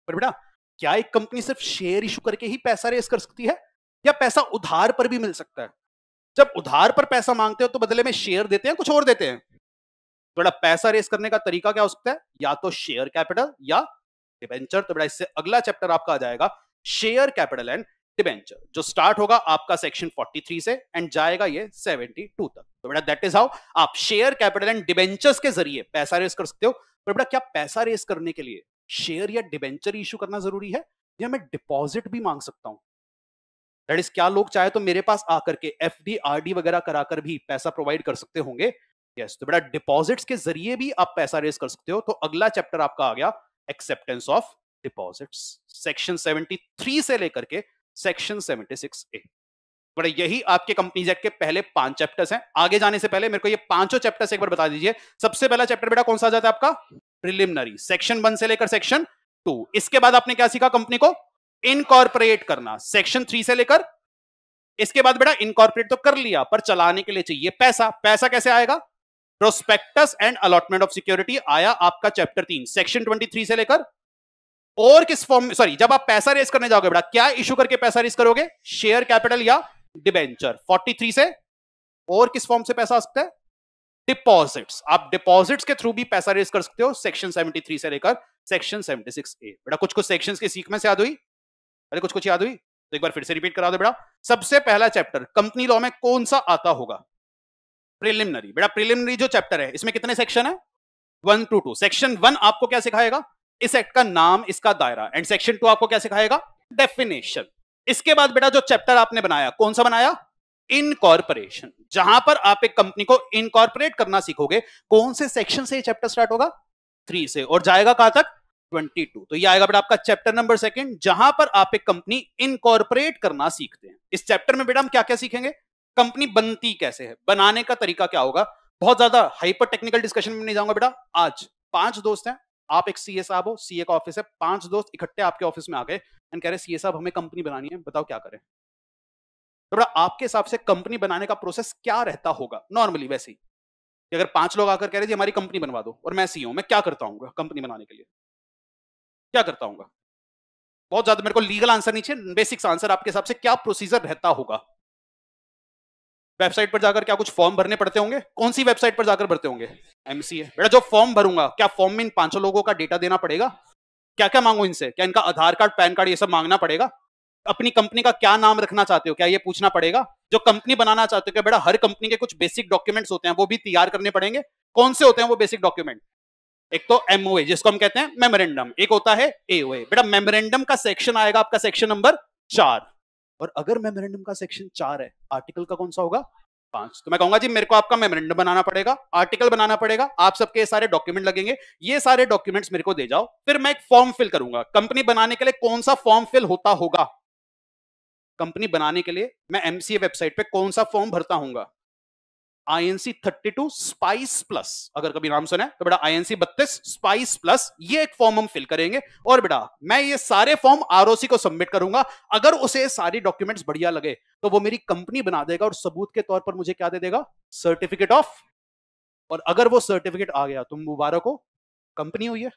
पर बेटा क्या एक कंपनी सिर्फ शेयर इशू करके ही पैसा रेस कर सकती है या पैसा उधार पर भी मिल सकता है जब उधार पर पैसा मांगते हो तो बदले में शेयर देते हैं कुछ और देते हैं थोड़ा पैसा रेस करने का तरीका क्या हो सकता है या तो शेयर कैपिटल या डिबेंचर तो बड़ा इससे अगला चैप्टर आपका आ जाएगा शेयर कैपिटल एंड डिबेंचर जो स्टार्ट होगा आपका सेक्शन 43 से एंड जाएगा ये 72 तक तो बेटा दैट इज हाउ आप शेयर कैपिटल एंड डिबेंचर्स के जरिए पैसा रेस कर सकते हो पर बेटा क्या पैसा रेस करने के लिए शेयर या डिबेंचर इशू करना जरूरी है या मैं डिपॉजिट भी मांग सकता हूं दैट इज क्या लोग चाहे तो मेरे पास आकर के एफ डी आर डी वगैरह कराकर भी पैसा प्रोवाइड कर सकते होंगे यस तो बेटा डिपॉजिट्स के जरिए भी आप पैसा रेस कर सकते हो तो अगला चैप्टर आपका आ गया एक्सेप्टेंस ऑफ डिपॉजिट्स सेक्शन 73 से लेकर के सेक्शन 76 ए बड़े यही आपके कंपनी जैक के पहले पांच चैप्टर्स हैं आगे जाने से पहले मेरे को ये पांचों चैप्टर्स एक बार बता दीजिए सबसे पहला चैप्टर बेटा कौन सा आ जाता है आपका प्रिलिमिनरी सेक्शन वन से लेकर सेक्शन टू इसके बाद आपने क्या सीखा कंपनी को इनकॉर्पोरेट करना सेक्शन थ्री से लेकर इसके बाद बेटा इनकॉर्पोरेट तो कर लिया पर चलाने के लिए चाहिए पैसा पैसा कैसे आएगा prospectus and allotment of security आया आपका चैप्टर तीन सेक्शन ट्वेंटी थ्री से लेकर और किस फॉर्म में सॉरी जब आप पैसा रेस करने जाओगे बेटा क्या इश्यू करके पैसा रेस करोगे शेयर कैपिटल या डिबेंचर 43 से और किस फॉर्म से पैसा आ सकता है डिपॉजिट्स आप डिपॉजिट्स के थ्रू भी पैसा रेस कर सकते हो सेक्शन 73 से लेकर सेक्शन 76 ए बेटा कुछ कुछ सेक्शंस की सीख में से याद हुई अरे कुछ कुछ याद हुई तो एक बार फिर से रिपीट करा दो बेटा सबसे पहला चैप्टर कंपनी लॉ में कौन सा आता होगा प्रिलिमिनरी बेटा प्रिलिमिनरी जो चैप्टर है इसमें कितने सेक्शन है one to two section one आपको क्या सिखाएगा इस एक्ट का नाम इसका दायरा एंड सेक्शन टू आपको क्या सिखाएगा डेफिनेशन इसके बाद बेटा जो चैप्टर आपने बनाया कौन सा बनाया इनकॉर्पोरेशन जहां पर आप एक कंपनी को इनकॉर्पोरेट करना सीखोगे कौन से सेक्शन से ये चैप्टर स्टार्ट होगा थ्री से और जाएगा कहां तक ट्वेंटी टू तो ये आएगा बेटा आपका चैप्टर नंबर सेकंड जहां पर आप एक कंपनी इनकॉर्पोरेट करना सीखते हैं इस चैप्टर में बेटा हम क्या क्या सीखेंगे कंपनी बनती कैसे है बनाने का तरीका क्या होगा बहुत ज्यादा हाइपर टेक्निकल डिस्कशन में नहीं जाऊंगा बेटा आज पांच दोस्त हैं आप एक सीए साहब हो सीए का ऑफिस है पांच दोस्त इकट्ठे आपके ऑफिस में आ गए एंड कह रहे सीए साहब हमें कंपनी बनानी है बताओ क्या करें तो बेटा आपके हिसाब से कंपनी बनाने का प्रोसेस क्या रहता होगा नॉर्मली वैसे ही अगर पांच लोग आकर कह रहे जी हमारी कंपनी बनवा दो और मैं सी हूं मैं क्या करता हूँ कंपनी बनाने के लिए क्या करता हूँ बहुत ज्यादा मेरे को लीगल आंसर नहीं चाहिए बेसिक्स आंसर आपके हिसाब से क्या प्रोसीजर रहता होगा वेबसाइट पर जाकर क्या कुछ फॉर्म भरने पड़ते होंगे कौन सी वेबसाइट पर जाकर भरते होंगे एमसीए बेटा जो फॉर्म भरूंगा क्या फॉर्म में इन पांचों लोगों का डेटा देना पड़ेगा क्या क्या मांगू इनसे क्या इनका आधार कार्ड पैन कार्ड ये सब मांगना पड़ेगा अपनी कंपनी का क्या नाम रखना चाहते हो क्या ये पूछना पड़ेगा जो कंपनी बनाना चाहते हो क्या बेटा हर कंपनी के कुछ बेसिक डॉक्यूमेंट्स होते हैं वो भी तैयार करने पड़ेंगे कौन से होते हैं वो बेसिक डॉक्यूमेंट एक तो एमओए जिसको हम कहते हैं मेमोरेंडम एक होता है एओए बेटा मेमोरेंडम का सेक्शन आएगा आपका सेक्शन नंबर चार और अगर मेमोरेंडम का सेक्शन चार है आर्टिकल का कौन सा होगा पांच तो मैं कहूंगा जी मेरे को आपका मेमोरेंडम बनाना पड़ेगा आर्टिकल बनाना पड़ेगा आप सबके सारे डॉक्यूमेंट लगेंगे ये सारे डॉक्यूमेंट्स मेरे को दे जाओ फिर मैं एक फॉर्म फिल करूंगा कंपनी बनाने के लिए कौन सा फॉर्म फिल होता होगा कंपनी बनाने के लिए मैं एमसीए वेबसाइट पे कौन सा फॉर्म भरता हूंगा आईएनसी 32 स्पाइस प्लस अगर कभी नाम सुना है तो बेटा आईएनसी 32 स्पाइस प्लस ये एक फॉर्म हम फिल करेंगे और बेटा मैं ये सारे फॉर्म आरओसी को सबमिट करूंगा अगर उसे सारी डॉक्यूमेंट्स बढ़िया लगे तो वो मेरी कंपनी बना देगा और सबूत के तौर पर मुझे क्या दे देगा सर्टिफिकेट ऑफ और अगर वो सर्टिफिकेट आ गया तो मुबारक हो कंपनी हुई है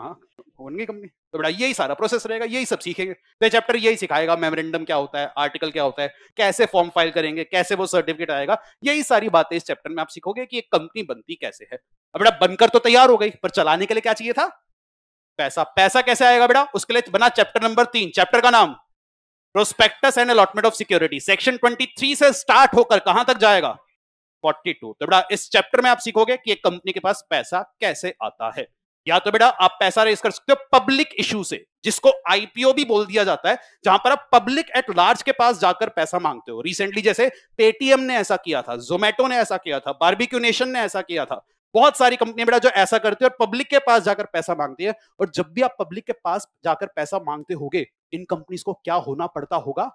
हाँ गई तो कंपनी तो बेटा यही सारा प्रोसेस रहेगा यही सब सीखेंगे तो चैप्टर यही सिखाएगा मेमोरेंडम क्या होता है आर्टिकल क्या होता है कैसे फॉर्म फाइल करेंगे कैसे वो सर्टिफिकेट आएगा यही सारी बातें इस चैप्टर में आप सीखोगे कि एक कंपनी बनती कैसे है अब बेटा बनकर तो तैयार हो गई पर चलाने के लिए क्या चाहिए था पैसा पैसा कैसे आएगा बेटा उसके लिए बना चैप्टर नंबर तीन चैप्टर का नाम prospectus and allotment of security section three से स्टार्ट होकर कहां तक जाएगा 42 तो बेटा इस चैप्टर में आप सीखोगे कि एक कंपनी के पास पैसा कैसे आता है या तो बेटा आप पैसा रेस कर सकते हो पब्लिक इशू से जिसको आईपीओ भी बोल दिया जाता है जहां पर आप पब्लिक एट लार्ज के पास जाकर पैसा मांगते हो रिसेंटली जैसे पेटीएम ने ऐसा किया था जोमेटो ने ऐसा किया था बारबिक्यू नेशन ने ऐसा किया था बहुत सारी कंपनी बेटा जो ऐसा करती है और पब्लिक के पास जाकर पैसा मांगती है और जब भी आप पब्लिक के पास जाकर पैसा मांगते होगे इन कंपनीज को क्या होना पड़ता होगा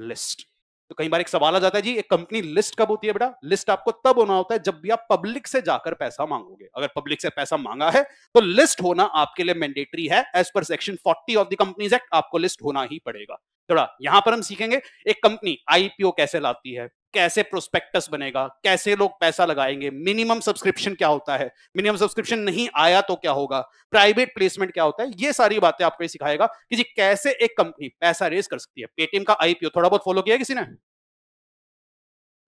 लिस्ट तो कई बार एक सवाल आ जाता है जी एक कंपनी लिस्ट कब होती है बेटा लिस्ट आपको तब होना होता है जब भी आप पब्लिक से जाकर पैसा मांगोगे अगर पब्लिक से पैसा मांगा है तो लिस्ट होना आपके लिए मैंडेटरी है एज पर section 40 of the companies act आपको लिस्ट होना ही पड़ेगा थोड़ा यहां पर हम सीखेंगे एक कंपनी आईपीओ कैसे लाती है कैसे प्रोस्पेक्टस बनेगा कैसे लोग पैसा लगाएंगे मिनिमम सब्सक्रिप्शन क्या होता है मिनिमम सब्सक्रिप्शन नहीं आया तो क्या होगा प्राइवेट प्लेसमेंट क्या होता है ये सारी बातें आपको सिखाएगा कि जी कैसे एक कंपनी पैसा रेस कर सकती है पेटीएम का आईपीओ थोड़ा बहुत फॉलो किया किसी ने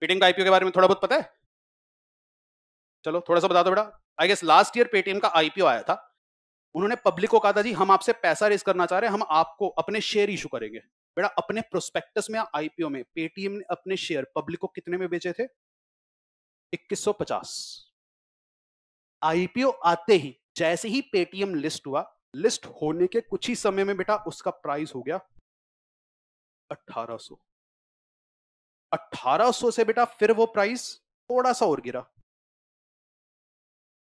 पेटीएम का आईपीओ के बारे में थोड़ा बहुत पता है चलो थोड़ा सा बता दो बेटा I guess last year Paytm का आईपीओ आया था उन्होंने पब्लिक को कहा था जी हम आपसे पैसा रेस करना चाह रहे हैं हम आपको अपने शेयर इशू करेंगे बेटा अपने प्रोस्पेक्टस में आईपीओ में पेटीएम ने अपने शेयर पब्लिक को कितने में बेचे थे 2150 आईपीओ आते ही जैसे ही पेटीएम लिस्ट हुआ लिस्ट होने के कुछ ही समय में बेटा उसका प्राइस हो गया 1800 1800 से बेटा फिर वो प्राइस थोड़ा सा और गिरा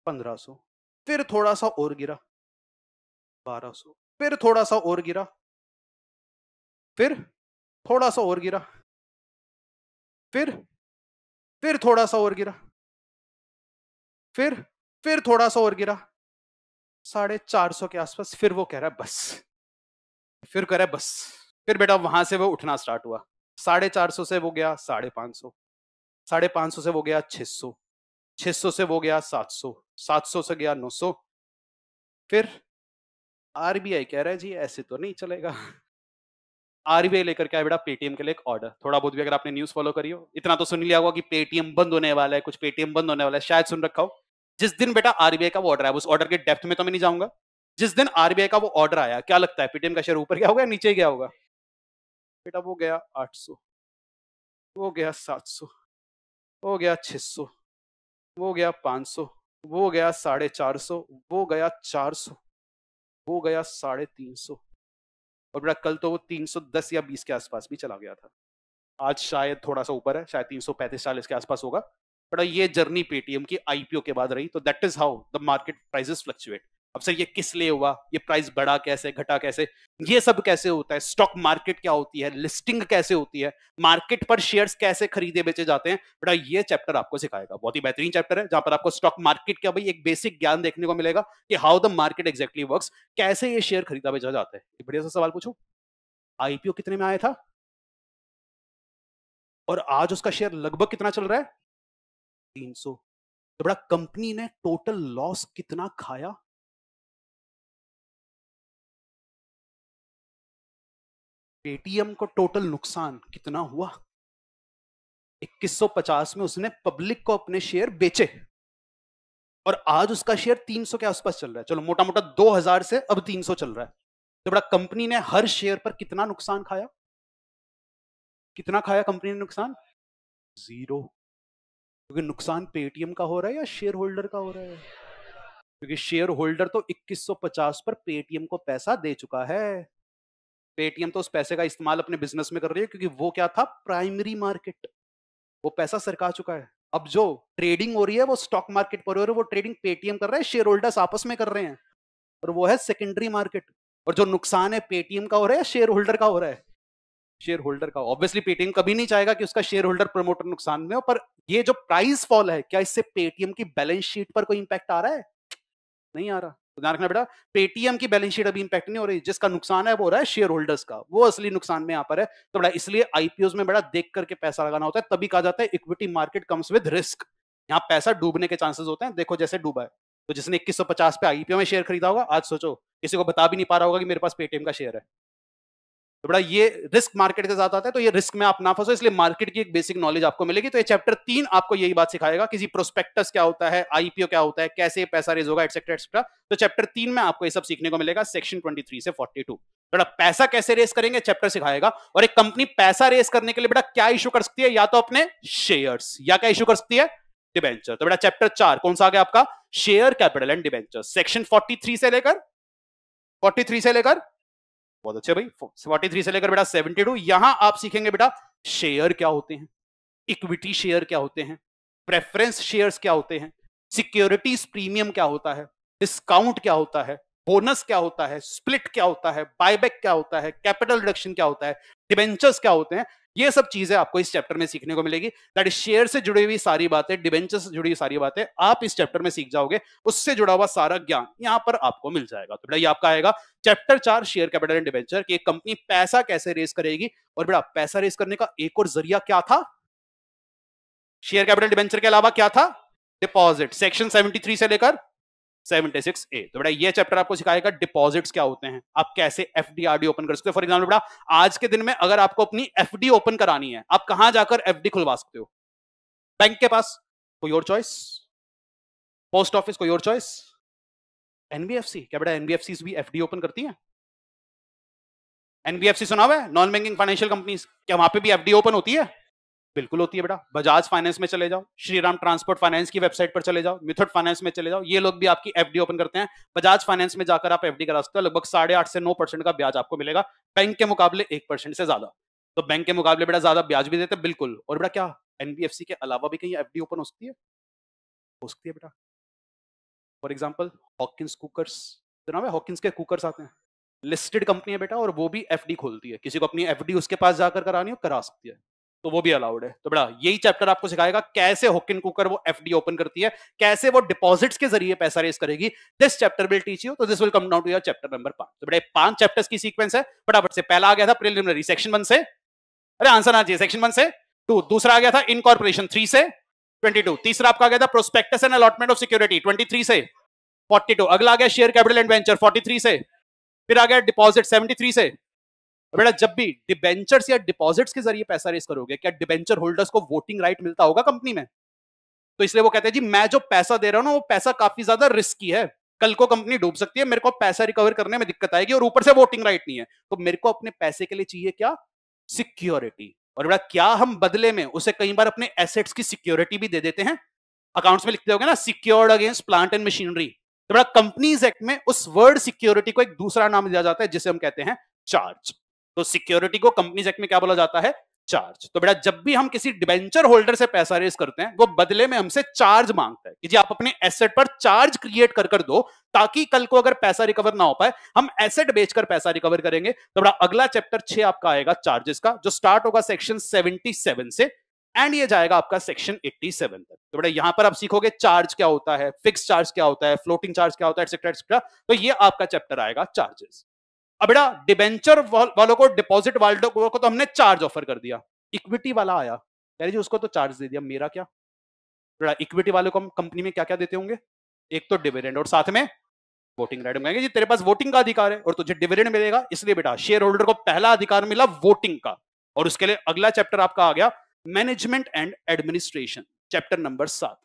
1500 फिर थोड़ा सा और गिरा 1200 फिर थोड़ा सा और गिरा फिर थोड़ा सा और गिरा फिर फिर थोड़ा सा और गिरा फिर फिर थोड़ा सा और गिरा साढ़े चार सौ के आसपास फिर वो कह रहा है बस फिर कह रहा है बस फिर बेटा वहां से वो उठना स्टार्ट हुआ साढ़े चार सौ से वो गया साढ़े पांच सौ साढ़े पांच सौ से वो गया छह सौ छह सौ से वो गया सात सौ सात सौ से गया नौ सौ फिर आरबीआई कह रहा है जी ऐसे तो नहीं चलेगा आरबीआई लेकर के आया बेटा पेटीएम के लिए एक ऑर्डर थोड़ा बहुत भी अगर आपने न्यूज फॉलो करी हो इतना तो सुन लिया होगा कि पेटीएम बंद होने वाला है कुछ पेटीएम बंद होने वाला है शायद सुन रखा हो जिस दिन बेटा आरबीआई का वो ऑर्डर आया उस ऑर्डर के डेप्थ में तो मैं नहीं जाऊंगा जिस दिन आरबीआई का वो ऑर्डर आया क्या लगता है पेटीएम का शेयर ऊपर क्या होगा नीचे गया होगा बेटा वो गया आठ सौ वो गया सात सौ वो गया सौ वो गया सौ वो गया साढ़े चार सौ वो गया चार सौ वो गया साढ़े तीन सौ और मेरा कल तो वो 310 या 20 के आसपास भी चला गया था आज शायद थोड़ा सा ऊपर है शायद तीन सौ पैंतीस चालीस के आसपास होगा बट ये जर्नी पेटीएम की आईपीओ के बाद रही तो that is how the market prices fluctuate अब सर ये किस लिए हुआ ये प्राइस बढ़ा कैसे घटा कैसे ये सब कैसे होता है स्टॉक मार्केट क्या होती है लिस्टिंग कैसे होती है मार्केट पर शेयर्स कैसे खरीदे बेचे जाते हैं बेटा ये चैप्टर आपको सिखाएगा बहुत ही बेहतरीन चैप्टर है जहां पर आपको स्टॉक मार्केट का भाई एक बेसिक ज्ञान देखने को मिलेगा कि how the market exactly work कैसे ये शेयर खरीदा बेचा जाता है बढ़िया सा सवाल पूछू आईपीओ कितने में आया था और आज उसका शेयर लगभग कितना चल रहा है तीन सौ तो बड़ा कंपनी ने टोटल लॉस कितना खाया पेटीएम को टोटल नुकसान कितना हुआ 2150 में उसने पब्लिक को अपने शेयर बेचे और आज उसका शेयर 300 के आसपास चल रहा है चलो मोटा मोटा 2000 से अब 300 चल रहा है तो बड़ा कंपनी ने हर शेयर पर कितना नुकसान खाया कितना खाया कंपनी ने नुकसान जीरो क्योंकि नुकसान पेटीएम का हो रहा है या शेयर होल्डर का हो रहा है क्योंकि शेयर होल्डर तो 2150 पर पेटीएम को पैसा दे चुका है पेटीएम तो उस पैसे का इस्तेमाल अपने बिजनेस में कर रही है क्योंकि वो क्या था प्राइमरी मार्केट वो पैसा सरका चुका है अब जो ट्रेडिंग हो रही है वो स्टॉक मार्केट पर हो रही है वो ट्रेडिंग पेटीएम कर रहा है शेयर होल्डर्स आपस में कर रहे हैं और वो है सेकेंडरी मार्केट और जो नुकसान है पेटीएम का हो रहा है शेयर होल्डर का हो रहा है शेयर होल्डर का ऑब्वियसली पेटीएम कभी नहीं चाहेगा कि उसका शेयर होल्डर प्रमोटर नुकसान में हो पर ये जो प्राइस फॉल है क्या इससे पेटीएम की बैलेंस शीट पर कोई इंपैक्ट आ रहा है नहीं आ रहा तो ध्यान रखना बेटा पेटीएम की बैलेंस शीट अभी इंपैक्ट नहीं हो रही जिसका नुकसान है वो हो रहा है शेयर होल्डर्स का वो असली नुकसान में यहाँ पर है तो बेटा इसलिए आईपीओ में बेटा देख करके पैसा लगाना होता है तभी कहा जाता है equity market comes with risk यहाँ पैसा डूबने के चांसेस होते हैं देखो जैसे डूबा है तो जिसने इक्कीस पे आईपीओ में शेयर खरीदा होगा आज सोचो किसी को बता भी नहीं पा रहा होगा कि मेरे पास पेटीएम का शेयर है तो बेटा ये रिस्क मार्केट के साथ आता है तो ये रिस्क में आप ना फंसो इसलिए मार्केट की एक बेसिक नॉलेज आपको मिलेगी तो ये चैप्टर तीन आपको यही बात सिखाएगा किसी प्रोस्पेक्टस क्या होता है आईपीओ क्या होता है कैसे पैसा रेज होगा एक्सेट्रा एक्सेट्रा तो चैप्टर तीन में आपको ये सब सीखने को मिलेगा सेक्शन ट्वेंटी से फोर्टी बेटा पैसा कैसे रेस करेंगे चैप्टर सिखाएगा और एक कंपनी पैसा रेस करने के लिए बेटा क्या इशू कर सकती है या तो अपने शेयर्स या क्या इशू कर सकती है डिबेंचर तो बेटा चैप्टर चार कौन सा आ गया आपका share capital and debenture section 43 से लेकर 43 से लेकर बहुत अच्छे भाई फोर्टी थ्री से लेकर बेटा सेवेंटी टू यहां आप सीखेंगे बेटा शेयर क्या होते हैं इक्विटी शेयर क्या होते हैं प्रेफरेंस शेयर्स क्या होते हैं सिक्योरिटीज प्रीमियम क्या होता है डिस्काउंट क्या होता है बोनस क्या होता है स्प्लिट क्या होता है बायबैक क्या होता है कैपिटल रिडक्शन क्या होता है डिबेंचर्स क्या होते हैं ये सब चीजें आपको इस चैप्टर में सीखने को मिलेगी दैट शेयर से जुड़ी हुई सारी बातें डिवेंचर से जुड़ी हुई सारी बातें आप इस चैप्टर में सीख जाओगे उससे जुड़ा हुआ सारा ज्ञान यहां पर आपको मिल जाएगा तो बेटा ये आपका आएगा चैप्टर चार शेयर कैपिटल एंड डिवेंचर की कंपनी पैसा कैसे रेस करेगी और बेटा पैसा रेस करने का एक और जरिया क्या था शेयर कैपिटल डिवेंचर के अलावा क्या था डिपॉजिट सेक्शन सेवेंटी से लेकर 76 ए तो बेटा ये चैप्टर आपको सिखाएगा डिपॉजिट्स क्या होते हैं आप कैसे एफ ओपन कर सकते हो फॉर एग्जाम्पल बेटा आज के दिन में अगर आपको अपनी एफ ओपन करानी है आप कहां जाकर एफ खुलवा सकते हो बैंक के पास कोई और चॉइस पोस्ट ऑफिस कोई और चॉइस एनबीएफसी क्या बेटा एनबीएफसी भी एफ ओपन करती है एनबीएफसी सुना हुआ है नॉन बैंकिंग फाइनेंशियल कंपनीज क्या वहां पे भी एफडी ओपन होती है बिल्कुल होती है बेटा बजाज फाइनेंस में चले जाओ श्रीराम ट्रांसपोर्ट फाइनेंस की वेबसाइट पर चले जाओ मिथुट फाइनेंस में चले जाओ ये लोग भी आपकी एफडी ओपन करते हैं बजाज फाइनेंस में जाकर आप एफडी करा सकते हो लगभग साढ़े आठ से नौ परसेंट का ब्याज आपको मिलेगा बैंक के मुकाबले एक परसेंट से ज्यादा तो बैंक के मुकाबले बेटा ज्यादा ब्याज भी देते बिल्कुल और बेटा क्या एनबीएफसी के अलावा भी कहीं एफ ओपन हो सकती है हो सकती है बेटा फॉर एग्जाम्पल हॉकिंस कुकर्स नाम है हॉकिंस के कुकर्स आते हैं लिस्टेड कंपनी है बेटा और वो भी एफडी खोलती है किसी को अपनी एफडी उसके पास जाकर करानी हो करा सकती है तो वो भी अलाउड है तो बड़ा यही चैप्टर आपको सिखाएगा कैसे होकिन कुकर वो एफ ओपन करती है कैसे वो डिपॉजिट्स के जरिए पैसा रेस करेगी this chapter will teach you तो this will come down to your chapter number पांच तो बेटा पांच चैप्टर्स की सीक्वेंस है फटाफट से पहला आ गया था प्रिलिमिनरी सेक्शन वन से अरे आंसर आ जाइए सेक्शन वन से टू दूसरा आ गया था इनकॉर्पोरेशन थ्री से ट्वेंटी टू तीसरा आपका आ गया था prospectus and allotment of security twenty three से फोर्टी टू अगला आ गया share capital and debenture forty three से फिर आ गया डिपॉजिट सेवेंटी थ्री से बेटा जब भी डिबेंचर्स या डिपॉजिट्स के जरिए पैसा रेस करोगे क्या डिबेंचर होल्डर्स को वोटिंग राइट मिलता होगा कंपनी में तो इसलिए वो कहते हैं जी मैं जो पैसा दे रहा हूँ ना वो पैसा काफी ज्यादा रिस्की है कल को कंपनी डूब सकती है मेरे को पैसा रिकवर करने में दिक्कत आएगी और ऊपर से वोटिंग राइट नहीं है तो मेरे को अपने पैसे के लिए चाहिए क्या सिक्योरिटी और बेटा क्या हम बदले में उसे कई बार अपने एसेट्स की सिक्योरिटी भी दे देते हैं अकाउंट्स में लिखते हो ना secured against plant and machinery तो बेटा कंपनीज एक्ट में उस वर्ड सिक्योरिटी को एक दूसरा नाम दिया जाता है जिसे हम कहते हैं चार्ज तो सिक्योरिटी को कंपनी एक्ट में क्या बोला जाता है चार्ज तो बेटा जब भी हम किसी डिबेंचर होल्डर से पैसा रेस करते हैं वो बदले में हमसे चार्ज मांगता है कि जी आप अपने एसेट पर चार्ज क्रिएट कर कर दो ताकि कल को अगर पैसा रिकवर ना हो पाए हम एसेट बेचकर पैसा रिकवर करेंगे तो बड़ा अगला चैप्टर छह आपका आएगा चार्जेस का जो स्टार्ट होगा सेक्शन सेवेंटी सेवन से एंड ये जाएगा आपका सेक्शन एट्टी तक तो बेटा यहां पर आप सीखोगे चार्ज क्या होता है फिक्स चार्ज क्या होता है फ्लोटिंग चार्ज क्या होता है एक्सेट्रा एक्सेट्रा तो ये आपका चैप्टर आएगा चार्जेस अब बेटा डिबेंचर वालों को डिपॉजिट वालों को तो हमने चार्ज ऑफर कर दिया इक्विटी वाला आया कह जी उसको तो चार्ज दे दिया मेरा क्या बेटा इक्विटी वालों को हम कंपनी में क्या क्या देते होंगे एक तो डिविडेंड और साथ में वोटिंग राइट हम जी तेरे पास वोटिंग का अधिकार है और तुझे डिविडेंड मिलेगा इसलिए बेटा शेयर होल्डर को पहला अधिकार मिला वोटिंग का और उसके लिए अगला चैप्टर आपका आ गया management and administration chapter number सात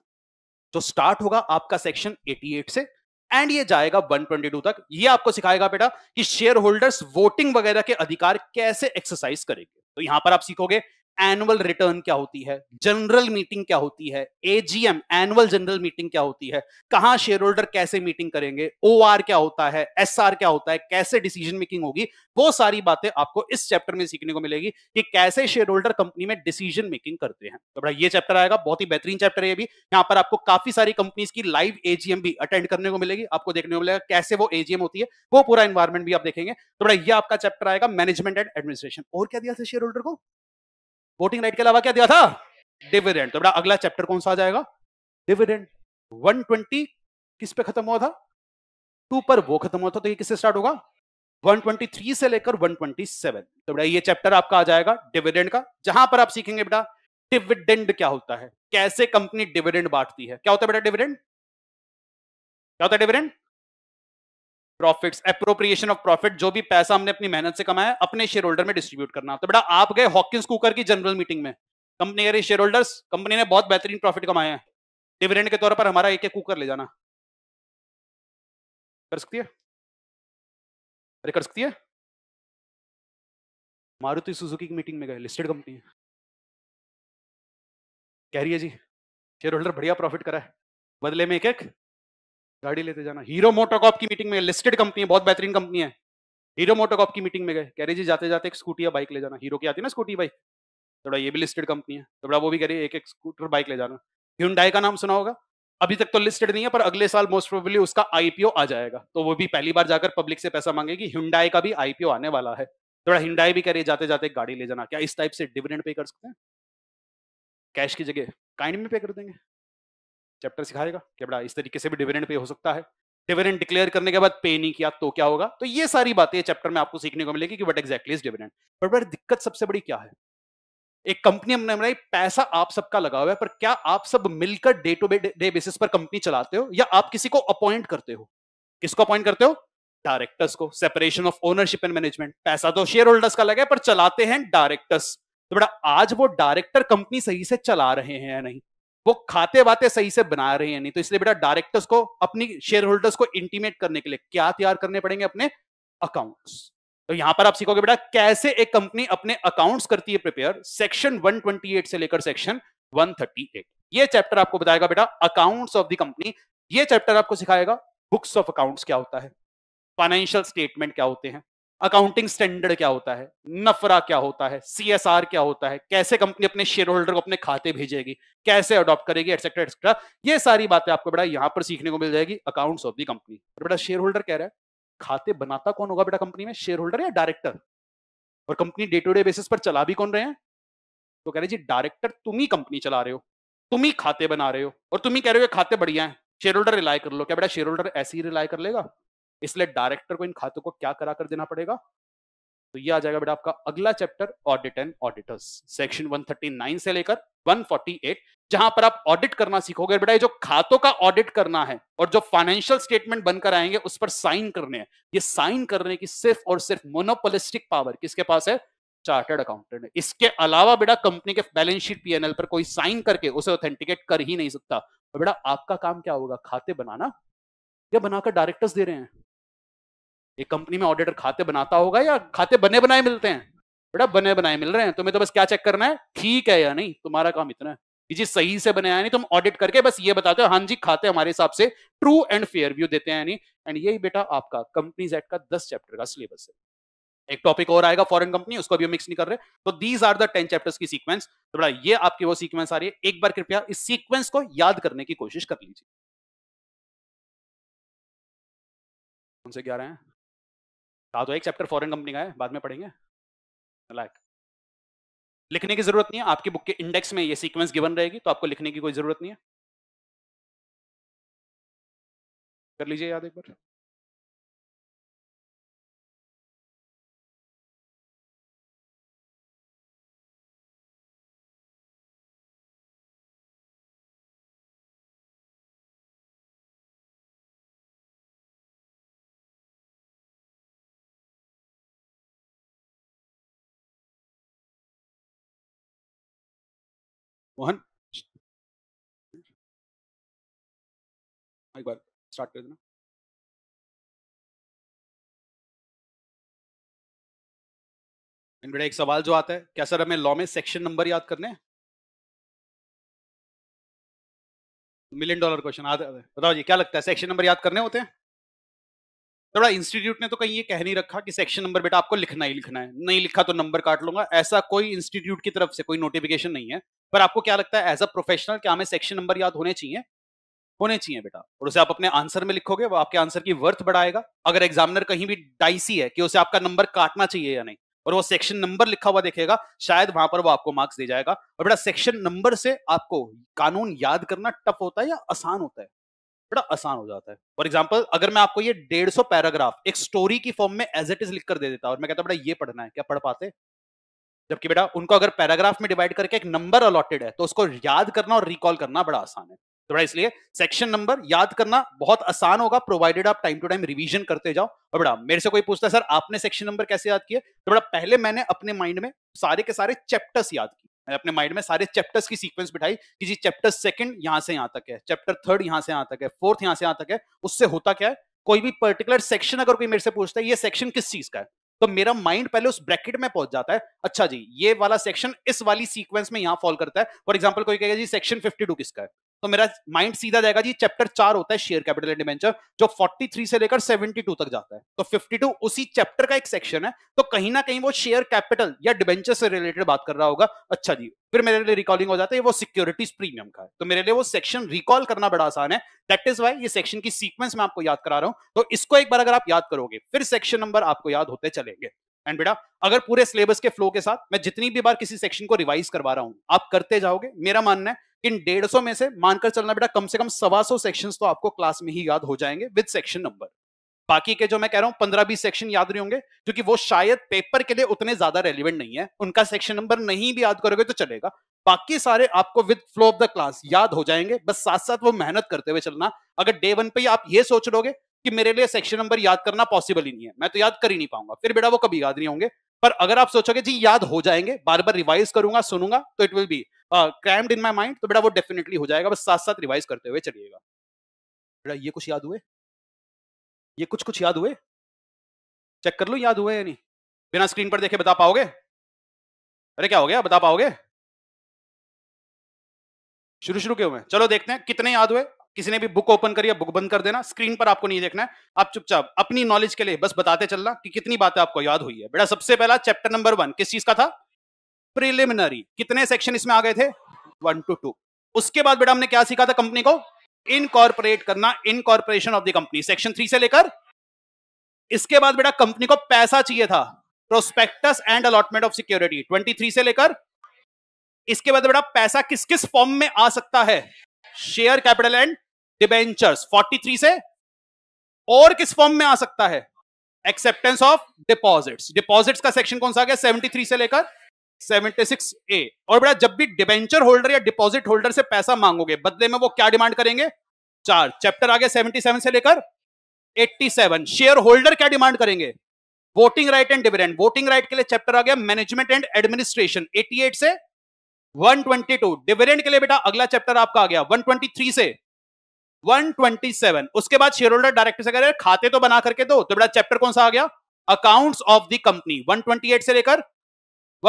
जो स्टार्ट होगा आपका सेक्शन 88 से एंड ये जाएगा 122 तक ये आपको सिखाएगा बेटा कि शेयर होल्डर्स वोटिंग वगैरह के अधिकार कैसे एक्सरसाइज करेंगे तो यहां पर आप सीखोगे एनुअल रिटर्न क्या होती है जनरल मीटिंग क्या होती है एजीएम एनुअल जनरल मीटिंग क्या होती है कहां शेयर होल्डर कैसे मीटिंग करेंगे ओ क्या होता है एस क्या होता है कैसे डिसीजन मेकिंग होगी वो सारी बातें आपको इस चैप्टर में सीखने को मिलेगी कि कैसे शेयर होल्डर कंपनी में डिसीजन मेकिंग करते हैं तो बड़ा ये चैप्टर आएगा बहुत ही बेहतरीन चैप्टर है भी यहाँ पर आपको काफी सारी कंपनीज की लाइव एजीएम भी अटेंड करने को मिलेगी आपको देखने को मिलेगा कैसे वो एजीएम होती है वो पूरा इन्वायरमेंट भी आप देखेंगे तो बड़ा ये आपका चैप्टर आएगा मैनेजमेंट एंड एडमिनिस्ट्रेशन और क्या दिया शेयर होल्डर को वोटिंग राइट के अलावा क्या दिया था डिविडेंड तो बेटा अगला चैप्टर कौन सा आ जाएगा डिविडेंड 120 किस पे खत्म हुआ था टू पर वो खत्म हुआ था तो ये किससे स्टार्ट होगा 123 से लेकर 127 तो बेटा ये चैप्टर आपका आ जाएगा डिविडेंड का जहां पर आप सीखेंगे बेटा डिविडेंड क्या होता है कैसे कंपनी डिविडेंड बांटती है क्या होता है बेटा डिविडेंड क्या होता है dividend profits appropriation of profit जो भी पैसा हमने अपनी मेहनत से कमाया अपने शेयर होल्डर में डिस्ट्रीब्यूट करना तो बेटा आप गए हॉकिंस कुकर की जनरल मीटिंग में कंपनी कह शेयर होल्डर्स कंपनी ने बहुत बेहतरीन प्रॉफिट कमाया है डिविडेंड के तौर पर हमारा एक एक कुकर ले जाना कर सकती है अरे कर सकती है मारुति सुजुकी की मीटिंग में गए लिस्टेड कंपनी है कह रही है जी शेयर होल्डर बढ़िया प्रॉफिट करा है बदले में एक एक गाड़ी लेते जाना हीरो मोटोकॉप की मीटिंग में लिस्टेड कंपनी है बहुत बेहतरीन कंपनी है हीरो मोटोकॉप की मीटिंग में गए कह रहे जी जाते जाते एक स्कूटी या बाइक ले जाना हीरो की आती है ना स्कूटी बाइक थोड़ा ये भी लिस्टेड कंपनी है थोड़ा तो वो भी कह रही है एक एक स्कूटर बाइक ले जाना हिंडाई का नाम सुना होगा अभी तक तो लिस्टेड नहीं है पर अगले साल मोस्ट प्रोबेबली उसका आईपीओ आ जाएगा तो वो भी पहली बार जाकर पब्लिक से पैसा मांगेगी हिंडाई का भी आईपीओ आने वाला है थोड़ा तो हिंडाई भी करे जाते जाते गाड़ी ले जाना क्या इस टाइप से डिविडेंड पे कर सकते हैं कैश की जगह काइंड में पे कर देंगे चैप्टर सिखाएगा कि बड़ा इस तरीके से भी डिविडेंड पे हो सकता है डिविडेंड डिक्लेयर करने के बाद पे नहीं किया तो क्या होगा तो ये सारी बातें चैप्टर में आपको सीखने को मिलेगी कि वट एक्जैक्टली इज डिविडेंड पर बट दिक्कत सबसे बड़ी क्या है एक कंपनी हमने बनाई पैसा आप सबका लगा हुआ है पर क्या आप सब मिलकर डे टू डे बेसिस पर कंपनी चलाते हो या आप किसी को अपॉइंट करते हो किसको अपॉइंट करते हो डायरेक्टर्स को separation of ownership and management पैसा तो शेयर होल्डर्स का लगा है पर चलाते हैं डायरेक्टर्स तो बेटा आज वो डायरेक्टर कंपनी सही से चला रहे हैं या नहीं वो खाते बातें सही से बना रहे हैं नहीं तो इसलिए बेटा डायरेक्टर्स को अपनी शेयर होल्डर्स को इंटीमेट करने के लिए क्या तैयार करने पड़ेंगे अपने अकाउंट्स तो यहां पर आप सीखोगे बेटा कैसे एक कंपनी अपने अकाउंट्स करती है प्रिपेयर सेक्शन 128 से लेकर सेक्शन 138 ये चैप्टर आपको बताएगा बेटा अकाउंट्स ऑफ द कंपनी ये चैप्टर आपको सिखाएगा बुक्स ऑफ अकाउंट्स क्या होता है फाइनेंशियल स्टेटमेंट क्या होते हैं अकाउंटिंग स्टैंडर्ड क्या होता है नफरा क्या होता है सीएसआर क्या होता है कैसे कंपनी अपने शेयर होल्डर को अपने खाते भेजेगी कैसे अडॉप्ट करेगी एक्सेट्रा एक्सेट्रा ये सारी बातें आपको बेटा यहाँ पर सीखने को मिल जाएगी अकाउंट्स ऑफ दी कंपनी और बेटा शेयर होल्डर कह रहा है खाते बनाता कौन होगा बेटा कंपनी में शेयर होल्डर या डायरेक्टर और company day to day basis पर चला भी कौन रहे हैं तो कह रहे जी डायरेक्टर तुम ही कंपनी चला रहे हो तुम ही खाते बना रहे हो और तुम ही कह रहे हो खाते बढ़िया है शेयर होल्डर रिलाय कर लो क्या बेटा शेयर होल्डर ऐसे ही रिलाय कर लेगा इसलिए डायरेक्टर को इन खातों को क्या करा कर देना पड़ेगा तो ये आ जाएगा बेटा आपका अगला chapter audit and auditors section 139 से लेकर 148 जहां पर आप ऑडिट करना सीखोगे बेटा ये जो खातों का ऑडिट करना है और जो फाइनेंशियल स्टेटमेंट बनकर आएंगे उस पर साइन करने हैं ये साइन करने की सिर्फ और सिर्फ मोनोपोलिस्टिक पावर किसके पास है चार्टर्ड अकाउंटेंट इसके अलावा बेटा कंपनी के बैलेंस शीट पीएनएल पर कोई साइन करके उसे ऑथेंटिकेट कर ही नहीं सकता और बेटा आपका काम क्या होगा खाते बनाना या बनाकर डायरेक्टर्स दे रहे हैं एक कंपनी में ऑडिटर खाते बनाता होगा या खाते बने बनाए मिलते हैं बेटा बने बनाए मिल रहे हैं तुम्हें तो बस क्या चेक करना है ठीक है या नहीं तुम्हारा काम इतना है जी सही से बनाया नहीं तुम ऑडिट करके बस ये बताते हो हाँ जी खाते हमारे हिसाब से ट्रू एंड फेयर व्यू देते हैं एंड यही बेटा आपका कंपनी एक्ट का दस चैप्टर का सिलेबस है एक टॉपिक और आएगा फॉरेन कंपनी उसको भी मिक्स नहीं कर रहे तो these are the ten chapters की सीक्वेंस तो बड़ा ये आपकी वो सीक्वेंस आ रही है एक बार कृपया इस सीक्वेंस को याद करने की कोशिश कर लीजिए कौन से ग्यारह हैं कहा तो एक चैप्टर फॉरेन कंपनी का है बाद में पढ़ेंगे लाइक लिखने की जरूरत नहीं है आपकी बुक के इंडेक्स में ये सीक्वेंस गिवन रहेगी तो आपको लिखने की कोई जरूरत नहीं है कर लीजिए याद एक बार मोहन एक बार स्टार्ट कर देना बेटा एक सवाल जो आता है क्या सर हमें लॉ में सेक्शन नंबर याद करने हैं मिलियन डॉलर क्वेश्चन बताओ जी क्या लगता है सेक्शन नंबर याद करने होते हैं थोड़ा इंस्टीट्यूट ने तो कहीं ये कह नहीं रखा कि सेक्शन नंबर बेटा आपको लिखना ही लिखना है नहीं लिखा तो नंबर काट लूंगा ऐसा कोई इंस्टीट्यूट की तरफ से कोई नोटिफिकेशन नहीं है पर आपको क्या लगता है एज अ प्रोफेशनल क्या हमें सेक्शन नंबर याद होने चाहिए होने चाहिए बेटा और उसे आप अपने आंसर में लिखोगे वो आपके आंसर की वर्थ बढ़ाएगा अगर एग्जामिनर कहीं भी डाइसी है कि उसे आपका नंबर काटना चाहिए या नहीं और वो सेक्शन नंबर लिखा हुआ देखेगा शायद वहां पर वो आपको मार्क्स दे जाएगा और बेटा सेक्शन नंबर से आपको कानून याद करना टफ होता है या आसान होता है बड़ा आसान हो जाता है फॉर एग्जाम्पल अगर मैं आपको ये डेढ़ सौ पैराग्राफ एक स्टोरी की फॉर्म में एज इट इज लिख कर दे देता और मैं कहता बेटा ये पढ़ना है क्या पढ़ पाते जबकि बेटा उनको अगर पैराग्राफ में डिवाइड करके एक नंबर अलॉटेड है तो उसको याद करना और रिकॉल करना बड़ा आसान है तो बड़ा इसलिए सेक्शन नंबर याद करना बहुत आसान होगा प्रोवाइडेड आप टाइम टू टाइम रिवीजन करते जाओ और बड़ा मेरे से कोई पूछता है सर आपने सेक्शन नंबर कैसे याद किया तो बड़ा पहले मैंने अपने माइंड में सारे के सारे चैप्टर्स याद किए मैंने अपने माइंड में सारे चैप्टर्स की सीक्वेंस बिठाई कि जी चैप्टर सेकंड यहां से यहां तक है चैप्टर थर्ड यहाँ से यहां तक है फोर्थ यहाँ से यहां तक है उससे होता क्या है कोई भी पर्टिकुलर सेक्शन अगर कोई मेरे से पूछता है ये सेक्शन किस चीज का है तो मेरा माइंड पहले उस ब्रैकेट में पहुंच जाता है अच्छा जी ये वाला सेक्शन इस वाली सीक्वेंस में यहां फॉल करता है फॉर एग्जाम्पल कोई कहेगा जी सेक्शन फिफ्टी किसका है तो मेरा माइंड सीधा जाएगा जी चैप्टर चार होता है शेयर कैपिटल एंड डिवेंचर जो 43 से लेकर 72 तक जाता है तो 52 उसी चैप्टर का एक सेक्शन है तो कहीं ना कहीं वो शेयर कैपिटल या डिवेंचर से रिलेटेड बात कर रहा होगा अच्छा जी फिर मेरे लिए रिकॉलिंग हो जाता है वो सिक्योरिटीज प्रीमियम का है तो मेरे लिए वो सेक्शन रिकॉल करना बड़ा आसान है दैट इज वाई ये सेक्शन की सीक्वेंस मैं आपको याद करा रहा हूं तो इसको एक बार अगर आप याद करोगे फिर सेक्शन नंबर आपको याद होते चलेंगे एंड बेटा अगर पूरे सिलेबस के फ्लो के साथ मैं जितनी भी बार किसी सेक्शन को रिवाइज करवा रहा हूं आप करते जाओगे मेरा मानना है कि डेढ़ सौ में से मानकर चलना बेटा कम से कम सवा सौ सेक्शन तो आपको क्लास में ही याद हो जाएंगे विद सेक्शन नंबर बाकी के जो मैं कह रहा हूं पंद्रह बीस सेक्शन याद रही होंगे क्योंकि वो शायद पेपर के लिए उतने ज्यादा रेलिवेंट नहीं है उनका सेक्शन नंबर नहीं भी याद करोगे तो चलेगा बाकी सारे आपको with flow of the class याद हो जाएंगे बस साथ साथ वो मेहनत करते हुए चलना अगर डे वन पे आप ये सोच लोगे कि मेरे लिए सेक्शन नंबर याद करना पॉसिबल ही नहीं है मैं तो याद कर ही नहीं पाऊंगा फिर बेटा वो कभी याद नहीं होंगे पर अगर आप सोचोगे जी याद हो जाएंगे बार बार रिवाइज करूंगा सुनूंगा तो it will be crammed in my mind तो बेटा वो डेफिनेटली हो जाएगा बस साथ साथ रिवाइज करते हुए चलिएगा बेटा ये कुछ याद हुए ये कुछ कुछ याद हुए चेक कर लो याद हुए या नहीं बिना स्क्रीन पर देखे बता पाओगे अरे क्या हो गया बता पाओगे शुरू शुरू के हुए चलो देखते हैं कितने याद हुए किसी ने भी बुक ओपन करी बुक बंद कर देना स्क्रीन पर आपको नहीं देखना है आप चुपचाप अपनी नॉलेज के लिए बस बताते चलना कि कितनी बातें आपको याद हुई है बेटा सबसे पहला चैप्टर नंबर वन किस चीज का था प्रिलिमिनरी कितने सेक्शन इसमें आ गए थे वन टू टू उसके बाद बेटा हमने क्या सीखा था कंपनी को इनकॉर्पोरेट करना incorporation of the company section three से लेकर इसके बाद बेटा कंपनी को पैसा चाहिए था prospectus and allotment of security three से लेकर इसके बाद बेटा पैसा किस किस फॉर्म में आ सकता है शेयर कैपिटल एंड डिबेंचर्स 43 से और किस फॉर्म में आ सकता है एक्सेप्टेंस ऑफ डिपॉजिट्स डिपॉजिट्स का सेक्शन कौन सा गया 73 से लेकर 76 ए और बेटा जब भी डिबेंचर होल्डर या डिपॉजिट होल्डर से पैसा मांगोगे बदले में वो क्या डिमांड करेंगे चार चैप्टर आ गया सेवन से लेकर सेवन शेयर होल्डर क्या डिमांड करेंगे voting right and dividend voting right के लिए चैप्टर आ गया मैनेजमेंट एंड एडमिनिस्ट्रेशन 88 से 122 डिविडेंड के लिए बेटा अगला चैप्टर आपका आ गया 123 से 127 उसके बाद शेयर होल्डर डायरेक्टर से कह खाते तो बना करके दो तो बेटा चैप्टर कौन सा आ गया अकाउंट्स ऑफ द कंपनी 128 से लेकर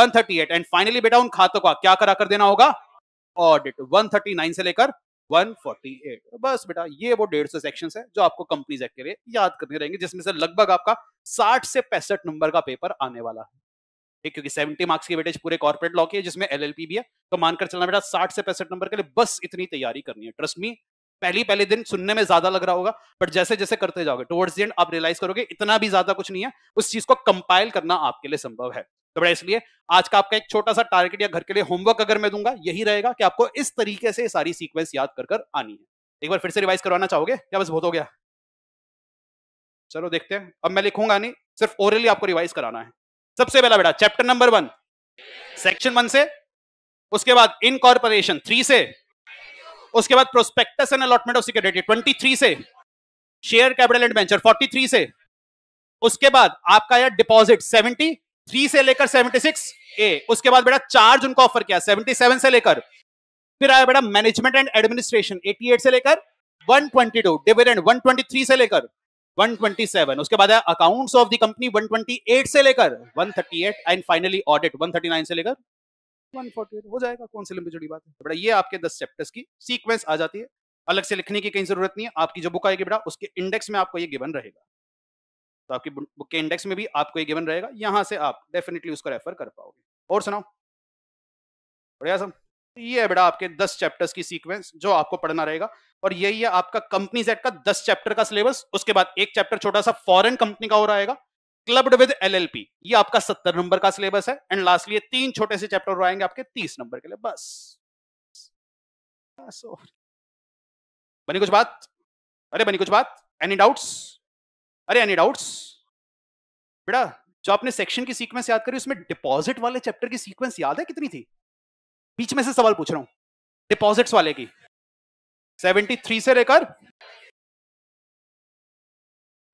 138 एंड फाइनली बेटा उन खातों का क्या करा कर देना होगा ऑडिट 139 से लेकर 148 तो बस बेटा ये वो डेढ़ सौ सेक्शन है जो आपको कंपनीज एक्ट के लिए याद करने रहेंगे जिसमें से लगभग आपका साठ से पैंसठ नंबर का पेपर आने वाला है ठीक क्योंकि 70 मार्क्स की वेटेज पूरे कॉर्पोरेट लॉ की है जिसमें एलएलपी भी है तो मानकर चलना बेटा 60 से पैंसठ नंबर के लिए बस इतनी तैयारी करनी है ट्रस्ट मी पहली पहले दिन सुनने में ज्यादा लग रहा होगा बट जैसे जैसे करते जाओगे टुवर्ड्स एंड आप रियलाइज करोगे इतना भी ज्यादा कुछ नहीं है उस चीज को कंपाइल करना आपके लिए संभव है तो बड़ा इसलिए आज का आपका एक छोटा सा टारगेट या घर के लिए होमवर्क अगर मैं दूंगा यही रहेगा कि आपको इस तरीके से सारी सीक्वेंस याद कर कर आनी है एक बार फिर से रिवाइज करवाना चाहोगे या बस बहुत हो गया चलो देखते हैं अब मैं लिखूंगा नहीं सिर्फ ओरली आपको रिवाइज कराना है सबसे पहला बेटा chapter number one section one से उसके बाद इनकॉर्पोरेशन थ्री से उसके बाद prospectus and allotment of security twenty three से share capital and venture forty three से उसके बाद आपका यार डिपॉजिट सेवेंटी थ्री से लेकर सेवेंटी सिक्स ए उसके बाद बेटा चार्ज उनको ऑफर किया सेवेंटी सेवन से लेकर फिर आया बेटा management and administration eighty eight से लेकर one twenty two dividend one twenty three से लेकर 127 उसके बाद है अकाउंट्स ऑफ द कंपनी 128 से लेकर 138 एंड फाइनली ऑडिट 139 से लेकर 148 हो जाएगा कौन सी लंबी जुड़ी बात है तो बेटा ये आपके 10 चैप्टर्स की सीक्वेंस आ जाती है अलग से लिखने की कहीं जरूरत नहीं है आपकी जो बुक आएगी बेटा उसके इंडेक्स में आपको ये गिवन रहेगा तो आपकी बुक के इंडेक्स में भी आपको ये गिवन रहेगा यहाँ से आप डेफिनेटली उसको रेफर कर पाओगे और सुनाओ बढ़िया सब ये है बेटा आपके दस चैप्टर्स की सीक्वेंस जो आपको पढ़ना रहेगा और यही है आपका कंपनी सेट का दस चैप्टर का सिलेबस उसके बाद एक चैप्टर छोटा सा फॉरेन कंपनी का हो रहा क्लब्ड विद एलएलपी ये आपका सत्तर नंबर का सिलेबस है एंड लास्टली तीन छोटे से चैप्टर हो आएंगे आपके तीस नंबर के लिए बस बनी कुछ बात अरे बनी कुछ बात एनी डाउट्स अरे एनी डाउट्स बेटा जो आपने सेक्शन की सीक्वेंस याद करी उसमें डिपॉजिट वाले चैप्टर की सीक्वेंस याद है कितनी थी बीच में से सवाल पूछ रहा हूं डिपॉजिट्स वाले की 73 से लेकर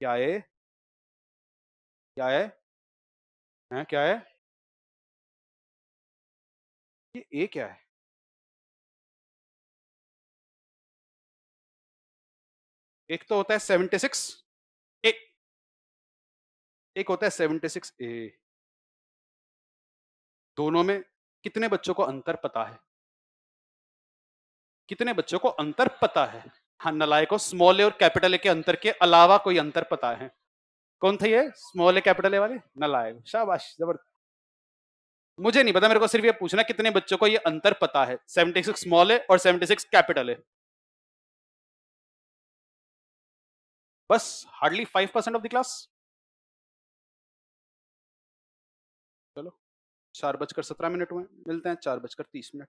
क्या है क्या है हैं क्या है ये ए क्या है एक तो होता है सेवेंटी सिक्स ए एक होता है सेवेंटी सिक्स ए दोनों में कितने बच्चों को अंतर पता है कितने बच्चों को अंतर पता है हाँ नलायक स्मॉल ए और कैपिटल ए के अंतर के अलावा कोई अंतर पता है कौन थे ये स्मॉल ए कैपिटल ए वाले नलायक शाबाश जबरदस्त मुझे नहीं पता मेरे को सिर्फ ये पूछना कितने बच्चों को ये अंतर पता है 76 स्मॉल ए और 76 कैपिटल है बस hardly five percent of the class चार बजकर सत्रह मिनट हुए मिलते हैं चार बजकर तीस मिनट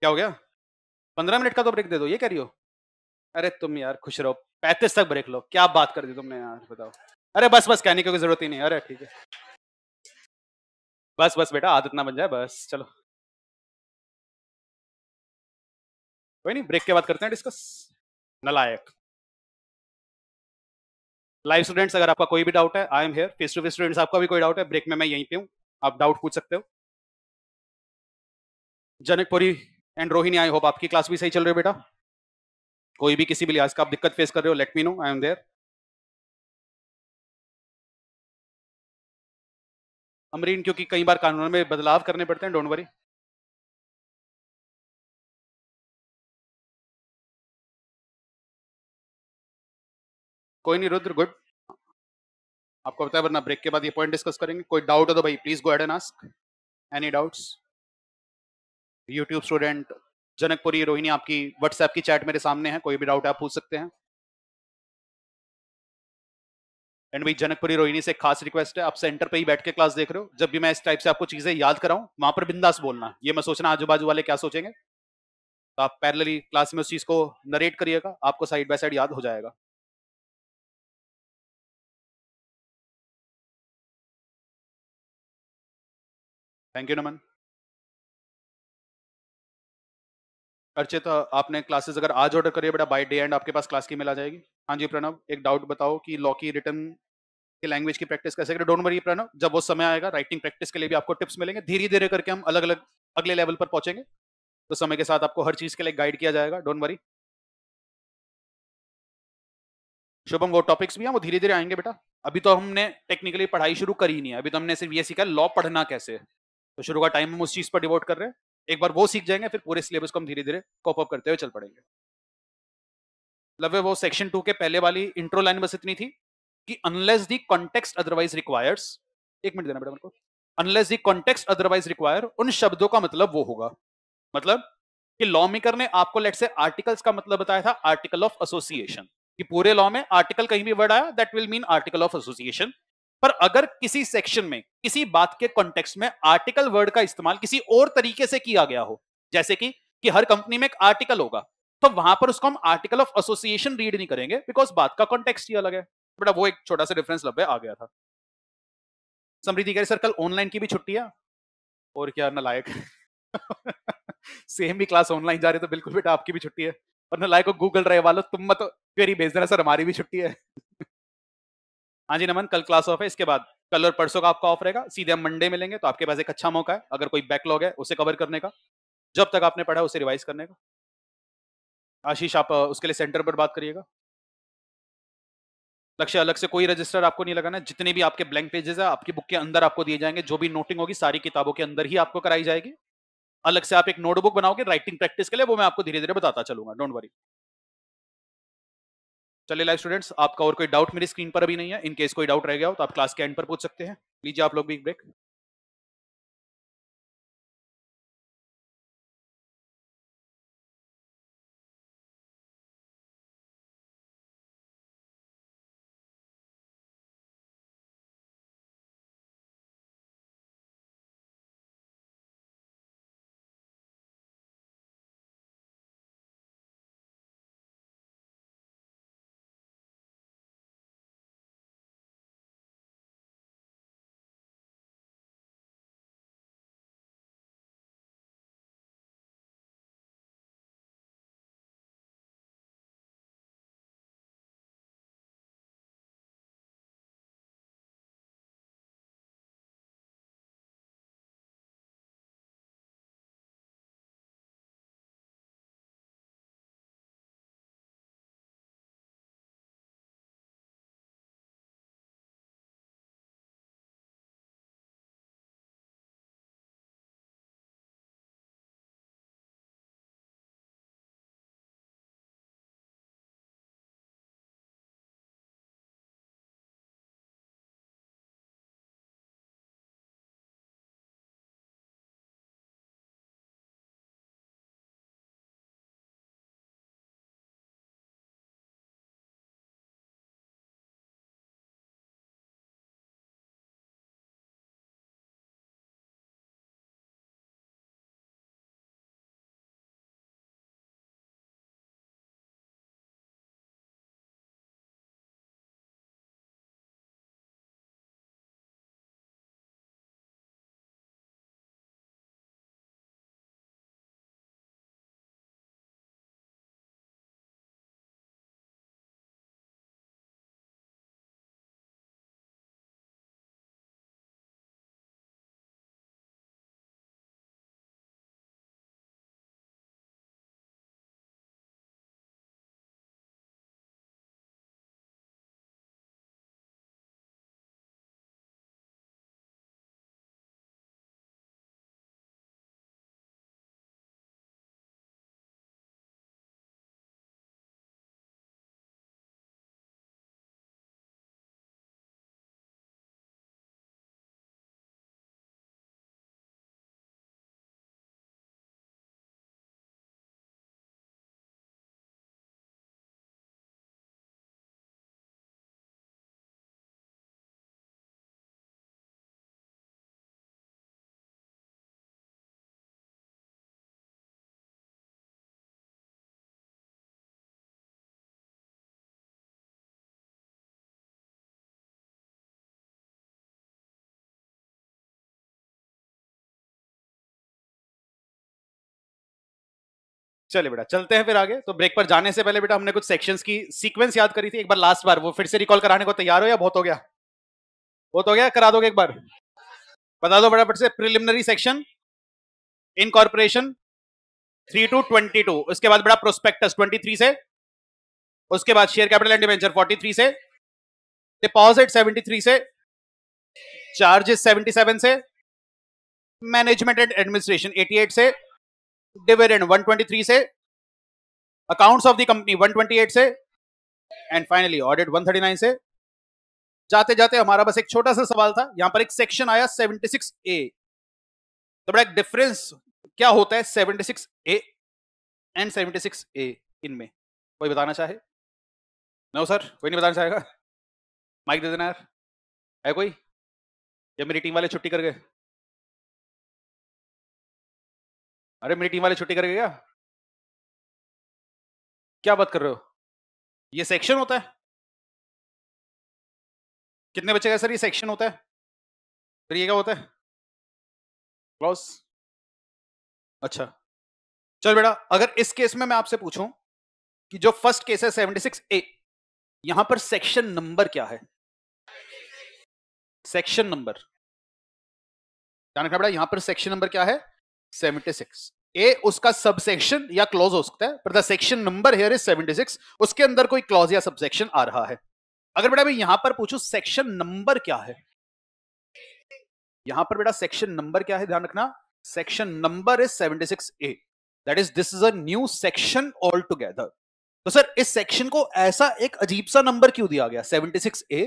क्या हो गया पंद्रह मिनट का तो ब्रेक दे दो ये कह रही हो अरे तुम यार खुश रहो पैंतीस तक ब्रेक लो क्या बात कर दी तुमने यार बताओ अरे बस बस कहने की जरूरत ही नहीं अरे ठीक है बस बस बेटा आदत ना बन जाए बस चलो कोई नहीं ब्रेक के बाद करते हैं डिस्कस नलायक लाइव स्टूडेंट्स अगर आपका कोई भी डाउट है I am here face to face students आपका भी कोई डाउट है ब्रेक में मैं यहीं पे हूँ आप डाउट पूछ सकते हो Janakpuri and Rohini I hope आपकी क्लास भी सही चल रही है बेटा कोई भी किसी भी लिहाज का आप दिक्कत फेस कर रहे हो let me know I am there Amreen क्योंकि कई बार कानून में बदलाव करने पड़ते हैं डोंट वरी कोई नहीं रुद्र गुड आपको बताया वरना ब्रेक के बाद ये पॉइंट डिस्कस करेंगे कोई डाउट हो तो भाई please go ahead and ask any doubts YouTube student Janakpuri Rohini आपकी व्हाट्सएप की चैट मेरे सामने है कोई भी डाउट आप पूछ सकते हैं एंड भाई जनकपुरी रोहिणी से खास रिक्वेस्ट है आप सेंटर पे ही बैठ के क्लास देख रहे हो जब भी मैं इस टाइप से आपको चीजें याद कराऊं वहां पर बिंदास बोलना ये मैं सोचना आजू बाजू वाले क्या सोचेंगे तो आप पैरेलली क्लास में उस चीज को नरेट करिएगा आपको साइड बाय साइड याद हो जाएगा थैंक यू नमन अर्चित आपने क्लासेस अगर आज ऑर्डर करिए बेटा बाय डे एंड आपके पास क्लास की मिल आ जाएगी हाँ जी प्रणव एक डाउट बताओ कि लॉकी रिटर्न के लैंग्वेज की प्रैक्टिस कैसे करें डोंट वरी प्रणव जब वो समय आएगा राइटिंग प्रैक्टिस के लिए भी आपको टिप्स मिलेंगे धीरे धीरे करके हम अलग अलग अगले लेवल पर पहुंचेंगे तो समय के साथ आपको हर चीज के लिए गाइड किया जाएगा डोंट वरी शुभम वो टॉपिक्स भी हैं वो धीरे धीरे आएंगे बेटा अभी तो हमने टेक्निकली पढ़ाई शुरू करी नहीं है अभी तो हमने सिर्फ ये सीखा लॉ पढ़ना कैसे तो शुरू का टाइम हम उस चीज पर डिवोट कर रहे हैं एक बार वो सीख जाएंगे फिर पूरे सिलेबस को हम धीरे धीरे कॉप अप करते हुए चल पड़ेंगे मतलब वो सेक्शन टू के पहले वाली इंट्रो लाइन बस इतनी थी कि unless the context otherwise requires एक मिनट देना बेटा मेरे को unless the context otherwise require उन शब्दों का मतलब वो होगा मतलब कि लॉ मेकर ने आपको लेट से आर्टिकल्स का मतलब बताया था आर्टिकल ऑफ एसोसिएशन कि पूरे लॉ में आर्टिकल कहीं भी वर्ड आया that will mean article of association पर अगर किसी सेक्शन में किसी बात के कॉन्टेक्स्ट में आर्टिकल वर्ड का इस्तेमाल किसी और तरीके से किया गया हो जैसे कि कि हर कंपनी में एक आर्टिकल होगा तो वहां पर उसको हम आर्टिकल ऑफ एसोसिएशन रीड नहीं करेंगे बिकॉज बात का कॉन्टेक्स्ट ही अलग है बेटा वो एक छोटा सा डिफरेंस लब्बे आ गया था समृद्धि कह रही सर कल ऑनलाइन की भी छुट्टी है और क्या नलायक सेम भी क्लास ऑनलाइन जा रही तो बिल्कुल बेटा आपकी भी छुट्टी है और नलायक को गूगल रहे वालों तुम मत क्वेरी भेज देना सर हमारी भी छुट्टी है हाँ जी नमन कल क्लास ऑफ है इसके बाद कल और परसों का आपका ऑफ रहेगा सीधे हम मंडे मिलेंगे तो आपके पास एक अच्छा मौका है अगर कोई बैकलॉग है उसे कवर करने का जब तक आपने पढ़ा उसे रिवाइज करने का आशीष आप उसके लिए सेंटर पर बात करिएगा लक्ष्य अलग से कोई रजिस्टर आपको नहीं लगाना जितने भी आपके ब्लैंक पेजेस है आपकी बुक के अंदर आपको दिए जाएंगे जो भी नोटिंग होगी सारी किताबों के अंदर ही आपको कराई जाएगी अलग से आप एक नोटबुक बनाओगे राइटिंग प्रैक्टिस के लिए वो मैं आपको धीरे धीरे बताता चलूंगा डोंट वरी चलिए लाइव स्टूडेंट्स आपका और कोई डाउट मेरी स्क्रीन पर अभी नहीं है इनकेस कोई डाउट रह गया हो तो आप क्लास के एंड पर पूछ सकते हैं लीजिए आप लोग भी एक ब्रेक चलिए बेटा चलते हैं फिर आगे तो ब्रेक पर जाने से पहले बेटा हमने कुछ सेक्शंस की सीक्वेंस याद करी थी एक बार लास्ट बार वो फिर से रिकॉल कराने को तैयार हो या बहुत हो गया बहुत हो गया करा दोगे एक बार बता दो फटाफट से preliminary section in three to twenty two उसके बाद बेटा प्रोस्पेक्टस ट्वेंटी थ्री से उसके बाद share capital and debenture forty three से डिपॉजिट सेवेंटी थ्री से चार्जेस सेवेंटी सेवन से management and administration eighty eight से डिविडेंड 123 से अकाउंट्स ऑफ द कंपनी 128 से एंड फाइनली ऑडिट 139 से जाते जाते हमारा बस एक छोटा सा सवाल था यहां पर एक सेक्शन आया 76 ए तो बड़ा एक डिफरेंस क्या होता है 76 ए एंड 76 ए इनमें कोई बताना चाहे नो सर कोई नहीं बताना चाहेगा माइक दे देना यार है कोई या मेरी टीम वाले छुट्टी कर गए अरे मेरी टीम वाले छुट्टी करके क्या क्या बात कर रहे हो ये सेक्शन होता है कितने बच्चे का सर ये सेक्शन होता है फिर ये क्या होता है क्लॉस अच्छा चल बेटा अगर इस केस में मैं आपसे पूछूं कि जो फर्स्ट केस है 76 ए यहां पर सेक्शन नंबर क्या है सेक्शन नंबर ध्यान रखना बेटा यहां पर सेक्शन नंबर क्या है 76 ए उसका सबसेक्शन या क्लॉज हो सकता है पर the section number here is 76 उसके अंदर कोई क्लॉज या सबसेक्शन आ रहा है अगर बेटा मैं यहां पर पूछूं सेक्शन नंबर क्या है यहां पर बेटा सेक्शन नंबर क्या है ध्यान रखना section number is 76 A that is this is a new section all together तो सर इस सेक्शन को ऐसा एक अजीब सा नंबर क्यों दिया गया 76 ए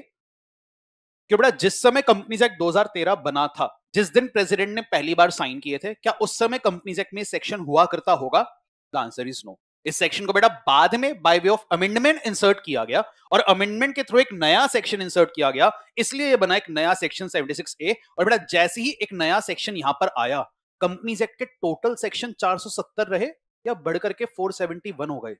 कि बड़ा जिस समय कंपनीज एक्ट 2013 बना था जिस दिन प्रेसिडेंट ने पहली बार साइन किए थे क्या उस समय कंपनीज एक्ट में सेक्शन हुआ करता होगा द आंसर इज नो इस सेक्शन को बेटा बाद में by way of amendment insert किया गया और अमेंडमेंट के थ्रू एक नया सेक्शन इंसर्ट किया गया इसलिए ये बना एक नया सेक्शन 76 ए और बेटा जैसे ही एक नया सेक्शन यहां पर आया कंपनीज एक्ट के टोटल सेक्शन 470 रहे या बढ़कर के 471 हो गए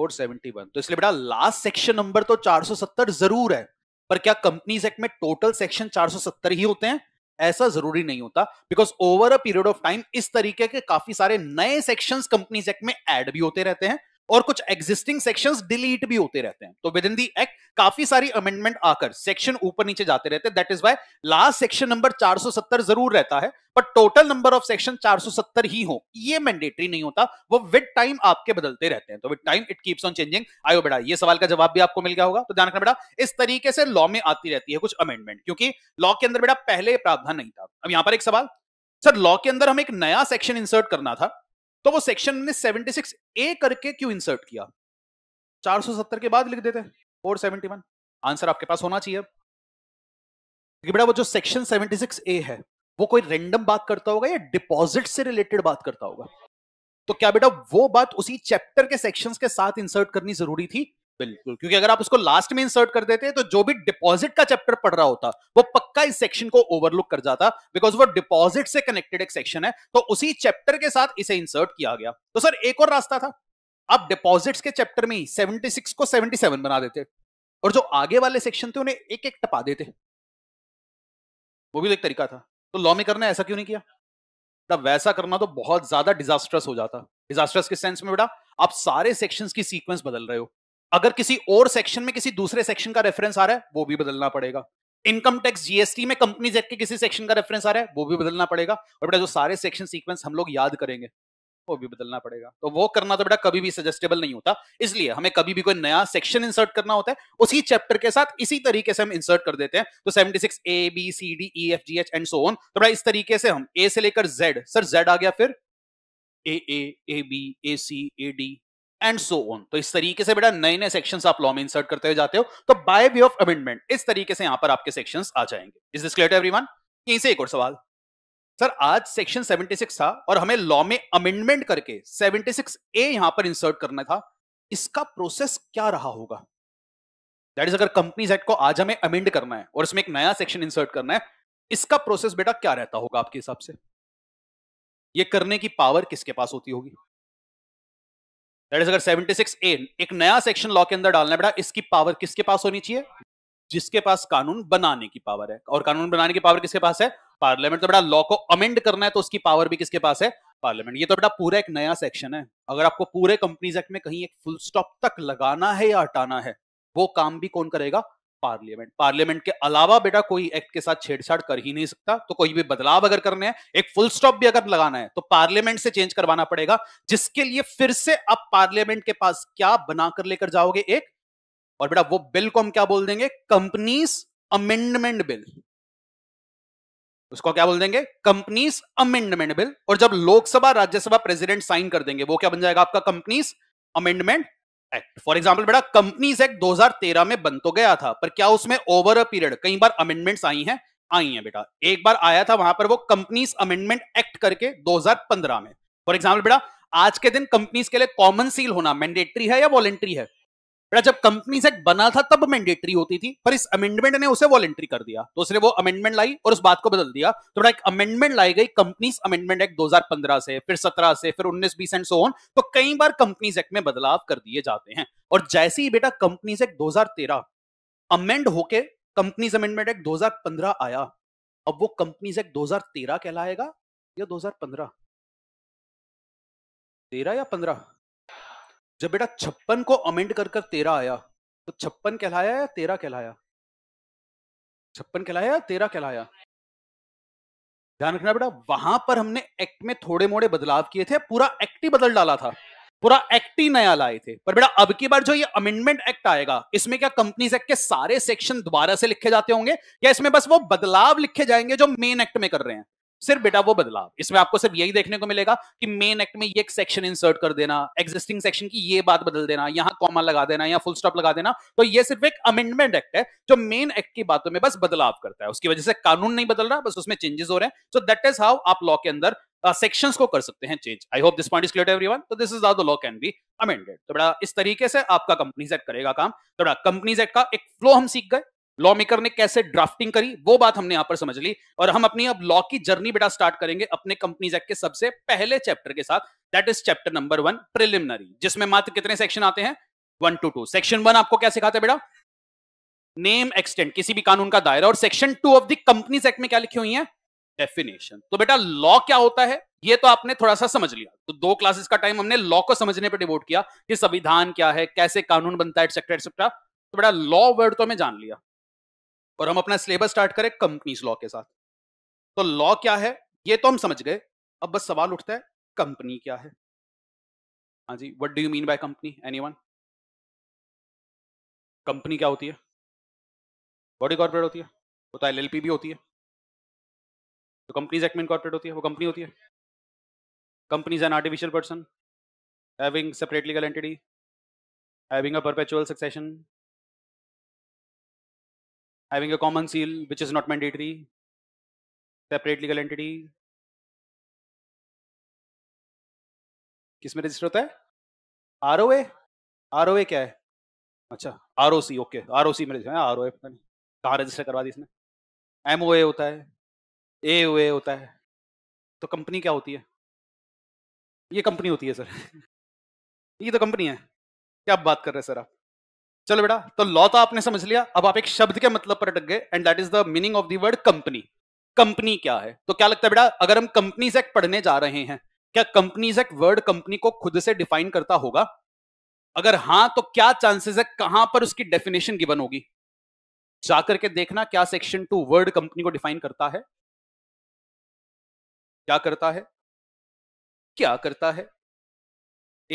471 तो इसलिए बेटा लास्ट सेक्शन नंबर तो 470 जरूर है पर क्या कंपनीज एक्ट में टोटल सेक्शन 470 ही होते हैं ऐसा जरूरी नहीं होता because over a period of time इस तरीके के काफी सारे नए सेक्शंस कंपनीज एक्ट में ऐड भी होते रहते हैं और कुछ एग्जिस्टिंग सेक्शन डिलीट भी होते रहते हैं तो विद इन दी एक्ट काफी सारी अमेंडमेंट आकर सेक्शन ऊपर नीचे जाते रहते हैं that is why last section number 470 जरूर रहता है but total number of section 470 ही हो ये मैंडेटरी नहीं होता वो विद टाइम आपके बदलते रहते हैं तो with time it keeps on changing आयो बेटा ये सवाल का जवाब भी आपको मिल गया होगा तो ध्यान रखना बेटा इस तरीके से लॉ में आती रहती है कुछ अमेंडमेंट क्योंकि लॉ के अंदर बेटा पहले प्रावधान नहीं था अब यहां पर एक सवाल सर लॉ के अंदर हम एक नया सेक्शन इंसर्ट करना था तो वो सेक्शन ने 76 ए करके क्यों इंसर्ट किया 470 के बाद लिख देते 471 आंसर आपके पास होना चाहिए क्योंकि बेटा वो जो सेक्शन 76 ए है वो कोई रेंडम बात करता होगा या डिपॉजिट से रिलेटेड बात करता होगा तो क्या बेटा वो बात उसी चैप्टर के सेक्शंस के साथ इंसर्ट करनी जरूरी थी बिल्कुल क्योंकि अगर आप उसको लास्ट में इंसर्ट कर देते तो जो भी डिपॉजिट का चैप्टर पढ़ रहा होता वो पक्का इस सेक्शन को ओवरलुक कर जाता बिकॉज वो डिपॉजिट से कनेक्टेड एक सेक्शन है तो उसी चैप्टर के साथ इसे इंसर्ट किया गया तो सर एक और रास्ता था आप डिपॉजिट्स के चैप्टर में ही 76 को 77 बना देते और जो आगे वाले सेक्शन थे उन्हें एक एक टपा देते वो भी तो एक तरीका था तो लॉ मेकर ने ऐसा क्यों नहीं किया तब वैसा करना तो बहुत ज्यादा डिजास्ट्रस हो जाता डिजास्ट्रस के सेंस में बेटा आप सारे सेक्शंस की सीक्वेंस बदल रहे हो अगर किसी और सेक्शन में किसी दूसरे सेक्शन का रेफरेंस आ रहा है वो भी बदलना पड़ेगा इनकम टैक्स जीएसटी में कंपनी एक्ट के किसी सेक्शन का रेफरेंस आ रहा है वो भी बदलना पड़ेगा और बेटा जो सारे सेक्शन सीक्वेंस हम लोग याद करेंगे वो भी बदलना पड़ेगा तो वो करना तो बेटा कभी भी सजेस्टेबल नहीं होता इसलिए हमें कभी भी कोई नया सेक्शन इंसर्ट करना होता है उसी चैप्टर के साथ इसी तरीके से हम इंसर्ट कर देते हैं तो 76 A B C D E F G H and so on तो बेटा इस तरीके से हम ए से लेकर जेड सर जेड आ गया फिर A A A B A C A D and so on तो इस तरीके से बेटा नए नए सेक्शंस आप लॉ में इंसर्ट करते हुए जाते हो तो बाय वे ऑफ अमेंडमेंट इस तरीके से यहां पर आपके सेक्शंस आ जाएंगे इज दिस क्लियर एवरीवन यहीं से एक और सवाल सर आज सेक्शन 76 था और हमें लॉ में अमेंडमेंट करके 76 ए यहां पर इंसर्ट करना था इसका प्रोसेस क्या रहा होगा दैट इज अगर कंपनीज एक्ट को आज हमें अमेंड करना है और इसमें एक नया सेक्शन इंसर्ट करना है इसका प्रोसेस बेटा क्या रहता होगा आपके हिसाब से ये करने की पावर किसके पास होती होगी दैट इज अगर 76 ए एक नया सेक्शन लॉ के अंदर डालना है बेटा इसकी पावर किसके पास होनी चाहिए जिसके पास कानून बनाने की पावर है और कानून बनाने की पावर किसके पास है पार्लियामेंट तो बेटा लॉ को अमेंड करना है तो उसकी पावर भी किसके पास है पार्लियामेंट ये तो बेटा पूरा एक नया सेक्शन है अगर आपको पूरे कंपनीज एक्ट में कहीं एक फुल स्टॉप तक लगाना है या हटाना है वो काम भी कौन करेगा पार्लियामेंट पार्लियामेंट के अलावा बेटा कोई एक्ट के साथ छेड़छाड़ कर ही नहीं सकता तो कोई भी बदलाव अगर करने हैं एक फुल स्टॉप भी अगर लगाना है तो पार्लियामेंट से चेंज करवाना पड़ेगा जिसके लिए फिर से आप पार्लियामेंट के पास क्या बनाकर लेकर जाओगे एक और बेटा वो बिल को हम क्या बोल देंगे कंपनीज अमेंडमेंट बिल उसको क्या बोल देंगे कंपनीज अमेंडमेंट बिल और जब लोकसभा राज्यसभा प्रेसिडेंट साइन कर देंगे वो क्या बन जाएगा आपका companies amendment act for example बेटा कंपनीज एक्ट 2013 में बन तो गया था पर क्या उसमें ओवर अ पीरियड कई बार अमेंडमेंट्स आई हैं आई हैं बेटा एक बार आया था वहां पर वो कंपनीज अमेंडमेंट एक्ट करके 2015 में फॉर एग्जाम्पल बेटा आज के दिन कंपनीज के लिए कॉमन सील होना मैंडेटरी है या वॉलेंट्री है बेटा जब कंपनी एक्ट बना था तब मैंडेटरी होती थी पर इस अमेंडमेंट ने उसे वॉलेंट्री कर दिया तो उसने वो अमेंडमेंट लाई और उस बात को बदल दिया तो बेटा एक अमेंडमेंट लाई गई कंपनी अमेंडमेंट एक्ट 2015 से फिर 17 से फिर 19 बीस एंड सो ऑन तो कई बार कंपनी एक्ट में बदलाव कर दिए जाते हैं और जैसे ही बेटा कंपनीज एक्ट दो अमेंड होके कंपनीज अमेंडमेंट एक्ट दो आया अब वो कंपनीज एक्ट 2013 कहलाएगा या 2015 13 या पंद्रह जब बेटा छप्पन को अमेंड कर कर तेरह आया तो छप्पन कहलाया या तेरह कहलाया छप्पन कहलाया या तेरह कहलाया ध्यान रखना बेटा वहां पर हमने एक्ट में थोड़े मोड़े बदलाव किए थे पूरा एक्ट ही बदल डाला था पूरा एक्ट ही नया लाए थे पर बेटा अब की बार जो ये अमेंडमेंट एक्ट आएगा इसमें क्या कंपनीज एक्ट के सारे सेक्शन दोबारा से लिखे जाते होंगे या इसमें बस वो बदलाव लिखे जाएंगे जो मेन एक्ट में कर रहे हैं सिर्फ बेटा वो बदलाव इसमें आपको सिर्फ यही देखने को मिलेगा कि मेन एक्ट में ये एक सेक्शन इंसर्ट कर देना एग्जिस्टिंग सेक्शन की ये बात बदल देना यहां कॉमा लगा देना या फुल स्टॉप लगा देना तो ये सिर्फ एक अमेंडमेंट एक्ट है जो मेन एक्ट की बातों में बस बदलाव करता है उसकी वजह से कानून नहीं बदल रहा बस उसमें चेंजेस हो रहे हैं सो दैट इज हाउ आप लॉ के अंदर सेक्शन uh, को कर सकते हैं change I hope this point is clear everyone तो this is how the law can be amended तो बड़ा इस तरीके से आपका कंपनीज एक्ट करेगा काम तो बड़ा कंपनीज एक्ट का एक फ्लो हम सीख गए लॉ मेकर ने कैसे ड्राफ्टिंग करी वो बात हमने यहां पर समझ ली और हम अपनी अब लॉ की जर्नी बेटा स्टार्ट करेंगे अपने कंपनीज एक्ट के सबसे पहले चैप्टर के साथ that is chapter number one preliminary जिसमें मात्र कितने सेक्शन आते हैं one to two section one आपको क्या सिखाते बेटा नेम एक्सटेंड किसी भी कानून का दायरा और section two of the companies act में क्या लिखी हुई है डेफिनेशन तो बेटा लॉ क्या होता है ये तो आपने थोड़ा सा समझ लिया तो दो क्लासेस का टाइम हमने लॉ को समझने पर डिवोट किया कि संविधान क्या है कैसे कानून बनता है एक्सेट्रा एक्सेट्रा तो बेटा लॉ वर्ड तो हमें जान लिया और हम अपना सिलेबस स्टार्ट करें कंपनीज लॉ के साथ तो लॉ क्या है ये तो हम समझ गए अब बस सवाल उठता है कंपनी क्या है हाँ जी what do you mean by company any company क्या होती है बॉडी कॉर्पोरेट होती है वो तो एल भी होती है तो कंपनीज एक्ट में कॉर्पोरेट होती है वो कंपनी होती है companies an artificial person having separate legal entity having a perpetual succession having a common seal which is not mandatory, separate legal entity. किसमें रजिस्टर होता है R O A R O ए क्या है अच्छा R O C okay R O C में register R O ए पता नहीं कहाँ रजिस्टर करवा दी इसने एम ओ ए होता है ए ओ ए होता है तो कंपनी क्या होती है ये कंपनी होती है सर ये तो कंपनी है क्या बात कर रहे हैं सर आप चलो बेटा तो लॉ तो आपने समझ लिया अब आप एक शब्द के मतलब पर अटक गए and that is the meaning of third word company company क्या है तो क्या लगता है बेटा अगर हम कंपनीज एक्ट पढ़ने जा रहे हैं क्या कंपनीज एक्ट वर्ड कंपनी को खुद से डिफाइन करता होगा अगर हां तो क्या चांसेस है कहां पर उसकी डेफिनेशन गिवन होगी जाकर के देखना क्या सेक्शन टू वर्ड कंपनी को डिफाइन करता है क्या करता है क्या करता है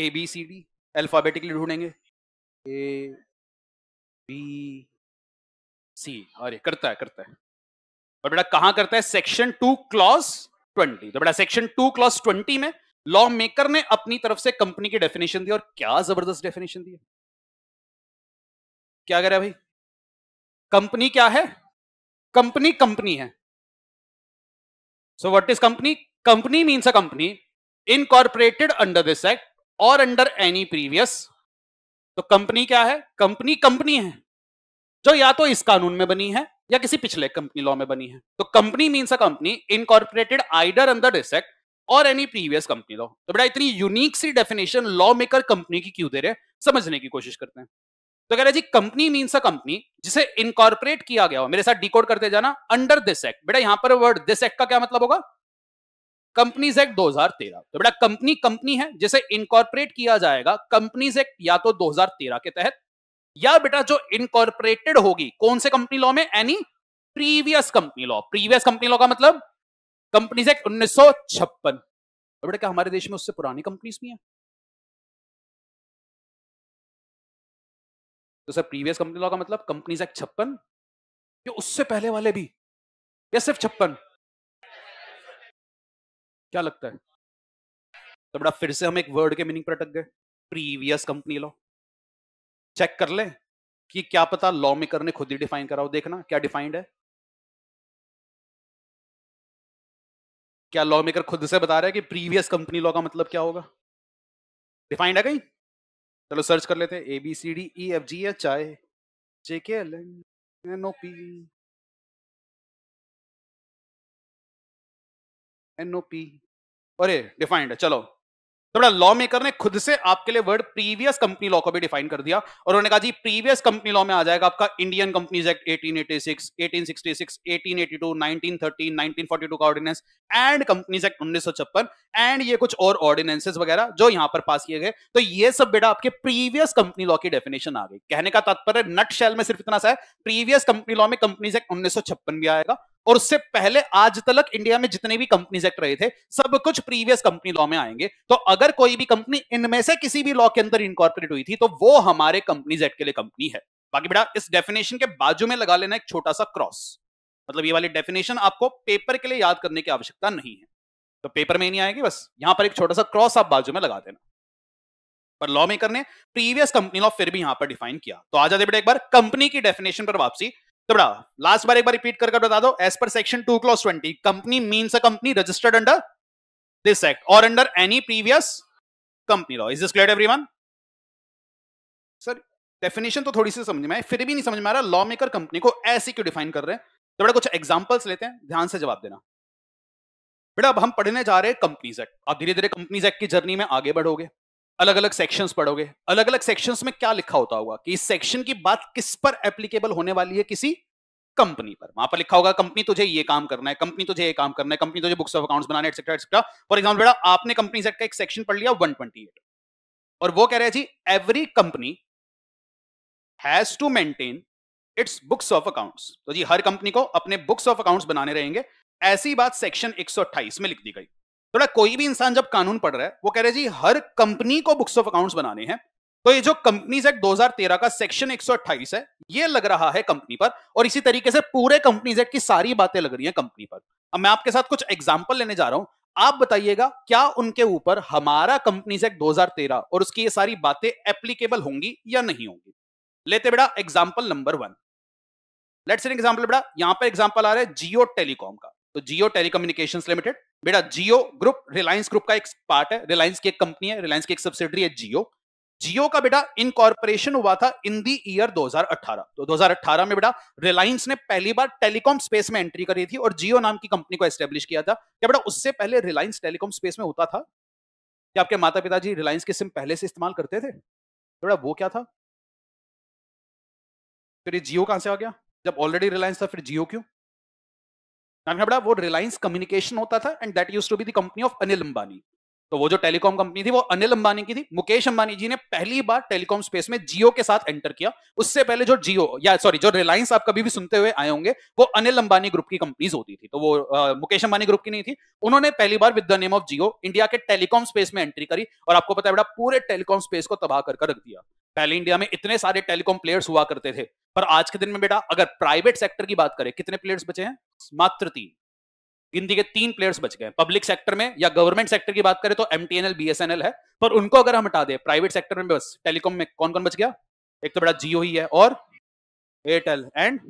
A B C D alphabetically ढूंढेंगे ए बी सी और ये करता है करता है और बेटा कहां करता है सेक्शन टू क्लॉज ट्वेंटी तो बेटा सेक्शन टू क्लॉज ट्वेंटी में लॉ मेकर ने अपनी तरफ से कंपनी की डेफिनेशन दी और क्या जबरदस्त डेफिनेशन दी है क्या कह रहा है भाई कंपनी क्या है कंपनी कंपनी है so what is company company means a company incorporated under this act और अंडर एनी प्रीवियस तो कंपनी क्या है कंपनी कंपनी है जो या तो इस कानून में बनी है या किसी पिछले कंपनी लॉ में बनी है तो company means a company incorporated आइडर अंदर दिस एक्ट और एनी प्रीवियस कंपनी लॉ तो बेटा इतनी यूनिक सी डेफिनेशन लॉ मेकर कंपनी की क्यों दे रहे समझने की कोशिश करते हैं तो कह रहे जी कंपनी मीन्स अ कंपनी जिसे इनकॉर्पोरेट किया गया हो मेरे साथ डिकोड करते जाना अंडर दिस एक्ट बेटा यहां पर वर्ड दिस एक्ट का क्या मतलब होगा कंपनीज एक्ट 2013 तो बेटा कंपनी कंपनी है जिसे इनकॉर्पोरेट किया जाएगा कंपनीज एक्ट या तो 2013 के तहत या बेटा जो इनकॉर्पोरेटेड होगी कौन से कंपनी लॉ में any previous company law previous company law का मतलब कंपनीज एक्ट उन्नीस तो बेटा क्या हमारे देश में उससे पुरानी कंपनीज भी है तो सर प्रीवियस कंपनी लॉ का मतलब कंपनीज एक्ट छप्पन या उससे पहले वाले भी या सिर्फ छप्पन क्या लगता है तो बड़ा फिर से हम एक वर्ड के मीनिंग पर अटक गए प्रीवियस कंपनी लॉ चेक कर ले कि क्या पता लॉ मेकर ने खुद ही डिफाइन करा हो देखना क्या डिफाइंड है क्या लॉ मेकर खुद से बता रहे हैं कि प्रीवियस कंपनी लॉ का मतलब क्या होगा डिफाइंड है कहीं चलो सर्च कर लेते हैं A B C D E F G H I J K L N N O P NOP अरे डिफाइंड है चलो तो बड़ा लॉ मेकर ने खुद से आपके लिए वर्ड प्रीवियस कंपनी लॉ को भी डिफाइन कर दिया और उन्होंने कहा जी प्रीवियस कंपनी लॉ में आ जाएगा आपका इंडियन कंपनीज एक्ट 1886, 1866, 1882, 1913, 1942 का ऑर्डिनेंस एंड कंपनीज एक्ट उन्नीस एंड ये कुछ और ऑर्डिनेंसेस वगैरह जो यहां पर पास किए गए तो ये सब बेटा आपके प्रीवियस कंपनी लॉ की डेफिनेशन आ गई कहने का तात्पर्य नट शैल में सिर्फ इतना सा है प्रीवियस कंपनी लॉ में कंपनीज एक्ट उन्नीस भी आएगा और उससे पहले आज तक इंडिया में जितने भी कंपनीज एक्ट रहे थे सब कुछ प्रीवियस कंपनी लॉ में आएंगे तो अगर कोई भी कंपनी इनमें से किसी भी लॉ के अंदर इनकॉर्पोरेट हुई थी तो वो हमारे कंपनीज एक्ट के लिए कंपनी है बाकी बेटा इस डेफिनेशन के बाजू में लगा लेना एक छोटा सा क्रॉस मतलब ये वाली डेफिनेशन आपको पेपर के लिए याद करने की आवश्यकता नहीं है तो पेपर में नहीं आएगी बस यहां पर एक छोटा सा क्रॉस आप बाजू में लगा देना पर लॉ मेकर ने प्रीवियस कंपनी लॉ फिर भी यहां पर डिफाइन किया तो आ जाते बेटा एक बार कंपनी की डेफिनेशन पर वापसी तो बड़ा लास्ट बार एक बार रिपीट करके बता दो एज पर section two clause twenty company means a company registered under this act और under any previous company law is this clear every sir definition तो थोड़ी सी समझ में आए फिर भी नहीं समझ में आ रहा लॉ मेकर कंपनी को ऐसे क्यों डिफाइन कर रहे हैं तो बड़ा कुछ एग्जाम्पल्स लेते हैं ध्यान से जवाब देना बेटा अब हम पढ़ने जा रहे हैं कंपनीज एक्ट आप धीरे धीरे कंपनीज एक्ट की जर्नी में आगे बढ़ोगे अलग अलग सेक्शंस पढ़ोगे अलग अलग सेक्शंस में क्या लिखा होता होगा कि इस सेक्शन की बात किस पर एप्लीकेबल होने वाली है किसी कंपनी पर वहां पर लिखा होगा कंपनी तुझे ये काम करना है कंपनी तुझे ये काम करना है कंपनी तुझे बुक्स ऑफ अकाउंट्स बनाने एक्सेट्रा एक्सेट्रा फॉर एग्जाम्पल बेटा आपने कंपनी सेट का एक सेक्शन पढ़ लिया 128 और वो कह रहे हैं जी every company has to maintain its books of accounts तो जी हर कंपनी को अपने बुक्स ऑफ अकाउंट्स बनाने रहेंगे ऐसी बात सेक्शन 128 में लिख दी गई थोड़ा कोई भी इंसान जब कानून पढ़ रहा है वो कह रहे जी हर कंपनी को बुक्स ऑफ अकाउंट्स बनाने हैं तो ये जो कंपनीज एक्ट 2013 का सेक्शन 128 है ये लग रहा है कंपनी पर और इसी तरीके से पूरे कंपनीज एक्ट की सारी बातें लग रही हैं कंपनी पर अब मैं आपके साथ कुछ एग्जाम्पल लेने जा रहा हूं आप बताइएगा क्या उनके ऊपर हमारा कंपनीज एक्ट 2013 और उसकी ये सारी बातें एप्लीकेबल होंगी या नहीं होंगी लेते बेटा example number one let's an example बेटा यहां पर एग्जाम्पल आ रहा है जियो टेलीकॉम का तो जियो टेलीकम्युनिकेशन लिमिटेड बेटा जियो ग्रुप रिलायंस ग्रुप का एक पार्ट है रिलायंस की एक कंपनी है रिलायंस की एक सब्सिडरी है जियो जियो का बेटा इनकॉर्पोरेशन हुआ था इन दी ईयर 2018 तो 2018 में बेटा रिलायंस ने पहली बार टेलीकॉम स्पेस में एंट्री करी थी और जियो नाम की कंपनी को एस्टेब्लिश किया था क्या बेटा उससे पहले रिलायंस टेलीकॉम स्पेस में होता था क्या आपके माता पिताजी रिलायंस के सिम पहले से इस्तेमाल करते थे तो बेटा वो क्या था फिर जियो कहां से आ गया जब ऑलरेडी रिलायंस था फिर जियो क्यों बड़ा वो रिलायंस कम्युनिकेशन होता था and that use to be company of Anil Ambani तो वो जो टेलीकॉम कंपनी थी वो अनिल अंबानी की थी मुकेश अंबानी जी ने पहली बार टेलीकॉम स्पेस में जियो के साथ एंटर किया उससे पहले जो जियो या सॉरी जो रिलायंस आप कभी भी सुनते हुए आए होंगे वो अनिल अंबानी ग्रुप की कंपनीज होती थी तो वो आ, मुकेश अंबानी ग्रुप की नहीं थी उन्होंने पहली बार with the name of Jio India के टेलीकॉम स्पेस में एंट्री करी और आपको पता है बेटा पूरे टेलीकॉम स्पेस को तबाह कर रख दिया पहले इंडिया में इतने सारे टेलीकॉम प्लेयर्स हुआ करते थे पर आज के दिन में बेटा अगर प्राइवेट सेक्टर की बात करें कितने प्लेयर्स बचे हैं मात्र तीन गिनती के तीन प्लेयर्स बच गए पब्लिक सेक्टर में या गवर्नमेंट सेक्टर की बात करें तो एम टी है पर उनको अगर हम हटा दें प्राइवेट सेक्टर में बस टेलीकॉम में कौन कौन बच गया एक तो बड़ा जियो ही है और Airtel and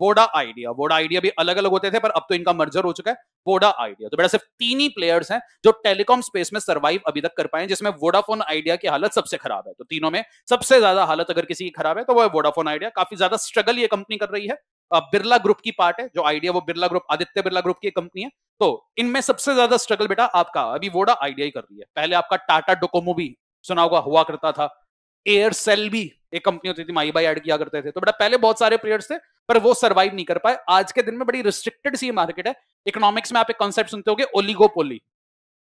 Voda Idea Voda Idea भी अलग अलग होते थे पर अब तो इनका मर्जर हो चुका है वोडा आइडिया तो बेटा सिर्फ तीन ही प्लेयर्स हैं जो टेलीकॉम स्पेस में सर्वाइव अभी तक कर पाए जिसमें वोडाफोन आइडिया की हालत सबसे खराब है तो तीनों में सबसे ज्यादा हालत अगर किसी की खराब है तो वो है वोडाफोन आइडिया काफी ज्यादा स्ट्रगल ये कंपनी कर रही है बिरला ग्रुप की पार्ट है जो आइडिया वो बिरला ग्रुप आदित्य बिरला ग्रुप की कंपनी है तो इनमें सबसे ज्यादा स्ट्रगल बेटा आपका अभी वोडा आइडिया ही कर रही है पहले आपका टाटा डोकोमो भी सुना होगा हुआ करता था एयरसेल भी एक कंपनी होती थी माई बाई एड किया करते थे तो बेटा पहले बहुत सारे प्लेयर्स थे पर वो सर्वाइव नहीं कर पाए आज के दिन में बड़ी रिस्ट्रिक्टेड सी मार्केट है इकोनॉमिक्स में आप एक कॉन्सेप्ट सुनते होगे ओलिगोपोली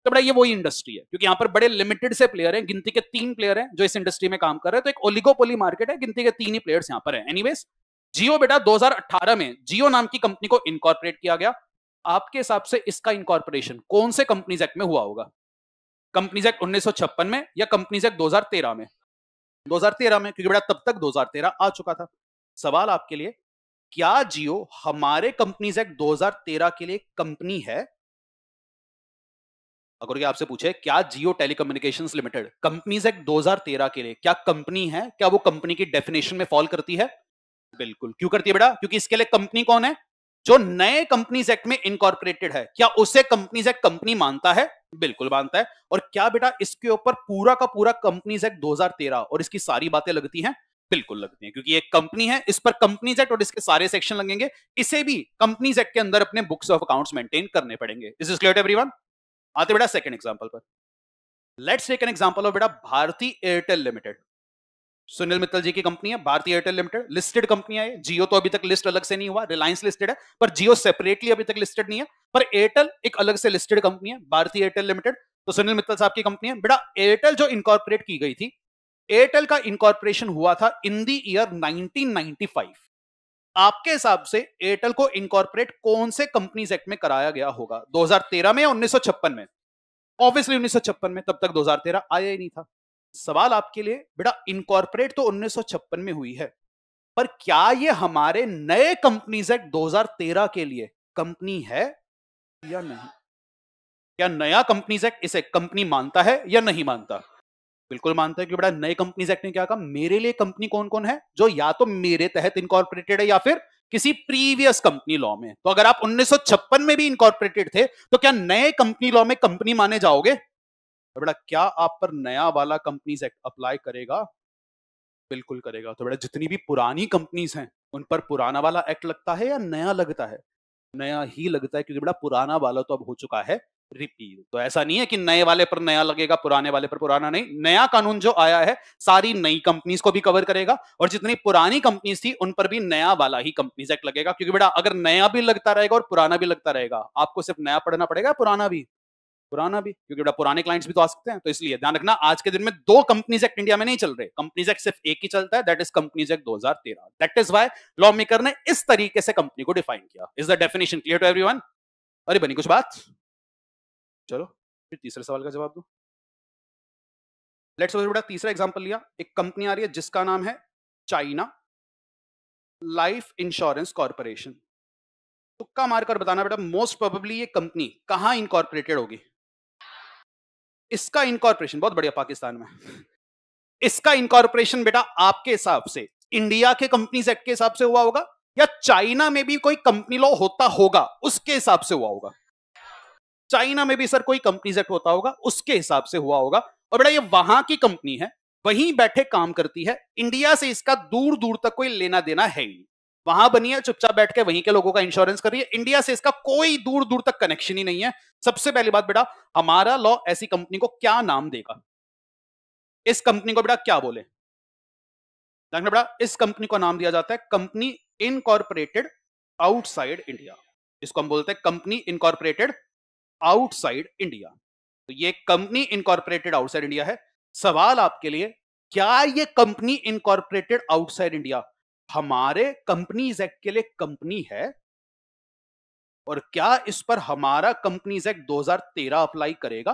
तो बड़ा ये वही इंडस्ट्री है क्योंकि यहाँ पर बड़े लिमिटेड से प्लेयर हैं गिनती के तीन प्लेयर हैं जो इस इंडस्ट्री में काम कर रहे हैं तो एक ओलिगोपोली मार्केट है गिनती के तीन ही प्लेयर्स यहाँ पर है एनीवेज जियो बेटा 2018 में जियो नाम की कंपनी को इनकॉर्पोरेट किया गया आपके हिसाब से इसका इनकॉर्पोरेशन कौन से कंपनीज एक्ट में हुआ होगा कंपनीज एक्ट उन्नीस में या कंपनीज एक्ट दो में 2013 में क्योंकि बेटा तब तक 2013 आ चुका था सवाल आपके लिए क्या जियो हमारे कंपनीज एक्ट 2013 के लिए कंपनी है अगर ये आपसे पूछे क्या Jio telecommunication limited companies act 2013 के लिए क्या कंपनी है क्या वो कंपनी की डेफिनेशन में फॉल करती है बिल्कुल क्यों करती है बेटा क्योंकि इसके लिए कंपनी कौन है जो नए कंपनीज एक्ट में इनकॉर्पोरेटेड है क्या उसे कंपनीज एक्ट कंपनी मानता है बिल्कुल मानता है और क्या बेटा इसके ऊपर पूरा का पूरा कंपनीज एक्ट 2013 और इसकी सारी बातें लगती हैं बिल्कुल लगती है क्योंकि एक कंपनी है इस पर कंपनीज एक्ट और इसके सारे सेक्शन लगेंगे इसे भी कंपनीज एक्ट के अंदर अपने बुक्स ऑफ अकाउंट्स मेंटेन करने पड़ेंगे इज इज क्लियर एवरीवन आते बेटा सेकंड एग्जांपल पर let's take an example of बेटा भारती एयरटेल लिमिटेड सुनील मित्तल जी की कंपनी है भारतीय एयरटेल लिमिटेड लिस्टेड कंपनी है जियो तो अभी तक लिस्ट अलग से नहीं हुआ रिलायंस लिस्टेड है पर जियो सेपरेटली अभी तक लिस्टेड नहीं है पर एयरटेल एक अलग से लिस्टेड कंपनी है भारतीय एयरटेल लिमिटेड तो सुनील मित्तल साहब की कंपनी है बेटा एयरटेल जो इनकॉर्पोरेट की गई थी एयरटेल का इनकॉर्पोरेशन हुआ था इन दी ईयर 1995 आपके हिसाब से एयरटेल को इनकॉर्पोरेट कौन से कंपनी एक्ट में कराया गया होगा 2013 में या उन्नीस में ऑब्वियसली उन्नीस में तब तक 2013 आया ही नहीं था सवाल आपके लिए बेटा इनकॉर्पोरेट तो उन्नीस में हुई है पर क्या ये हमारे नए कंपनीज एक्ट 2013 के लिए कंपनी है या नहीं क्या नया कंपनीज एक्ट इसे कंपनी मानता है या नहीं मानता बिल्कुल मानते हैं कि बड़ा नए कंपनी सेक्ट ने क्या कहा मेरे लिए कंपनी कौन कौन है जो या तो मेरे तहत इनकॉर्पोरेटेड है या फिर किसी प्रीवियस कंपनी लॉ में तो अगर आप 1956 में भी इनकॉर्पोरेटेड थे तो क्या नए कंपनी लॉ में कंपनी माने जाओगे तो बेटा क्या आप पर नया वाला कंपनी एक्ट अप्लाई करेगा बिल्कुल करेगा तो बेटा जितनी भी पुरानी कंपनीज हैं उन पर पुराना वाला एक्ट लगता है या नया लगता है नया ही लगता है क्योंकि बेटा पुराना वाला तो अब हो चुका है रिपील तो ऐसा नहीं है कि नए वाले पर नया लगेगा पुराने वाले पर पुराना नहीं नया कानून जो आया है सारी नई कंपनीज को भी कवर करेगा और जितनी पुरानी कंपनीज थी उन पर भी नया वाला ही कंपनीज एक्ट लगेगा क्योंकि बेटा अगर नया भी लगता रहेगा और पुराना भी लगता रहेगा आपको सिर्फ नया पढ़ना पड़ेगा पुराना भी पुराना भी क्योंकि बेटा पुराने क्लाइंट्स भी तो आ सकते हैं तो इसलिए ध्यान रखना आज के दिन में दो कंपनीज एक्ट इंडिया में नहीं चल रहे कंपनीज एक्ट सिर्फ एक ही चलता है that is companies act 2013 that is why law maker ने इस तरीके से कंपनी को डिफाइन किया is the definition clear to everyone अरे बनी कुछ बात चलो फिर तीसरे सवाल का जवाब दो लेट्स बेटा तीसरा एग्जाम्पल लिया एक कंपनी आ रही है जिसका नाम है चाइना लाइफ इंश्योरेंस कॉरपोरेशन तुक्का मारकर बताना बेटा मोस्ट प्रोबेबली ये कंपनी कहां इनकॉर्पोरेटेड होगी इसका इनकॉर्पोरेशन बहुत बढ़िया पाकिस्तान में इसका इनकॉर्पोरेशन बेटा आपके हिसाब से इंडिया के कंपनी एक्ट के हिसाब से हुआ होगा या चाइना में भी कोई कंपनी लॉ होता होगा उसके हिसाब से हुआ होगा चाइना में भी सर कोई कंपनी सेट होता होगा उसके हिसाब से हुआ होगा और बेटा ये वहां की कंपनी है वहीं बैठे काम करती है इंडिया से इसका दूर दूर तक कोई लेना देना है ही वहां बनी है चुपचाप बैठ के वहीं के लोगों का इंश्योरेंस कर रही है इंडिया से इसका कोई दूर दूर तक कनेक्शन ही नहीं है सबसे पहली बात बेटा हमारा लॉ ऐसी कंपनी को क्या नाम देगा इस कंपनी को बेटा क्या बोले बेटा इस कंपनी को नाम दिया जाता है कंपनी इनकॉर्पोरेटेड आउटसाइड इंडिया इसको हम बोलते हैं कंपनी इनकॉर्पोरेटेड आउटसाइड इंडिया तो ये कंपनी इनकॉर्पोरेटेड आउटसाइड इंडिया है सवाल आपके लिए क्या ये कंपनी इनकॉर्पोरेटेड आउटसाइड इंडिया हमारे कंपनीज एक्ट के लिए कंपनी है और क्या इस पर हमारा कंपनीज एक्ट 2013 अप्लाई करेगा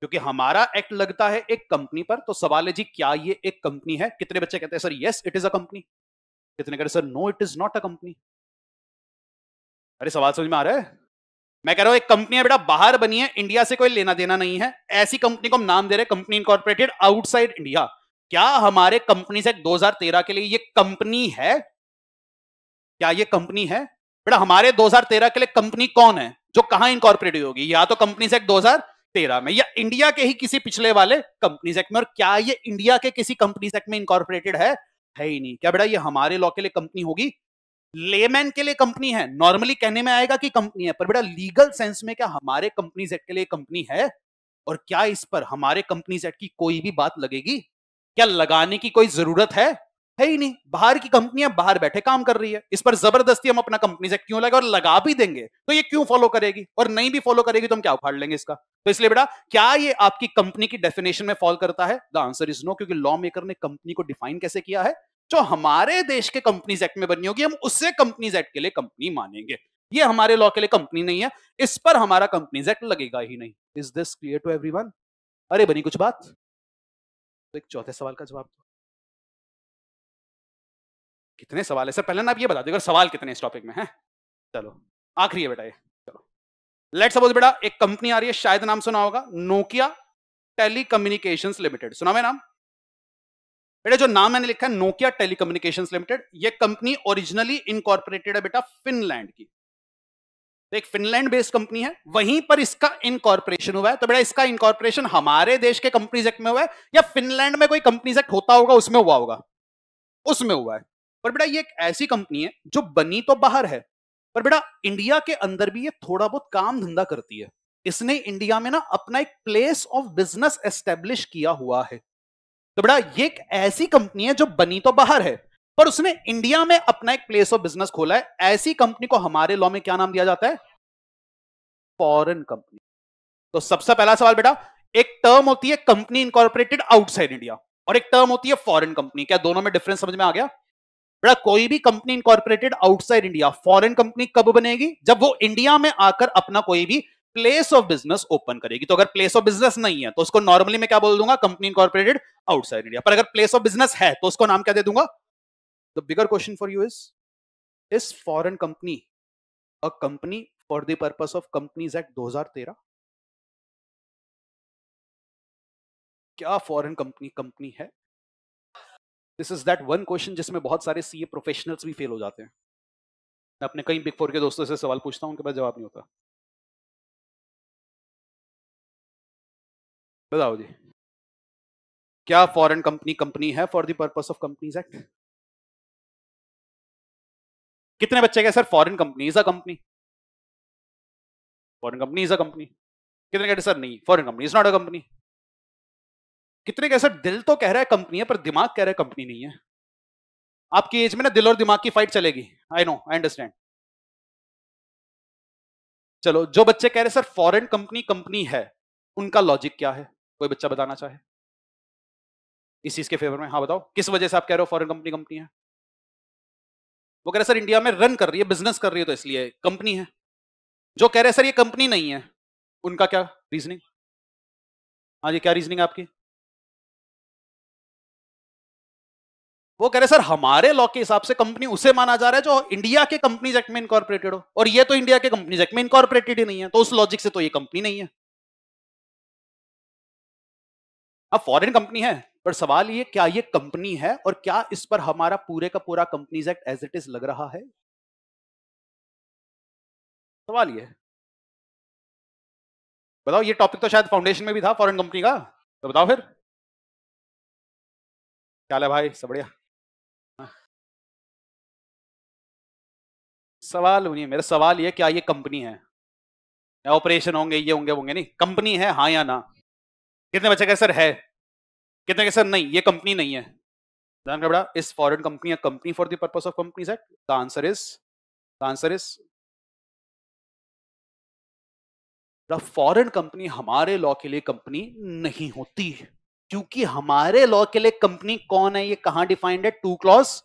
क्योंकि हमारा एक्ट लगता है एक कंपनी पर तो सवाल है जी क्या ये एक कंपनी है कितने बच्चे कहते हैं sir yes it is a company कितने कहते sir no it is not a company अरे सवाल समझ में आ रहा है मैं कह रहा हूं एक कंपनी है बेटा बाहर बनी है इंडिया से कोई लेना देना नहीं है ऐसी कंपनी को हम नाम दे रहे कंपनी इनकॉर्पोरेटेड आउटसाइड इंडिया क्या हमारे कंपनी से 2013 के लिए ये कंपनी है क्या ये कंपनी है बेटा हमारे 2013 के लिए कंपनी कौन है जो कहां इनकॉर्पोरेट होगी या तो कंपनी से दो तेरह में या इंडिया के ही किसी पिछले वाले कंपनी सेक्ट में और क्या ये इंडिया के किसी कंपनी सेक्ट में इनकॉर्पोरेटेड है है ही नहीं क्या बेटा ये हमारे लॉ के लिए कंपनी होगी लेमैन के लिए कंपनी है नॉर्मली कहने में आएगा कि कंपनी है पर बेटा लीगल सेंस में क्या हमारे कंपनी सेट के लिए कंपनी है और क्या इस पर हमारे कंपनी सेट की कोई भी बात लगेगी क्या लगाने की कोई जरूरत है है ही नहीं बाहर की कंपनियां बाहर बैठे काम कर रही है इस पर जबरदस्ती हम अपना कंपनी से क्यों लगा और लगा भी देंगे तो ये क्यों फॉलो करेगी और नहीं भी फॉलो करेगी तो हम क्या उखाड़ लेंगे इसका तो इसलिए बेटा क्या ये आपकी कंपनी की डेफिनेशन में फॉल करता है द आंसर इज नो क्योंकि लॉ मेकर ने कंपनी को डिफाइन कैसे किया है जो हमारे देश के कंपनीज एक्ट में बनी होगी हम उसे कंपनीज एक्ट के लिए कंपनी मानेंगे ये हमारे लॉ के लिए कंपनी नहीं है इस पर हमारा कंपनीज एक्ट लगेगा ही नहीं is this clear to every अरे बनी कुछ बात तो एक चौथे सवाल का जवाब दो कितने सवाल है सर पहले ना आप ये बता दो सवाल कितने इस टॉपिक में है चलो आखिरी है बेटा ये चलो लेट सपोज बेटा एक कंपनी आ रही है शायद नाम सुना होगा नोकिया टेलीकम्युनिकेशंस लिमिटेड सुना मैं नाम बेटा जो नाम मैंने लिखा है नोकिया टेलीकम्युनिकेशंस लिमिटेड ये कंपनी ओरिजिनली इनकॉर्पोरेटेड है बेटा फिनलैंड की तो एक फिनलैंड बेस्ड कंपनी है वहीं पर इसका इनकॉर्पोरेशन हुआ है तो बेटा इसका इनकॉर्पोरेशन हमारे देश के कंपनीज एक्ट में हुआ है या फिनलैंड में कोई कंपनीज एक्ट होता होगा उसमें हुआ होगा उसमें हुआ है पर बेटा ये एक ऐसी कंपनी है जो बनी तो बाहर है पर बेटा इंडिया के अंदर भी ये थोड़ा बहुत काम धंधा करती है इसने इंडिया में ना अपना एक प्लेस ऑफ बिजनेस एस्टेब्लिश किया हुआ है तो बेटा ये एक ऐसी कंपनी है जो बनी तो बाहर है पर उसने इंडिया में अपना एक प्लेस ऑफ बिजनेस खोला है ऐसी कंपनी को हमारे लॉ में क्या नाम दिया जाता है फॉरेन कंपनी तो सबसे पहला सवाल बेटा एक टर्म होती है कंपनी इनकॉर्पोरेटेड आउटसाइड इंडिया और एक टर्म होती है फॉरेन कंपनी क्या दोनों में डिफरेंस समझ में आ गया बेटा कोई भी company incorporated outside India foreign company कब बनेगी जब वो इंडिया में आकर अपना कोई भी प्लेस ऑफ बिजनेस ओपन करेगी तो अगर प्लेस ऑफ बिजनेस नहीं है तो उसको नॉर्मली मैं क्या बोल दूंगा कंपनी इनकॉर्पोरेटेड आउटसाइड इंडिया पर अगर प्लेस ऑफ बिजनेस है तो उसको नाम क्या दे दूंगा the bigger question for you is is foreign company a company for the purpose of companies act 2013 क्या फॉरन कंपनी कंपनी है this is that one question जिसमें बहुत सारे सीए प्रोफेशनल्स भी फेल हो जाते हैं मैं अपने कई बिग फोर के दोस्तों से सवाल पूछता हूं उनके पास जवाब नहीं होता बताओ जी क्या फॉरेन कंपनी कंपनी है फॉर दर्पज पर्पस ऑफ कंपनीज एक्ट कितने बच्चे कह sir foreign company is a company foreign company is a company कितने कहते सर नहीं foreign company is not a company कितने कह सर दिल तो कह रहा है कंपनी है पर दिमाग कह रहा है कंपनी नहीं है आपकी एज में ना दिल और दिमाग की फाइट चलेगी आई नो आई अंडरस्टैंड चलो जो बच्चे कह रहे सर फॉरेन कंपनी कंपनी है उनका लॉजिक क्या है कोई बच्चा बताना चाहे इस चीज के फेवर में हाँ बताओ किस वजह से आप कह रहे हो फॉरेन कंपनी कंपनी है वो कह रहे सर इंडिया में रन कर रही है बिजनेस कर रही है तो इसलिए कंपनी है जो कह रहे सर ये कंपनी नहीं है उनका क्या रीजनिंग हाँ जी क्या रीजनिंग आपकी वो कह रहे सर हमारे लॉ के हिसाब से कंपनी उसे माना जा रहा है जो इंडिया के कंपनी एक्ट में इनकॉर्पोरेटेड हो और ये तो इंडिया के कंपनी एक्ट में इनकॉर्पोरेटेड ही नहीं है तो उस लॉजिक से तो ये कंपनी नहीं है अब फॉरेन कंपनी है पर सवाल ये क्या ये कंपनी है और क्या इस पर हमारा पूरे का पूरा companies act as it is लग रहा है सवाल ये बताओ ये टॉपिक तो शायद फाउंडेशन में भी था फॉरेन कंपनी का तो बताओ फिर क्या है भाई सब बढ़िया हाँ। सवाल नहीं मेरा सवाल ये क्या ये कंपनी है ऑपरेशन होंगे ये होंगे होंगे नहीं कंपनी है हाँ या ना कितने बच्चे कह सर है कितने कह सर नहीं ये कंपनी नहीं है ध्यान का बेटा फॉरेन कंपनी या company for the purpose of company act the answer is the answer is the foreign company हमारे लॉ के लिए कंपनी नहीं होती क्योंकि हमारे लॉ के लिए कंपनी कौन है ये कहां डिफाइंड है टू क्लॉज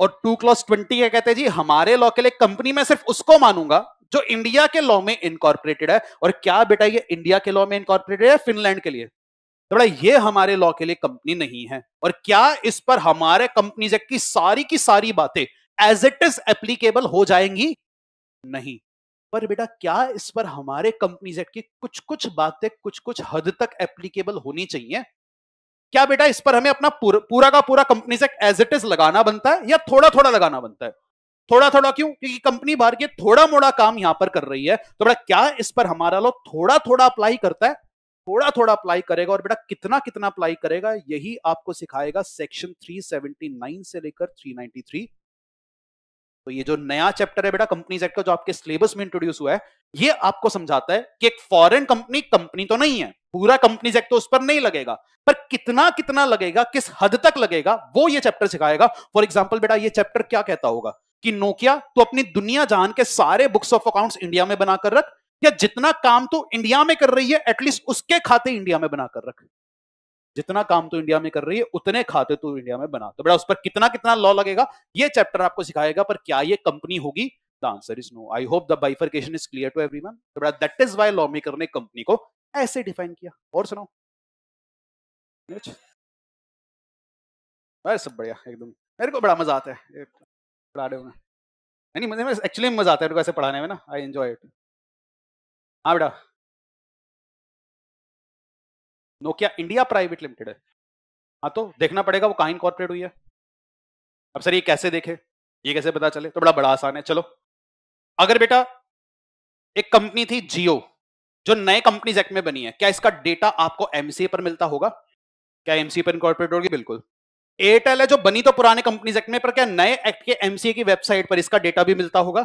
और टू क्लॉज ट्वेंटी क्या कहते हैं जी हमारे लॉ के लिए कंपनी में सिर्फ उसको मानूंगा जो इंडिया के लॉ में इनकॉर्पोरेटेड है और क्या बेटा ये इंडिया के लॉ में इनकॉर्पोरेटेड है फिनलैंड के लिए तो बड़ा ये हमारे लॉ के लिए कंपनी नहीं है और क्या इस पर हमारे कंपनीज एक्ट की सारी की सारी बातें एज इट इज एप्लीकेबल हो जाएंगी नहीं पर बेटा क्या इस पर हमारे कंपनीज एक्ट की कुछ कुछ बातें कुछ कुछ हद तक एप्लीकेबल होनी चाहिए क्या बेटा इस पर हमें अपना पूर, पूरा का पूरा companies act as it is लगाना बनता है या थोड़ा थोड़ा लगाना बनता है थोड़ा थोड़ा क्यों क्योंकि कंपनी बाहर के थोड़ा मोड़ा काम यहां पर कर रही है तो बेटा क्या इस पर हमारा लोग थोड़ा थोड़ा अप्लाई करता है थोड़ा थोड़ा अप्लाई करेगा और बेटा कितना कितना अप्लाई करेगा यही आपको सिखाएगा सेक्शन 379 से लेकर 393 तो ये जो नया चैप्टर है बेटा कंपनी का जो आपके सिलेबस में इंट्रोड्यूस हुआ है ये आपको समझाता है कि एक फॉरेन कंपनी कंपनी तो नहीं है पूरा कंपनी एक्ट तो उस पर नहीं लगेगा पर कितना कितना लगेगा किस हद तक लगेगा वो ये चैप्टर सिखाएगा फॉर एग्जाम्पल बेटा ये चैप्टर क्या कहता होगा कि नोकिया तो अपनी दुनिया जान के सारे बुक्स ऑफ अकाउंट्स इंडिया में बनाकर रख या जितना काम तो इंडिया में कर रही है एटलीस्ट उसके खाते इंडिया में बनाकर रख जितना काम तो इंडिया में कर रही है उतने खाते तो इंडिया में बना तो बड़ा उस पर कितना कितना लॉ लगेगा ये चैप्टर आपको सिखाएगा पर क्या ये कंपनी होगी the answer is no I hope the bifurcation is clear to everyone तो बड़ा that is why law maker ने कंपनी को ऐसे डिफाइन किया और सुनाओ सब बढ़िया एकदम मेरे को बड़ा मजा आता है पढ़ा रहे हो नहीं मुझे में एक्चुअली मजा आता है ऐसे पढ़ाने में ना आई एंजॉय इट हाँ बेटा नोकिया इंडिया प्राइवेट लिमिटेड है हाँ तो देखना पड़ेगा वो कहाँ इनकॉर्पोरेट हुई है अब सर ये कैसे देखे ये कैसे पता चले तो बड़ा बड़ा आसान है चलो अगर बेटा एक कंपनी थी जियो जो नए कंपनीज एक्ट में बनी है क्या इसका डेटा आपको एमसीए पर मिलता होगा क्या एमसीए पर इनकॉर्पोरेट होगी बिल्कुल एयरटेल है जो बनी तो पुराने कंपनीज एक्ट में पर क्या नए एक्ट के एमसीए की वेबसाइट पर इसका डेटा भी मिलता होगा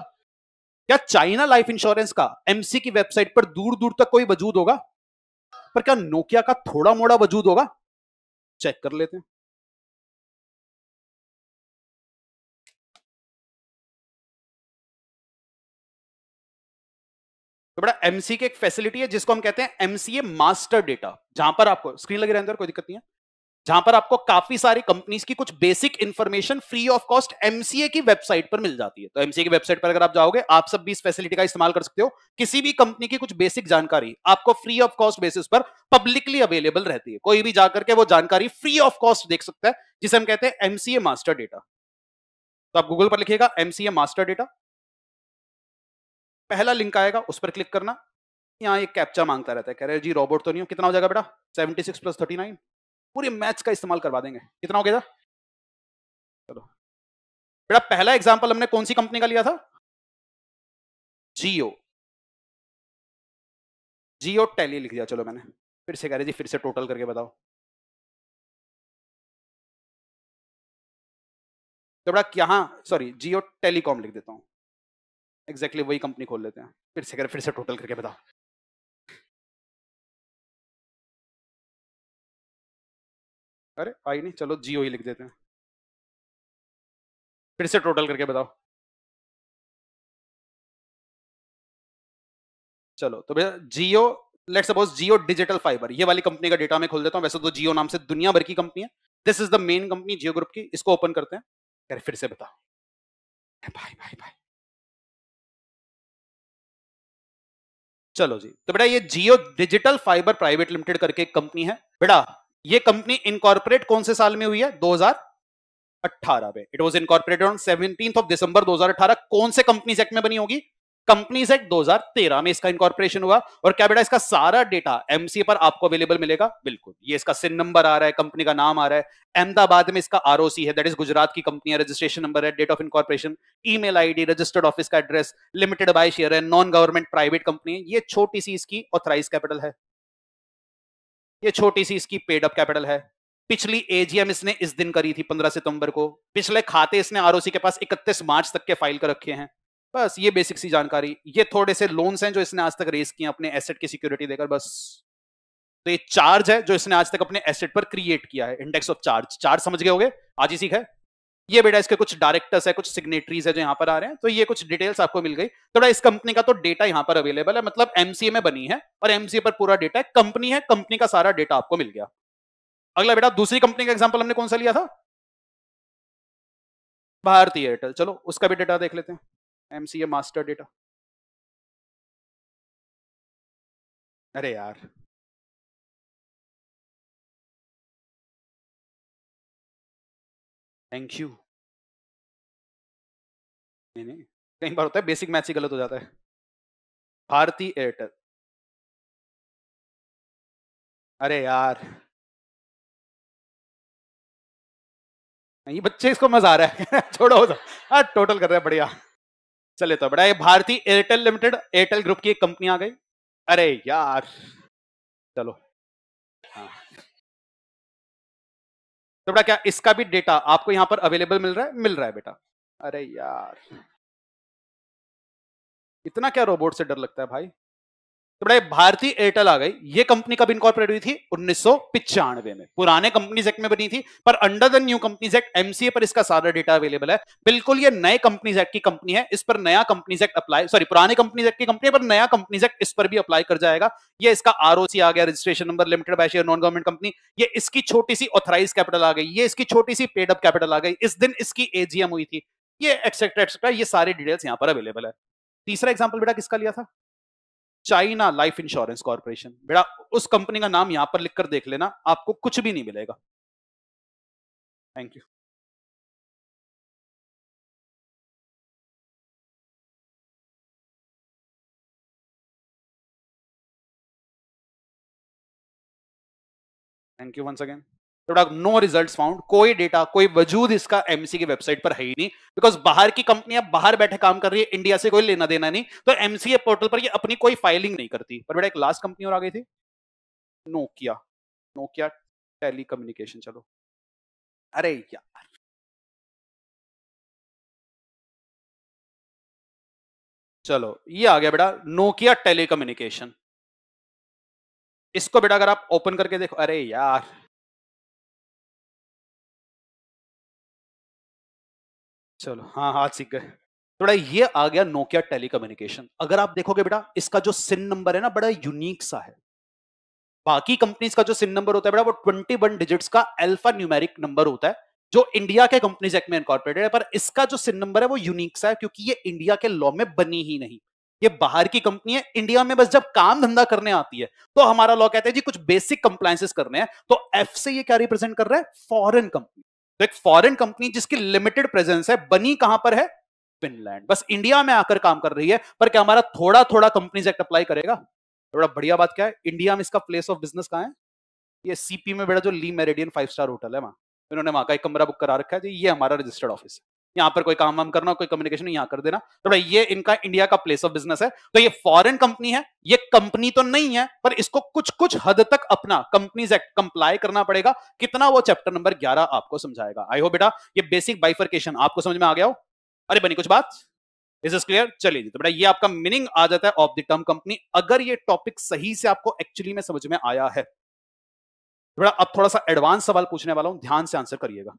क्या चाइना लाइफ इंश्योरेंस का एमसी की वेबसाइट पर दूर दूर तक कोई वजूद होगा पर क्या नोकिया का थोड़ा मोड़ा वजूद होगा चेक कर लेते हैं तो बड़ा एमसी की एक फैसिलिटी है जिसको हम कहते हैं एमसीए मास्टर डेटा जहां पर आपको स्क्रीन लगे रहने कोई दिक्कत नहीं है जहां पर आपको काफी सारी कंपनीज की कुछ basic information free of cost MCA की वेबसाइट पर मिल जाती है तो एमसीए की वेबसाइट पर अगर आप जाओगे आप सब भी इस फैसिलिटी का इस्तेमाल कर सकते हो किसी भी कंपनी की कुछ बेसिक जानकारी आपको फ्री ऑफ कॉस्ट बेसिस पर पब्लिकली अवेलेबल रहती है कोई भी जाकर के वो जानकारी फ्री ऑफ कॉस्ट देख सकता है जिसे हम कहते हैं एमसीए मास्टर डेटा तो आप गूगल पर लिखिएगा एमसीए मास्टर डेटा पहला लिंक आएगा उस पर क्लिक करना यहाँ एक कैप्चा मांगता रहता है कह रहे जी रोबोट तो नहीं हो कितना हो जाएगा बेटा seventy six plus thirty nine पूरे मैथ्स का इस्तेमाल करवा देंगे कितना हो गया था चलो बेटा पहला एग्जाम्पल हमने कौन सी कंपनी का लिया था जियो जियो टैली लिख दिया चलो मैंने फिर से कह रहे जी फिर से टोटल करके बताओ तो बेटा यहां सॉरी जियो टेलीकॉम लिख देता हूं एग्जैक्टली exactly वही कंपनी खोल लेते हैं फिर से कह रहे फिर से टोटल करके बताओ अरे आई नहीं चलो जियो ही लिख देते हैं फिर से टोटल करके बताओ चलो तो भैया Jio let suppose Jio digital fibre ये वाली कंपनी का डेटा मैं खोल देता हूँ वैसे तो जियो नाम से दुनिया भर की कंपनी है this is the main company Jio group की इसको ओपन करते हैं अरे फिर से बताओ भाई भाई भाई चलो जी तो बेटा ये Jio digital fibre private limited करके एक कंपनी है बेटा ये कंपनी इनकॉर्पोरेट कौन से साल में हुई है 2018 में it was incorporated on 17th of December 2018 कौन से कंपनीज एक्ट में बनी होगी कंपनीज एक्ट 2013 में इसका इनकॉर्पोरेशन हुआ और क्या बेटा इसका सारा डेटा एमसी पर आपको अवेलेबल मिलेगा बिल्कुल ये इसका सिन नंबर आ रहा है कंपनी का नाम आ रहा है अहमदाबाद में इसका आरओसी है दैट इज गुजरात की कंपनी है रजिस्ट्रेशन नंबर है date of incorporation email ID registered office का एड्रेस लिमिटेड बाय शेयर है नॉन गवर्नमेंट प्राइवेट कंपनी है ये छोटी सी इसकी ऑथराइज कैपिटल है ये छोटी सी इसकी पेड अप कैपिटल है पिछली एजीएम इसने इस दिन करी थी 15 सितंबर को पिछले खाते इसने आरओसी के पास 31 मार्च तक के फाइल कर रखे हैं बस ये बेसिक सी जानकारी ये थोड़े से लोन्स हैं जो इसने आज तक रेस किए अपने एसेट की सिक्योरिटी देकर बस तो ये चार्ज है जो इसने आज तक अपने एसेट पर क्रिएट किया है इंडेक्स ऑफ चार्ज चार्ज समझ गए होगे आज ही सीखा है ये बेटा इसके कुछ डायरेक्टर्स है कुछ सिग्नेटरीज है जो यहाँ पर आ रहे हैं तो ये कुछ डिटेल्स आपको मिल गई थोड़ा तो इस कंपनी का तो डेटा यहाँ पर अवेलेबल है मतलब एमसीए में बनी है और एमसीए पर पूरा डेटा है कंपनी है कंपनी का सारा डेटा आपको मिल गया अगला बेटा दूसरी कंपनी का एग्जाम्पल हमने कौन सा लिया था भारतीय एयरटेल चलो उसका भी डेटा देख लेते हैं एमसीए मास्टर डेटा अरे यार थैंक यू नहीं नहीं कई बार होता है बेसिक मैच ही गलत हो जाता है भारती एयरटेल अरे यार ये बच्चे इसको मजा आ रहा है छोड़ो हाँ टोटल कर रहे हैं बढ़िया चले तो बड़ा ये भारतीय एयरटेल लिमिटेड एयरटेल ग्रुप की एक कंपनी आ गई अरे यार चलो तो बेटा क्या इसका भी डेटा आपको यहां पर अवेलेबल मिल रहा है मिल रहा है बेटा अरे यार इतना क्या रोबोट से डर लगता है भाई तो बड़े भारतीय एयरटेल आ गई ये कंपनी कब इनकॉर्पोरेट हुई थी उन्नीस में पुराने कंपनीज एक्ट में बनी थी पर under the new companies act MCA पर इसका सारा डेटा अवेलेबल है बिल्कुल ये नए कंपनीज एक्ट की कंपनी है इस पर नया कंपनीज एक्ट अप्लाई सॉरी पुराने कंपनीज एक्ट की कंपनी पर नया कंपनीज एक्ट इस पर भी अप्लाई कर जाएगा ये इसका आरओसी आ गया registration number limited by share non government company ये इसकी छोटी सी ऑथराइज कैपिटल आ गई ये इसकी छोटी सी पेडअप कैपिटल आ गई इस दिन इसकी एजीएम हुई थी ये एक्सेट्रा एक्सेट्रा ये सारी डिटेल्स यहाँ पर अवेलेबल है तीसरा एग्जाम्पल बेटा किसका लिया था चाइना लाइफ इंश्योरेंस कॉर्पोरेशन बेटा उस कंपनी का नाम यहां पर लिखकर देख लेना आपको कुछ भी नहीं मिलेगा thank you thank you once again no result found कोई डेटा कोई वजूद इसका एमसी की वेबसाइट पर है ही नहीं बिकॉज बाहर की कंपनियां बाहर बैठे काम कर रही है इंडिया से कोई लेना देना नहीं तो एमसीए पोर्टल पर ये अपनी कोई फाइलिंग नहीं करती पर बेटा एक लास्ट कंपनी और आ गई थी नोकिया नोकिया टेली कम्युनिकेशन चलो अरे यार चलो ये आ गया बेटा नोकिया टेलीकम्युनिकेशन इसको बेटा अगर आप ओपन करके देखो अरे यार चलो हाँ हाँ सीख गए थोड़ा ये आ गया नोकिया टेलीकम्युनिकेशन अगर आप देखोगे बेटा इसका जो सिन नंबर है ना बड़ा यूनिक सा है बाकी कंपनीज का जो सिन नंबर होता है बेटा वो ट्वेंटी वन डिजिट्स का एल्फा न्यूमेरिक नंबर होता है जो इंडिया के कंपनीज एक्ट में इनकॉर्पोरेटेड है पर इसका जो सिन नंबर है वो यूनिक सा है क्योंकि ये इंडिया के लॉ में बनी ही नहीं ये बाहर की कंपनी है इंडिया में बस जब काम धंधा करने आती है तो हमारा लॉ कहता है जी कुछ बेसिक कंप्लायसेस करने हैं तो एफ से ये क्या रिप्रेजेंट कर रहा है फॉरेन कंपनी तो एक फॉरेन कंपनी जिसकी लिमिटेड प्रेजेंस है बनी कहां पर है फिनलैंड बस इंडिया में आकर काम कर रही है पर क्या हमारा थोड़ा थोड़ा कंपनीज एक्ट अप्लाई करेगा थोड़ा बढ़िया बात क्या है इंडिया में इसका प्लेस ऑफ बिजनेस कहाँ है ये सीपी में बेटा जो Le Meridien five star hotel है वहां इन्होंने वहां का एक कमरा बुक करा रखा है तो ये हमारा रजिस्टर्ड ऑफिस है यहाँ पर कोई काम वाम करना कोई कम्युनिकेशन यहाँ कर देना तो भाई ये इनका इंडिया का प्लेस ऑफ बिजनेस है तो ये फॉरेन कंपनी है ये कंपनी तो नहीं है पर इसको कुछ कुछ हद तक अपना कंपनीज एक्ट कंप्लाई करना पड़ेगा कितना वो चैप्टर नंबर ग्यारह आपको समझाएगा आई हो बेटा ये बेसिक बाइफरकेशन आपको समझ में आ गया हो अरे बनी कुछ बात इज इज क्लियर चलिए जी तो बेटा ये आपका मीनिंग आ जाता है ऑफ द टर्म कंपनी अगर ये टॉपिक सही से आपको एक्चुअली में समझ में आया है तो बेटा अब थोड़ा सा एडवांस सवाल पूछने वाला हूं ध्यान से आंसर करिएगा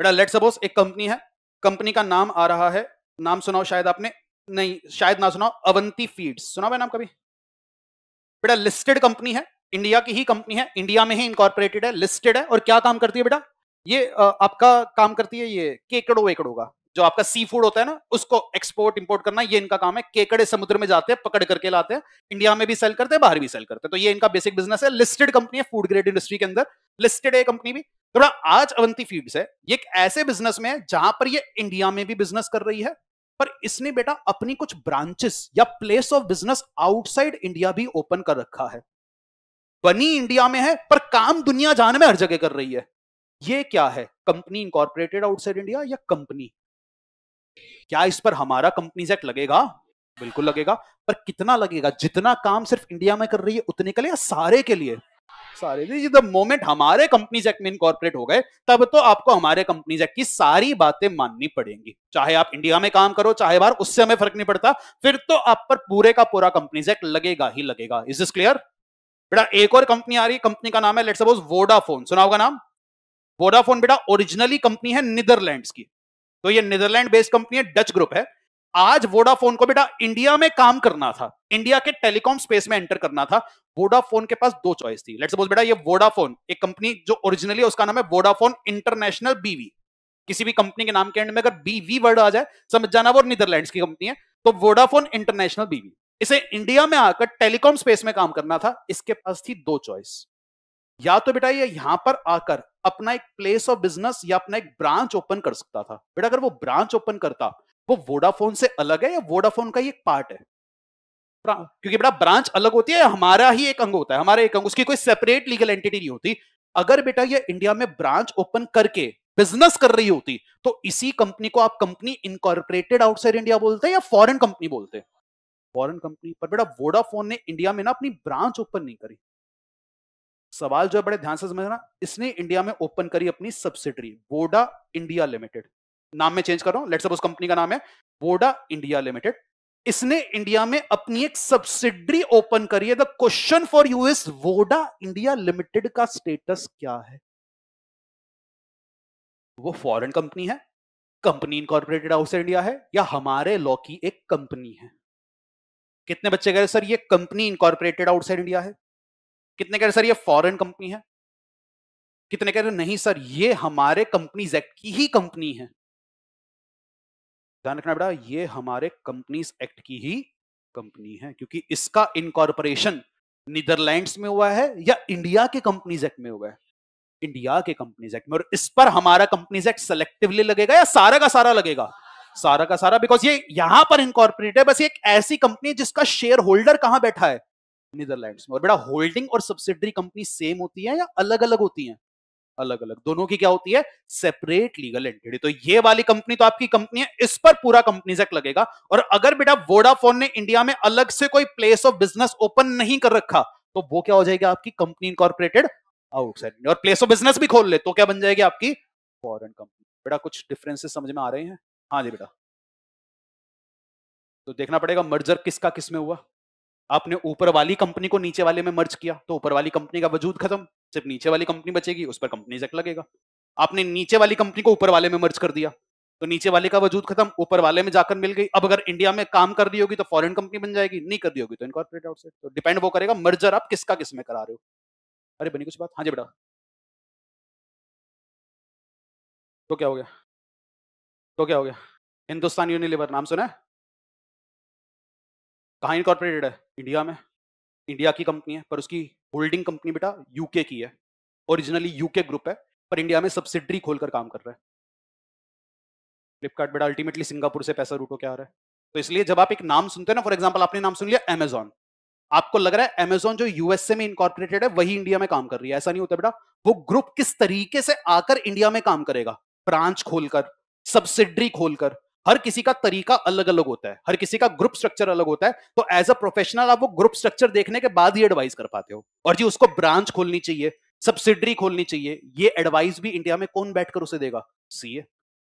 बेटा लेट सपोज एक कंपनी है कंपनी का नाम आ रहा है नाम सुनाओ शायद आपने नहीं शायद ना सुनाओ अवंती फीड्स सुना नाम कभी बेटा लिस्टेड कंपनी है इंडिया की ही कंपनी है इंडिया में ही इंकॉर्पोरेटेड है लिस्टेड है और क्या काम करती है बेटा ये आपका काम करती है ये केकड़ो वेकड़ो का जो आपका सी फूड होता है ना उसको एक्सपोर्ट इंपोर्ट करना ये इनका काम है केकड़े समुद्र में जाते हैं पकड़ करके लाते हैं इंडिया में भी सेल करते हैं बाहर भी सेल करते हैं तो ये इनका बेसिक बिजनेस है लिस्टेड कंपनी है फूड ग्रेड इंडस्ट्री के अंदर लिस्टेड है कंपनी भी तो आज अवंती फीड्स है ये एक ऐसे बिजनेस में है जहां पर ये इंडिया में भी बिजनेस कर रही है पर इसने बेटा अपनी कुछ ब्रांचेस या place of business outside India भी ओपन कर रखा है बनी इंडिया में है पर काम दुनिया जान में हर जगह कर रही है ये क्या है कंपनी इंकॉर्पोरेटेड आउटसाइड इंडिया या कंपनी क्या इस पर हमारा कंपनी एक्ट लगेगा बिल्कुल लगेगा पर कितना लगेगा जितना काम सिर्फ इंडिया में कर रही है उतने के लिए या सारे के लिए सारे द मोमेंट हमारे कंपनीज एक्ट में इनकॉर्पोरेट हो गए तब तो आपको हमारे कंपनीज एक्ट की सारी बातें माननी पड़ेंगी चाहे आप इंडिया में काम करो चाहे बाहर उससे हमें फर्क नहीं पड़ता फिर तो आप पर पूरे का पूरा कंपनीज एक्ट लगेगा ही लगेगा इज इज क्लियर बेटा एक और कंपनी आ रही कंपनी का नाम है लेट सपोज वोडाफोन सुना होगा नाम वोडाफोन बेटा ओरिजिनली कंपनी है नीदरलैंड की तो ये नीदरलैंड बेस्ड कंपनी है डच ग्रुप है आज वोडाफोन को बेटा इंडिया में काम करना था इंडिया के टेलीकॉम स्पेस में एंटर करना था वोडाफोन के पास दो चॉइस थी लेट्स सपोज बेटा ये वोडाफोन एक कंपनी जो ओरिजिनली उसका नाम है वोडाफोन इंटरनेशनल बीवी किसी भी कंपनी के नाम के एंड में अगर बीवी वर्ड आ जाए समझ जाना वो नीदरलैंड की कंपनी है तो वोडाफोन इंटरनेशनल बीवी इसे इंडिया में आकर टेलीकॉम स्पेस में काम करना था इसके पास थी दो चॉइस या तो बेटा ये यहां पर आकर अपना एक प्लेस ऑफ बिजनेस या अपना एक ब्रांच ओपन कर सकता था बेटा अगर वो ब्रांच ओपन करता वो वोडाफोन से अलग है या वोडाफोन का ही एक पार्ट है क्योंकि बेटा ब्रांच अलग होती है हमारा ही एक अंग होता है हमारा एक अंग उसकी कोई सेपरेट लीगल एंटिटी नहीं होती अगर बेटा ये इंडिया में ब्रांच ओपन करके बिजनेस कर रही होती तो इसी कंपनी को आप कंपनी इनकॉर्पोरेटेड आउटसाइड इंडिया बोलते हैं या फॉरेन कंपनी बोलते हैं फॉरेन कंपनी पर बेटा वोडाफोन ने इंडिया में ना अपनी ब्रांच ओपन नहीं करी सवाल जो है बड़े ध्यान से समझना इसने इंडिया में ओपन करी अपनी सब्सिडरी वोडा इंडिया लिमिटेड नाम में चेंज कर रहा हूं लेट सपोज कंपनी का नाम है वोडा इंडिया लिमिटेड इसने इंडिया में अपनी एक सब्सिडरी ओपन करी है the question for you is Voda India limited का स्टेटस क्या है वो फॉरेन कंपनी है कंपनी इनकॉर्पोरेटेड हाउस इंडिया है या हमारे लॉ की एक कंपनी है कितने बच्चे कह रहे सर ये कंपनी इनकॉर्पोरेटेड आउटसाइड इंडिया है कितने कह रहे सर ये फॉरेन कंपनी है कितने कह रहे नहीं सर ये हमारे कंपनी एक्ट की ही कंपनी है ध्यान रखना बेटा ये हमारे कंपनीज एक्ट की ही कंपनी है क्योंकि इसका इनकॉर्पोरेशन नीदरलैंड्स में हुआ है या इंडिया के कंपनीज एक्ट में हुआ है इंडिया के कंपनीज एक्ट में और इस पर हमारा कंपनीज एक्ट सेलेक्टिवली लगेगा या सारा का सारा लगेगा सारा का सारा बिकॉज ये यहां पर इनकॉर्पोरेट है बस एक ऐसी कंपनी जिसका शेयर होल्डर कहां बैठा है नीदरलैंड्स में और बेटा होल्डिंग और सब्सिडरी कंपनी सेम होती है या अलग अलग होती है अलग अलग दोनों की क्या होती है सेपरेट लीगल एंटिटी तो ये वाली कंपनी तो आपकी कंपनी है इस पर पूरा कंपनी एक्ट लगेगा और अगर बेटा वोडाफोन ने इंडिया में अलग से कोई प्लेस ऑफ बिजनेस ओपन नहीं कर रखा तो वो क्या हो जाएगा आपकी कंपनी इनकॉर्पोरेटेड आउटसाइड और प्लेस ऑफ बिजनेस भी खोल ले तो क्या बन जाएगी आपकी फॉरन कंपनी बेटा कुछ डिफरेंसेस समझ में आ रहे हैं हाँ जी बेटा तो देखना पड़ेगा मर्जर किसका किसमें हुआ आपने ऊपर वाली कंपनी को नीचे वाले में मर्ज किया तो ऊपर वाली कंपनी का वजूद खत्म सिर्फ नीचे वाली कंपनी बचेगी उस पर कंपनी जैक लगेगा आपने नीचे वाली कंपनी को ऊपर वाले में मर्ज कर दिया तो नीचे वाले का वजूद खत्म ऊपर वाले में जाकर मिल गई अब अगर इंडिया में काम कर रही होगी तो फॉरेन कंपनी बन जाएगी नहीं कर दी होगी तो इनकॉर्पोरेट आउटसाइड तो डिपेंड वो करेगा मर्जर आप किसका किस में करा रहे हो अरे बनी कुछ बात हाँ जी बेटा तो क्या हो गया तो क्या हो गया हिंदुस्तान यूनिलीवर नाम सुना है कहा इनकॉर्पोरेटेड है इंडिया में इंडिया की कंपनी है पर उसकी होल्डिंग कंपनी बेटा यूके की है ओरिजिनली यूके ग्रुप है पर इंडिया में सब्सिडरी खोलकर काम कर रहा है फ्लिपकार्ट बेटा अल्टीमेटली सिंगापुर से पैसा रूटो क्या आ रहा है तो इसलिए जब आप एक नाम सुनते हो ना फॉर एग्जाम्पल आपने नाम सुन लिया एमेजोन आपको लग रहा है अमेजोन जो यूएसए में इनकॉर्पोरेटेड है वही इंडिया में काम कर रही है ऐसा नहीं होता बेटा वो ग्रुप किस तरीके से आकर इंडिया में काम करेगा ब्रांच खोलकर सब्सिडरी खोलकर हर किसी का तरीका अलग अलग होता है हर किसी का ग्रुप स्ट्रक्चर अलग होता है तो एज अ प्रोफेशनल आप वो ग्रुप स्ट्रक्चर देखने के बाद ही एडवाइस कर पाते हो और जी उसको ब्रांच खोलनी चाहिए सब्सिडरी खोलनी चाहिए ये एडवाइस भी इंडिया में कौन बैठकर उसे देगा सीए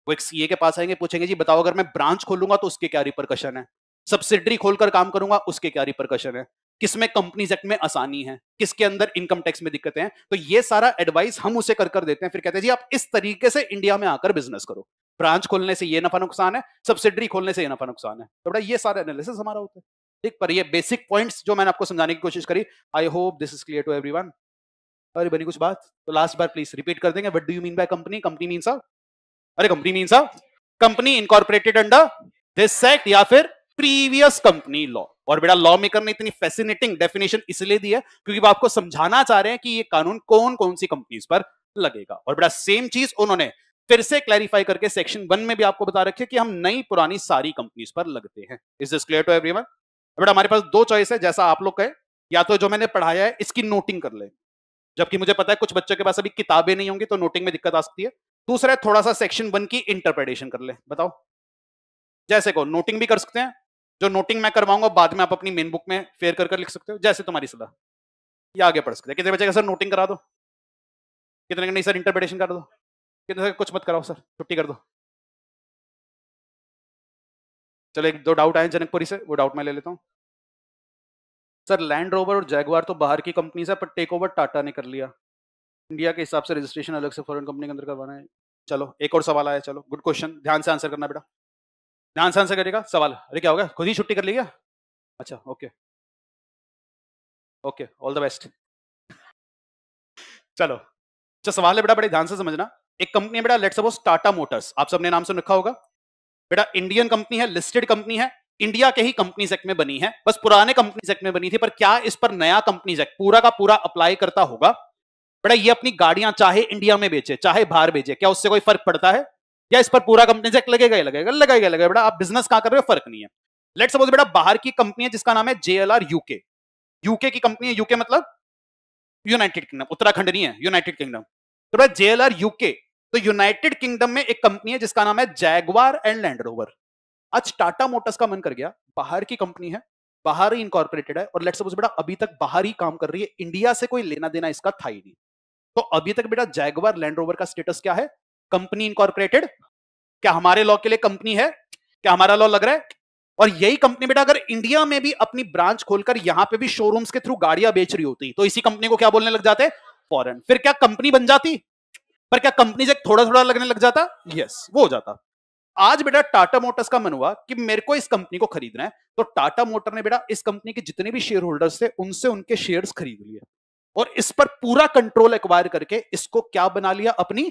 वो एक सीए के पास आएंगे पूछेंगे जी बताओ अगर मैं ब्रांच खोलूंगा तो उसके क्या रिपरकशन है सब्सिडरी खोलकर काम करूंगा उसके क्या रिपरकशन है किसमें कंपनीज एक्ट में आसानी है किसके अंदर इनकम टैक्स में दिक्कतें हैं तो ये सारा एडवाइस हम उसे कर कर देते हैं फिर कहते हैं जी आप इस तरीके से इंडिया में आकर बिजनेस करो ब्रांच खोलने से ये नफा नुकसान है सब्सिडरी खोलने से ये नफा नुकसान है तो बड़ा ये सारे एनालिसिस हमारा होता है ठीक पर ये बेसिक पॉइंट्स जो मैंने आपको समझाने की कोशिश करी I hope this is clear to everyone अरे बनी कुछ बात तो लास्ट बार प्लीज रिपीट कर देंगे what do you mean by company company सा अरे कंपनी सा company incorporated under this act या फिर प्रीवियस कंपनी लॉ और बेटा लॉ मेकर ने इतनी फैसिनेटिंग डेफिनेशन इसलिए दी है क्योंकि वो आपको समझाना चाह रहे हैं कि ये कानून कौन कौन सी कंपनीज पर लगेगा और बेटा सेम चीज उन्होंने फिर से क्लैरिफाई करके सेक्शन वन में भी आपको बता रखे कि हम नई पुरानी सारी कंपनीज पर लगते हैं is this clear to everyone बेटा हमारे पास दो चॉइस है जैसा आप लोग कहे या तो जो मैंने पढ़ाया है इसकी नोटिंग कर ले जबकि मुझे पता है कुछ बच्चों के पास अभी किताबें नहीं होंगी तो नोटिंग में दिक्कत आ सकती है दूसरा है थोड़ा सा सेक्शन वन की इंटरप्रिटेशन कर ले बताओ जैसे को नोटिंग भी कर सकते हैं जो नोटिंग मैं करवाऊंगा बाद में आप अपनी मेन बुक में फेयर कर कर लिख सकते हो जैसे तुम्हारी सलाह या आगे पढ़ सकते हैं कितने बच्चे का सर नोटिंग करा दो कितने का नहीं सर इंटरप्रिटेशन कर दो कहते सर कुछ मत कराओ सर छुट्टी कर दो चलो एक दो डाउट आए जनकपुरी से वो डाउट मैं ले लेता हूँ सर लैंड रोवर और जैगवार तो बाहर की कंपनीज है पर टेक ओवर टाटा ने कर लिया इंडिया के हिसाब से रजिस्ट्रेशन अलग से फॉरन कंपनी के अंदर करवाना है चलो एक और सवाल आया चलो गुड क्वेश्चन ध्यान से आंसर करना बेटा ध्यान से आंसर करेगा सवाल अरे क्या होगा खुद ही छुट्टी कर ली क्या अच्छा okay okay all the best चलो अच्छा सवाल है बेटा बड़े ध्यान से समझना एक कंपनी है बेटा लेट सपोज टाटा मोटर्स आप सबने नाम सुन रखा होगा बेटा इंडियन कंपनी है लिस्टेड कंपनी है इंडिया के ही कंपनी सेक्ट में बनी है बस पुराने कंपनी सेक्ट में बनी थी पर क्या इस पर नया कंपनी सेक्ट पूरा का पूरा अप्लाई करता होगा बेटा ये अपनी गाड़ियां चाहे इंडिया में बेचे चाहे बाहर बेचे क्या उससे कोई फर्क पड़ता है या इस पर पूरा कंपनी सेक्ट लगेगा ही लगेगा लगेगा लगेगा बेटा आप बिजनेस कहां कर रहे हो फर्क नहीं है लेट सपोज बेटा बाहर की कंपनी है जिसका नाम है जेएलआर यूके यूके की कंपनी है यूके मतलब यूनाइटेड किंगडम उत्तराखंड नहीं है यूनाइटेड किंगडम तो बेटा जेएलआर यूके तो यूनाइटेड किंगडम में एक कंपनी है जिसका नाम है जैगवार एंड लैंड रोवर आज टाटा मोटर्स का मन कर गया बाहर की कंपनी है बाहर ही इंकॉर्पोरेटेड है और लेट्स सपोज बेटा अभी तक बाहर ही काम कर रही है इंडिया से कोई लेना देना इसका था ही नहीं तो अभी तक बेटा जैगवार लैंड रोवर का स्टेटस क्या है कंपनी इनकॉर्पोरेटेड क्या हमारे लॉ के लिए कंपनी है क्या हमारा लॉ लग रहा है और यही कंपनी बेटा अगर इंडिया में भी अपनी ब्रांच खोलकर यहां पे भी शोरूम्स के थ्रू गाड़ियां बेच रही होती तो इसी कंपनी को क्या बोलने लग जाते फॉरेन फिर क्या कंपनी बन जाती पर क्या कंपनी से थोड़ा थोड़ा लगने लग जाता यस वो हो जाता आज बेटा टाटा मोटर्स का मन हुआ कि मेरे को इस कंपनी को खरीदना है तो टाटा मोटर ने बेटा इस कंपनी के जितने भी शेयर होल्डर्स थे उनसे उनके शेयर्स खरीद लिए और इस पर पूरा कंट्रोल एक्वायर करके इसको क्या बना लिया अपनी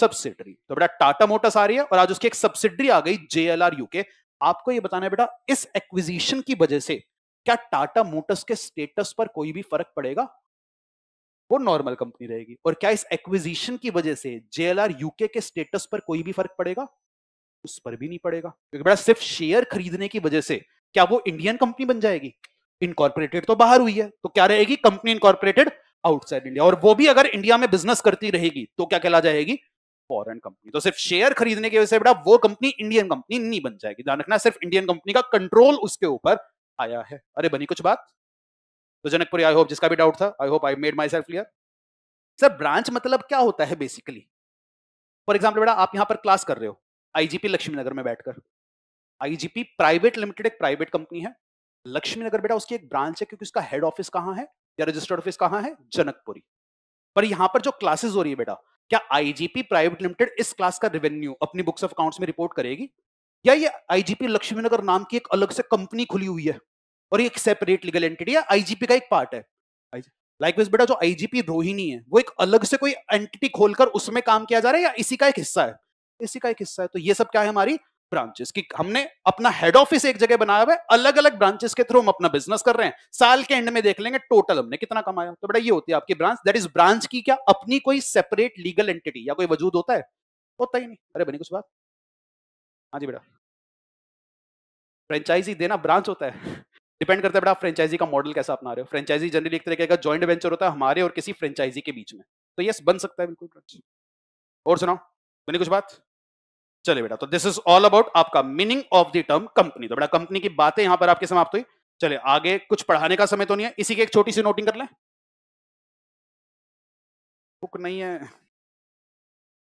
सब्सिडरी तो बेटा टाटा मोटर्स आ रही है और आज उसकी एक सब्सिडरी आ गई जेएलआर यूके आपको यह बताना है बेटा इस एक्विजिशन की वजह से क्या टाटा मोटर्स के स्टेटस पर कोई भी फर्क पड़ेगा वो नॉर्मल कंपनी रहेगी और क्या इस एक्विजिशन की वजह से जेएलआर यूके के स्टेटस पर कोई भी फर्क पड़ेगा उस पर भी नहीं पड़ेगा क्योंकि बड़ा सिर्फ शेयर खरीदने की वजह से क्या वो इंडियन कंपनी बन जाएगी इनकॉर्पोरेटेड तो बाहर हुई है तो क्या रहेगी कंपनी इनकॉर्पोरेटेड आउटसाइड इंडिया और वो भी अगर इंडिया में बिजनेस करती रहेगी तो क्या कहला जाएगी फॉरेन कंपनी तो सिर्फ शेयर खरीदने की वजह से बेटा वो कंपनी इंडियन कंपनी नहीं बन जाएगी ध्यान रखना सिर्फ इंडियन कंपनी का कंट्रोल उसके ऊपर आया है अरे बनी कुछ बात तो जनकपुरी आई होप जिसका भी डाउट था I hope I made myself clear sir branch मतलब क्या होता है बेसिकली फॉर एग्जाम्पल बेटा आप यहाँ पर क्लास कर रहे हो आईजीपी लक्ष्मी नगर में बैठकर आईजीपी प्राइवेट लिमिटेड एक प्राइवेट कंपनी है लक्ष्मी नगर बेटा उसकी एक ब्रांच है क्योंकि उसका हेड ऑफिस कहाँ है या रजिस्टर्ड ऑफिस कहाँ है जनकपुरी पर यहाँ पर जो क्लासेस हो रही है बेटा क्या आईजीपी प्राइवेट लिमिटेड इस क्लास का रेवेन्यू अपनी बुक्स ऑफ अकाउंट्स में रिपोर्ट करेगी या ये आईजीपी लक्ष्मी नगर नाम की एक अलग से कंपनी खुली हुई है और ये एक सेपरेट लीगल एंटिटी है आईजीपी का एक पार्ट है like बेटा जो आईजीपी रोहिणी है वो एक अलग से कोई एंटिटी खोलकर उसमें काम किया जा रहा है या इसी का एक हिस्सा है इसी का एक हिस्सा है तो ये सब क्या है हमारी ब्रांचेस की हमने अपना हेड ऑफिस एक जगह बनाया हुआ है अलग अलग ब्रांचेस के थ्रू हम अपना बिजनेस कर रहे हैं साल के एंड में देख लेंगे टोटल हमने कितना कमाया तो बेटा ये होती है आपकी ब्रांच दैट इज ब्रांच की क्या अपनी कोई सेपरेट लीगल एंटिटी या कोई वजूद होता है होता ही नहीं अरे बनी कुछ बात हाँ जी बेटा फ्रेंचाइजी देना ब्रांच होता है डिपेंड करता है बेटा फ्रेंचाइजी का मॉडल कैसा अपना रहे हो फ्रेंचाइजी जनरली एक तरीके का ज्वाइंट वेंचर होता है हमारे और किसी फ्रेंचाइजी के बीच में तो यस बन सकता है बिल्कुल और सुनाओ बनी कुछ बात चलिए बेटा तो दिस इज ऑल अबाउट आपका meaning of the term company तो बेटा कंपनी की बातें यहां पर आपके समाप्त हुई चलिए आगे कुछ पढ़ाने का समय तो नहीं है इसी की एक छोटी सी नोटिंग कर लें बुक नहीं है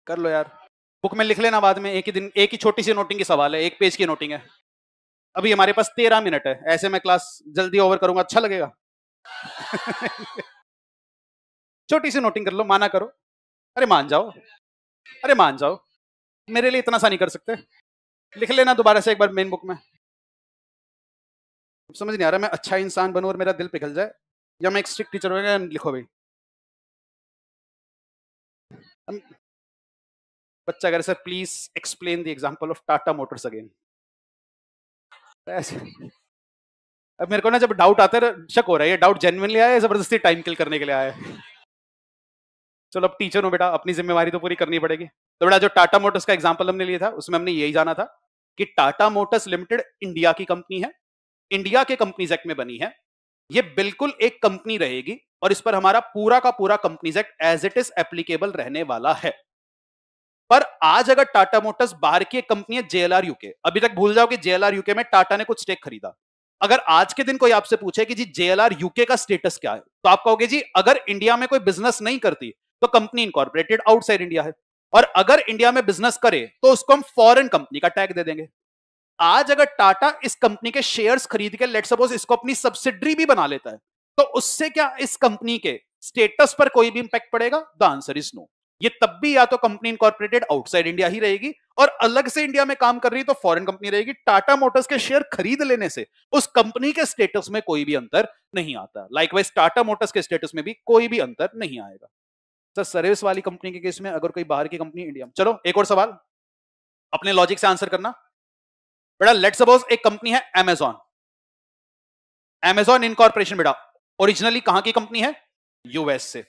कर लो यार बुक में लिख लेना बाद में एक ही दिन एक ही छोटी सी नोटिंग की सवाल है एक पेज की नोटिंग है अभी हमारे पास तेरह मिनट है ऐसे मैं क्लास जल्दी ओवर करूंगा अच्छा लगेगा छोटी सी नोटिंग कर लो माना करो अरे मान जाओ अरे मान जाओ मेरे लिए इतना सा नहीं कर सकते लिख लेना दोबारा से एक बार मेन बुक में समझ नहीं आ रहा मैं अच्छा इंसान बनू और मेरा दिल पिघल जाए या मैं एक स्ट्रिक्ट टीचर गया लिखो भाई बच्चा कह रहे sir please explain the example of Tata Motors again अब मेरे को ना जब डाउट आता है शक हो रहा है ये डाउट जेनविनली आया जबरदस्ती टाइम किल करने के लिए आया है चलो अब टीचर हो बेटा अपनी जिम्मेवारी तो पूरी करनी पड़ेगी तो बेटा जो टाटा मोटर्स का एग्जाम्पल हमने लिया था उसमें हमने यही जाना था कि टाटा मोटर्स लिमिटेड इंडिया की कंपनी है इंडिया के कंपनीज एक्ट में बनी है ये बिल्कुल एक कंपनी रहेगी और इस पर हमारा पूरा का पूरा companies act as it is applicable रहने वाला है पर आज अगर टाटा मोटर्स बाहर की एक कंपनी है जेएलआर यूके अभी तक भूल जाओ कि जेएलआर यूके में टाटा ने कुछ स्टेक खरीदा अगर आज के दिन कोई आपसे पूछे कि जी जेएलआर यूके का स्टेटस क्या है तो आप कहोगे जी अगर इंडिया में कोई बिजनेस नहीं करती तो कंपनी इनकॉर्पोरेटेड आउटसाइड इंडिया है और अगर इंडिया में बिजनेस करे तो उसको हम फॉरन कंपनी का टैग दे देंगे आज अगर टाटा इस कंपनी के शेयर्स खरीद के लेट सपोज इसको अपनी सब्सिडरी भी बना लेता है तो उससे क्या इस कंपनी के स्टेटस पर कोई भी इंपैक्ट पड़ेगा द आंसर इज नो ये तब भी या तो कंपनी इनकॉर्पोरेटेड आउटसाइड इंडिया ही रहेगी और अलग से इंडिया में काम कर रही तो फॉरेन कंपनी रहेगी टाटा मोटर्स के शेयर खरीद लेने से उस कंपनी के स्टेटस में कोई भी अंतर नहीं आता लाइकवाइज टाटा मोटर्स के स्टेटस में भी कोई भी अंतर नहीं आएगा सर सर्विस वाली कंपनी के केस में अगर कोई बाहर की कंपनी इंडिया में चलो एक और सवाल अपने लॉजिक से आंसर करना बेटा लेट सपोज एक कंपनी है एमेजॉन एमेजॉन इनकॉर्पोरेशन बेटा ओरिजिनली कहां की कंपनी है यूएस से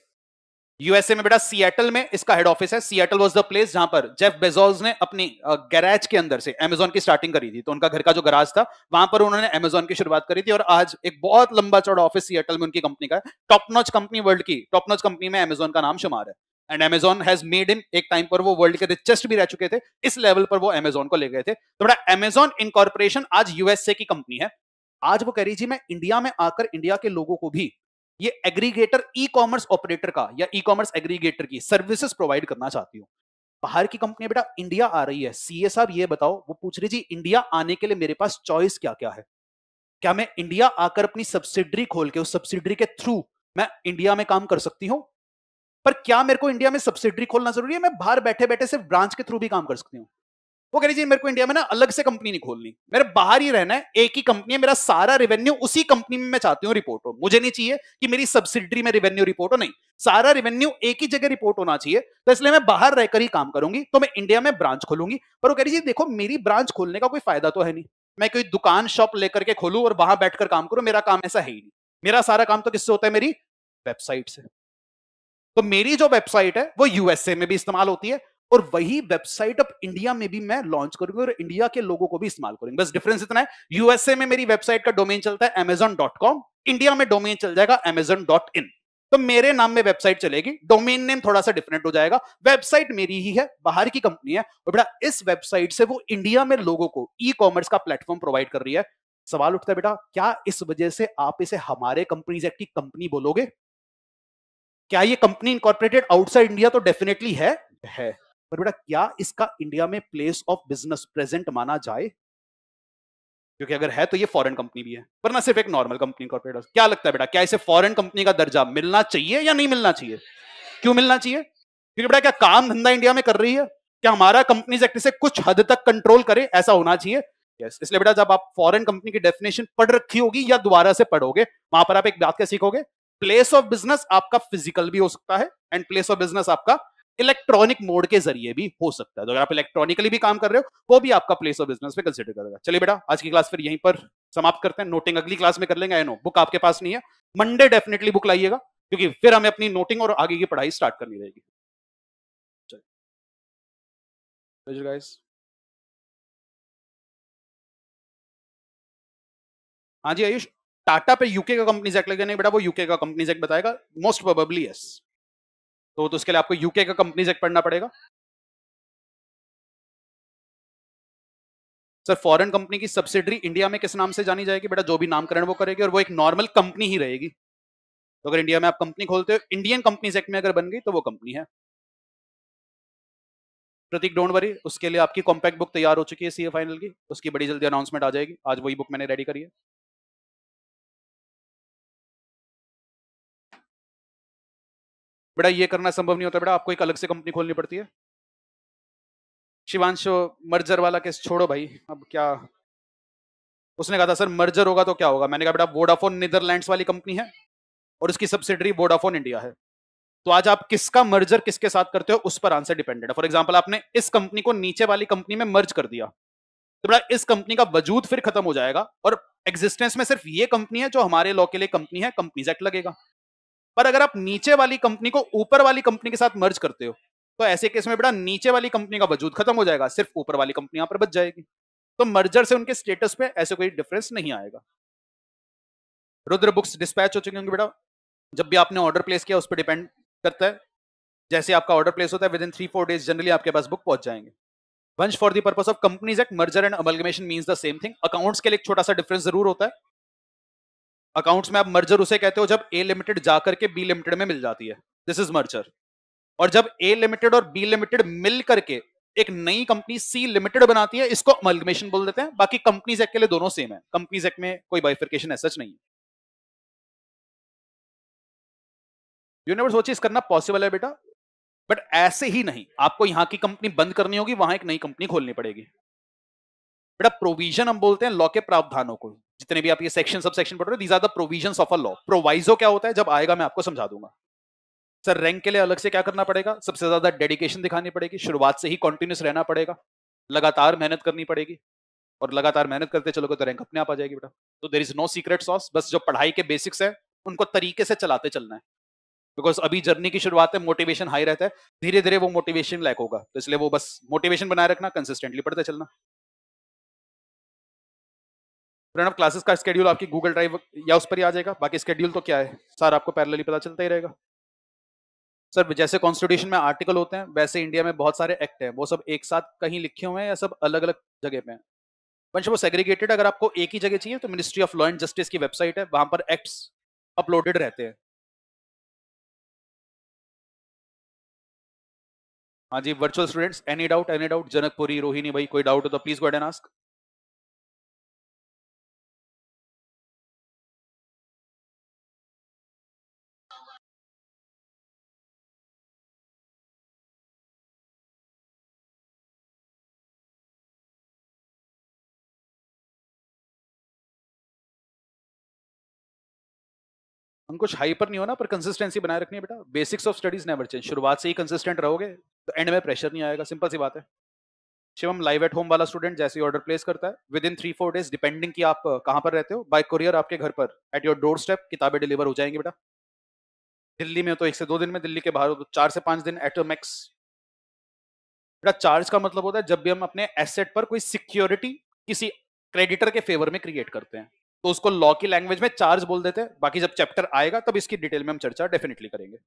यूएसए में बेटा सियाटल में इसका हेड ऑफिस है सियाटल वाज द प्लेस जहां पर जेफ बेजोस ने अपनी गैराज के अंदर से अमेजोन की स्टार्टिंग करी थी तो उनका घर का जो गराज था वहां पर उन्होंने अमेजोन की शुरुआत करी थी और आज एक बहुत लंबा चौड़ा ऑफिस सियाटल में उनकी कंपनी का टॉप नॉच कंपनी वर्ल्ड की टॉप नॉच कंपनी में अमेजोन का नाम शुमार है and Amazon has made in एक टाइम पर वो वर्ल्ड के रिचेस्ट भी रह चुके थे इस लेवल पर वो अमेजोन को ले गए थे तो बेटा अमेजोन इनकॉर्पोरेशन आज यूएसए की कंपनी है आज वो कह रही जी मैं इंडिया में आकर इंडिया के लोगों को भी ये एग्रीगेटर ई कॉमर्स ऑपरेटर का या ई कॉमर्स एग्रीगेटर की सर्विसेज प्रोवाइड करना चाहती हूँ बाहर की कंपनी बेटा इंडिया आ रही है सीए साहब ये बताओ वो पूछ रही जी इंडिया आने के लिए मेरे पास चॉइस क्या क्या है क्या मैं इंडिया आकर अपनी सब्सिडरी खोल के उस सब्सिडरी के थ्रू मैं इंडिया में काम कर सकती हूँ पर क्या मेरे को इंडिया में सब्सिडरी खोलना जरूरी है मैं बाहर बैठे बैठे सिर्फ ब्रांच के थ्रू भी काम कर सकती हूँ वो कह रही जी मेरे को इंडिया में ना अलग से कंपनी नहीं खोलनी मेरे बाहर ही रहना है एक ही कंपनी है मेरा सारा रेवेन्यू उसी कंपनी में मैं चाहती हूँ रिपोर्ट हो मुझे नहीं चाहिए कि मेरी सब्सिडरी में रेवेन्यू रिपोर्ट हो नहीं सारा रेवेन्यू एक ही जगह रिपोर्ट होना चाहिए तो इसलिए मैं बाहर रहकर ही काम करूंगी तो मैं इंडिया में ब्रांच खोलूंगी पर वो कह रही जी देखो मेरी ब्रांच खोलने का कोई फायदा तो है नहीं मैं कोई दुकान शॉप लेकर के खोलू और वहां बैठकर काम करूं मेरा काम ऐसा है ही नहीं मेरा सारा काम तो किससे होता है मेरी वेबसाइट से तो मेरी जो वेबसाइट है वो यूएसए में भी इस्तेमाल होती है और वही वेबसाइट अब इंडिया में भी मैं लॉन्च करूंगी और इंडिया के लोगों को भी इस्तेमाल करूंगी बस डिफरेंस इतना है यूएसए में मेरी वेबसाइट का डोमेन चलता है एमेजन इंडिया में डोमेन चल जाएगा एमेजन तो मेरे नाम में वेबसाइट चलेगी डोमेन नेम थोड़ा सा डिफरेंट हो जाएगा वेबसाइट मेरी ही है बाहर की कंपनी है और बेटा इस वेबसाइट से वो इंडिया में लोगों को ई कॉमर्स का प्लेटफॉर्म प्रोवाइड कर रही है सवाल उठता है बेटा क्या इस वजह से आप इसे हमारे कंपनीज एक्ट की कंपनी बोलोगे क्या ये कंपनी इंकॉर्पोरेटेड आउटसाइड इंडिया तो डेफिनेटली है है पर बेटा क्या इसका इंडिया में प्लेस ऑफ बिजनेस प्रेजेंट माना जाए क्योंकि अगर है तो ये फॉरेन कंपनी भी है पर ना सिर्फ एक नॉर्मल कंपनी कॉर्पोरेट क्या लगता है बेटा क्या इसे फॉरेन कंपनी का दर्जा मिलना चाहिए या नहीं मिलना चाहिए क्यों मिलना चाहिए क्योंकि बेटा क्या काम धंधा इंडिया में कर रही है क्या हमारा कंपनी एक्ट इसे कुछ हद तक कंट्रोल करे ऐसा होना चाहिए यस इसलिए बेटा जब आप फॉरेन कंपनी की डेफिनेशन पढ़ रखी होगी या दोबारा से पढ़ोगे वहां पर आप एक बात क्या सीखोगे प्लेस ऑफ बिजनेस आपका फिजिकल भी हो सकता है एंड प्लेस ऑफ बिजनेस आपका इलेक्ट्रॉनिक मोड के जरिए भी हो सकता है तो अगर आप इलेक्ट्रॉनिकली भी काम कर रहे हो वो भी आपका प्लेस ऑफ बिजनेस में कंसिडर करेगा चलिए बेटा आज की क्लास फिर यहीं पर समाप्त करते हैं नोटिंग अगली क्लास में कर लेंगे आई नो बुक आपके पास नहीं है मंडे डेफिनेटली बुक लाइएगा क्योंकि फिर हमें अपनी नोटिंग और आगे की पढ़ाई स्टार्ट करनी रहेगी हाँ जी आयुष टाटा पे यूके का कंपनी एक्ट लगे नहीं बेटा वो यूके का कंपनी एक्ट बताएगा मोस्ट प्रोबेबली यस तो, तो उसके लिए आपको यूके का कंपनीज एक्ट पढ़ना पड़ेगा सर फॉरेन कंपनी की सब्सिडरी इंडिया में किस नाम से जानी जाएगी बेटा जो भी नामकरण वो करेगी और वो एक नॉर्मल कंपनी ही रहेगी तो अगर इंडिया में आप कंपनी खोलते हो इंडियन कंपनीज एक्ट में अगर बन गई तो वो कंपनी है प्रतीक डोंट वरी उसके लिए आपकी कॉम्पैक्ट बुक तैयार हो चुकी है सीए फाइनल की उसकी बड़ी जल्दी अनाउंसमेंट आ जाएगी आज वही बुक मैंने रेडी करी है बेटा ये करना संभव नहीं होता बेटा आपको एक अलग से कंपनी खोलनी पड़ती है शिवांशु मर्जर वाला केस छोड़ो भाई अब क्या उसने कहा था सर मर्जर होगा तो क्या होगा मैंने कहा बेटा वोडाफोन नीदरलैंड्स वाली कंपनी है और उसकी सब्सिडरी वोडाफोन इंडिया है तो आज आप किसका मर्जर किसके साथ करते हो उस पर आंसर डिपेंडेंट है फॉर एग्जाम्पल आपने इस कंपनी को नीचे वाली कंपनी में मर्ज कर दिया तो बेटा इस कंपनी का वजूद फिर खत्म हो जाएगा और एग्जिस्टेंस में सिर्फ ये कंपनी है जो हमारे लॉ के लिए कंपनी है कंपनी एक्ट लगेगा पर अगर आप नीचे वाली कंपनी को ऊपर वाली कंपनी के साथ मर्ज करते हो तो ऐसे केस में बेटा नीचे वाली कंपनी का वजूद खत्म हो जाएगा सिर्फ ऊपर वाली कंपनी यहां पर बच जाएगी तो मर्जर से उनके स्टेटस पे ऐसे कोई डिफरेंस नहीं आएगा रुद्र बुक्स डिस्पैच हो चुके होंगे बेटा जब भी आपने ऑर्डर प्लेस किया उस पर डिपेंड करता है जैसे आपका ऑर्डर प्लेस होता है within three four days generally आपके पास बुक पहुंच जाएंगे once for the purpose of companies act merger and amalgamation mean the same thing accounts के लिए एक छोटा सा डिफरेंस जरूर होता है अकाउंट्स में आप मर्जर उसे कहते हो जब ए लिमिटेड जाकर के बी लिमिटेड में मिल जाती है दिस इज मर्जर और जब ए लिमिटेड और बी लिमिटेड मिल करके एक नई कंपनी सी लिमिटेड बनाती है इसको अमलगमेशन बोल देते हैं बाकी कंपनीज एक्ट के लिए दोनों सेम है कंपनीज एक्ट में कोई बाइफिकेशन सच नहीं है यूनिवर्स वो चीज करना पॉसिबल है बेटा बट ऐसे ही नहीं आपको यहां की कंपनी बंद करनी होगी वहां एक नई कंपनी खोलनी पड़ेगी बेटा प्रोविजन हम बोलते हैं लॉ के प्रावधानों को जितने भी आप ये सेक्शन सब सेक्शन पढ़ रहे हो these are the provision of a law proviso क्या होता है जब आएगा मैं आपको समझा दूंगा सर रैंक के लिए अलग से क्या करना पड़ेगा सबसे ज्यादा डेडिकेशन दिखानी पड़ेगी शुरुआत से ही कंटिन्यूस रहना पड़ेगा लगातार मेहनत करनी पड़ेगी और लगातार मेहनत करते चलोगे तो रैंक अपने आप आ जाएगी बेटा तो there is no secret sauce बस जो पढ़ाई के बेसिक्स है उनको तरीके से चलाते चलना है बिकॉज अभी जर्नी की शुरुआत है मोटिवेशन हाई रहता है धीरे धीरे वो मोटिवेशन लैक होगा तो इसलिए वो बस मोटिवेशन बनाए रखना कंसिस्टेंटली पढ़ते चलना ऑफ क्लासेस का स्केड्यूल आपकी गूगल ड्राइव या उस पर ही आ जाएगा बाकी स्केड्यूल तो क्या है सर आपको ही पता चलता ही रहेगा सर जैसे कॉन्स्टिट्यूशन में आर्टिकल होते हैं वैसे इंडिया में बहुत सारे एक्ट हैं वो सब एक साथ कहीं लिखे हुए हैं या सब अलग अलग जगह पे हैं वंश वो सेग्रीगेटेड अगर आपको एक ही जगह चाहिए तो ministry of law and justice की वेबसाइट है वहां पर एक्ट्स अपलोडेड रहते हैं हाँ जी virtual students any doubt any doubt Janakpuri Rohini भाई कोई डाउट हो तो प्लीज गो एंड आस्क कुछ हाइपर नहीं होना पर कंसिस्टेंसी बनाए रखनी है बेटा basics of studies never change शुरुआत से ही कंसिस्टेंट रहोगे तो एंड में प्रेशर नहीं आएगा सिंपल सी बात है शिवम लाइव एट होम वाला स्टूडेंट जैसे ऑर्डर प्लेस करता है within three four days depending कि आप कहाँ पर रहते हो बाय कुरियर आपके घर पर एट योर डोर स्टेप किताबें डिलीवर हो जाएंगी बेटा दिल्ली में हो तो एक से दो दिन में दिल्ली के बाहर हो तो चार से पांच दिन एट मैक्स बेटा चार्ज का मतलब होता है जब भी हम अपने एसेट पर कोई सिक्योरिटी किसी क्रेडिटर के फेवर में क्रिएट करते हैं तो उसको लॉ की लैंग्वेज में चार्ज बोल देते हैं बाकी जब चैप्टर आएगा तब इसकी डिटेल में हम चर्चा डेफिनेटली करेंगे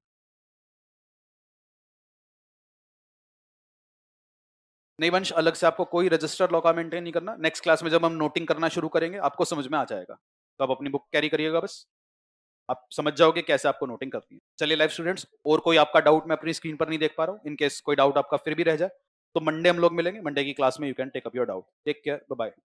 नहीं वंश अलग से आपको कोई रजिस्टर लॉ का मेंटेन नहीं करना नेक्स्ट क्लास में जब हम नोटिंग करना शुरू करेंगे आपको समझ में आ जाएगा तो आप अपनी बुक कैरी करिएगा बस आप समझ जाओगे कैसे आपको नोटिंग करनी है चलिए लाइव स्टूडेंट्स और कोई आपका डाउट मैं अपनी स्क्रीन पर नहीं देख पा रहा हूँ इनकेस कोई डाउट आपका फिर भी रह जाए तो मंडे हम लोग मिलेंगे मंडे की क्लास में you can take up your doubt take care bye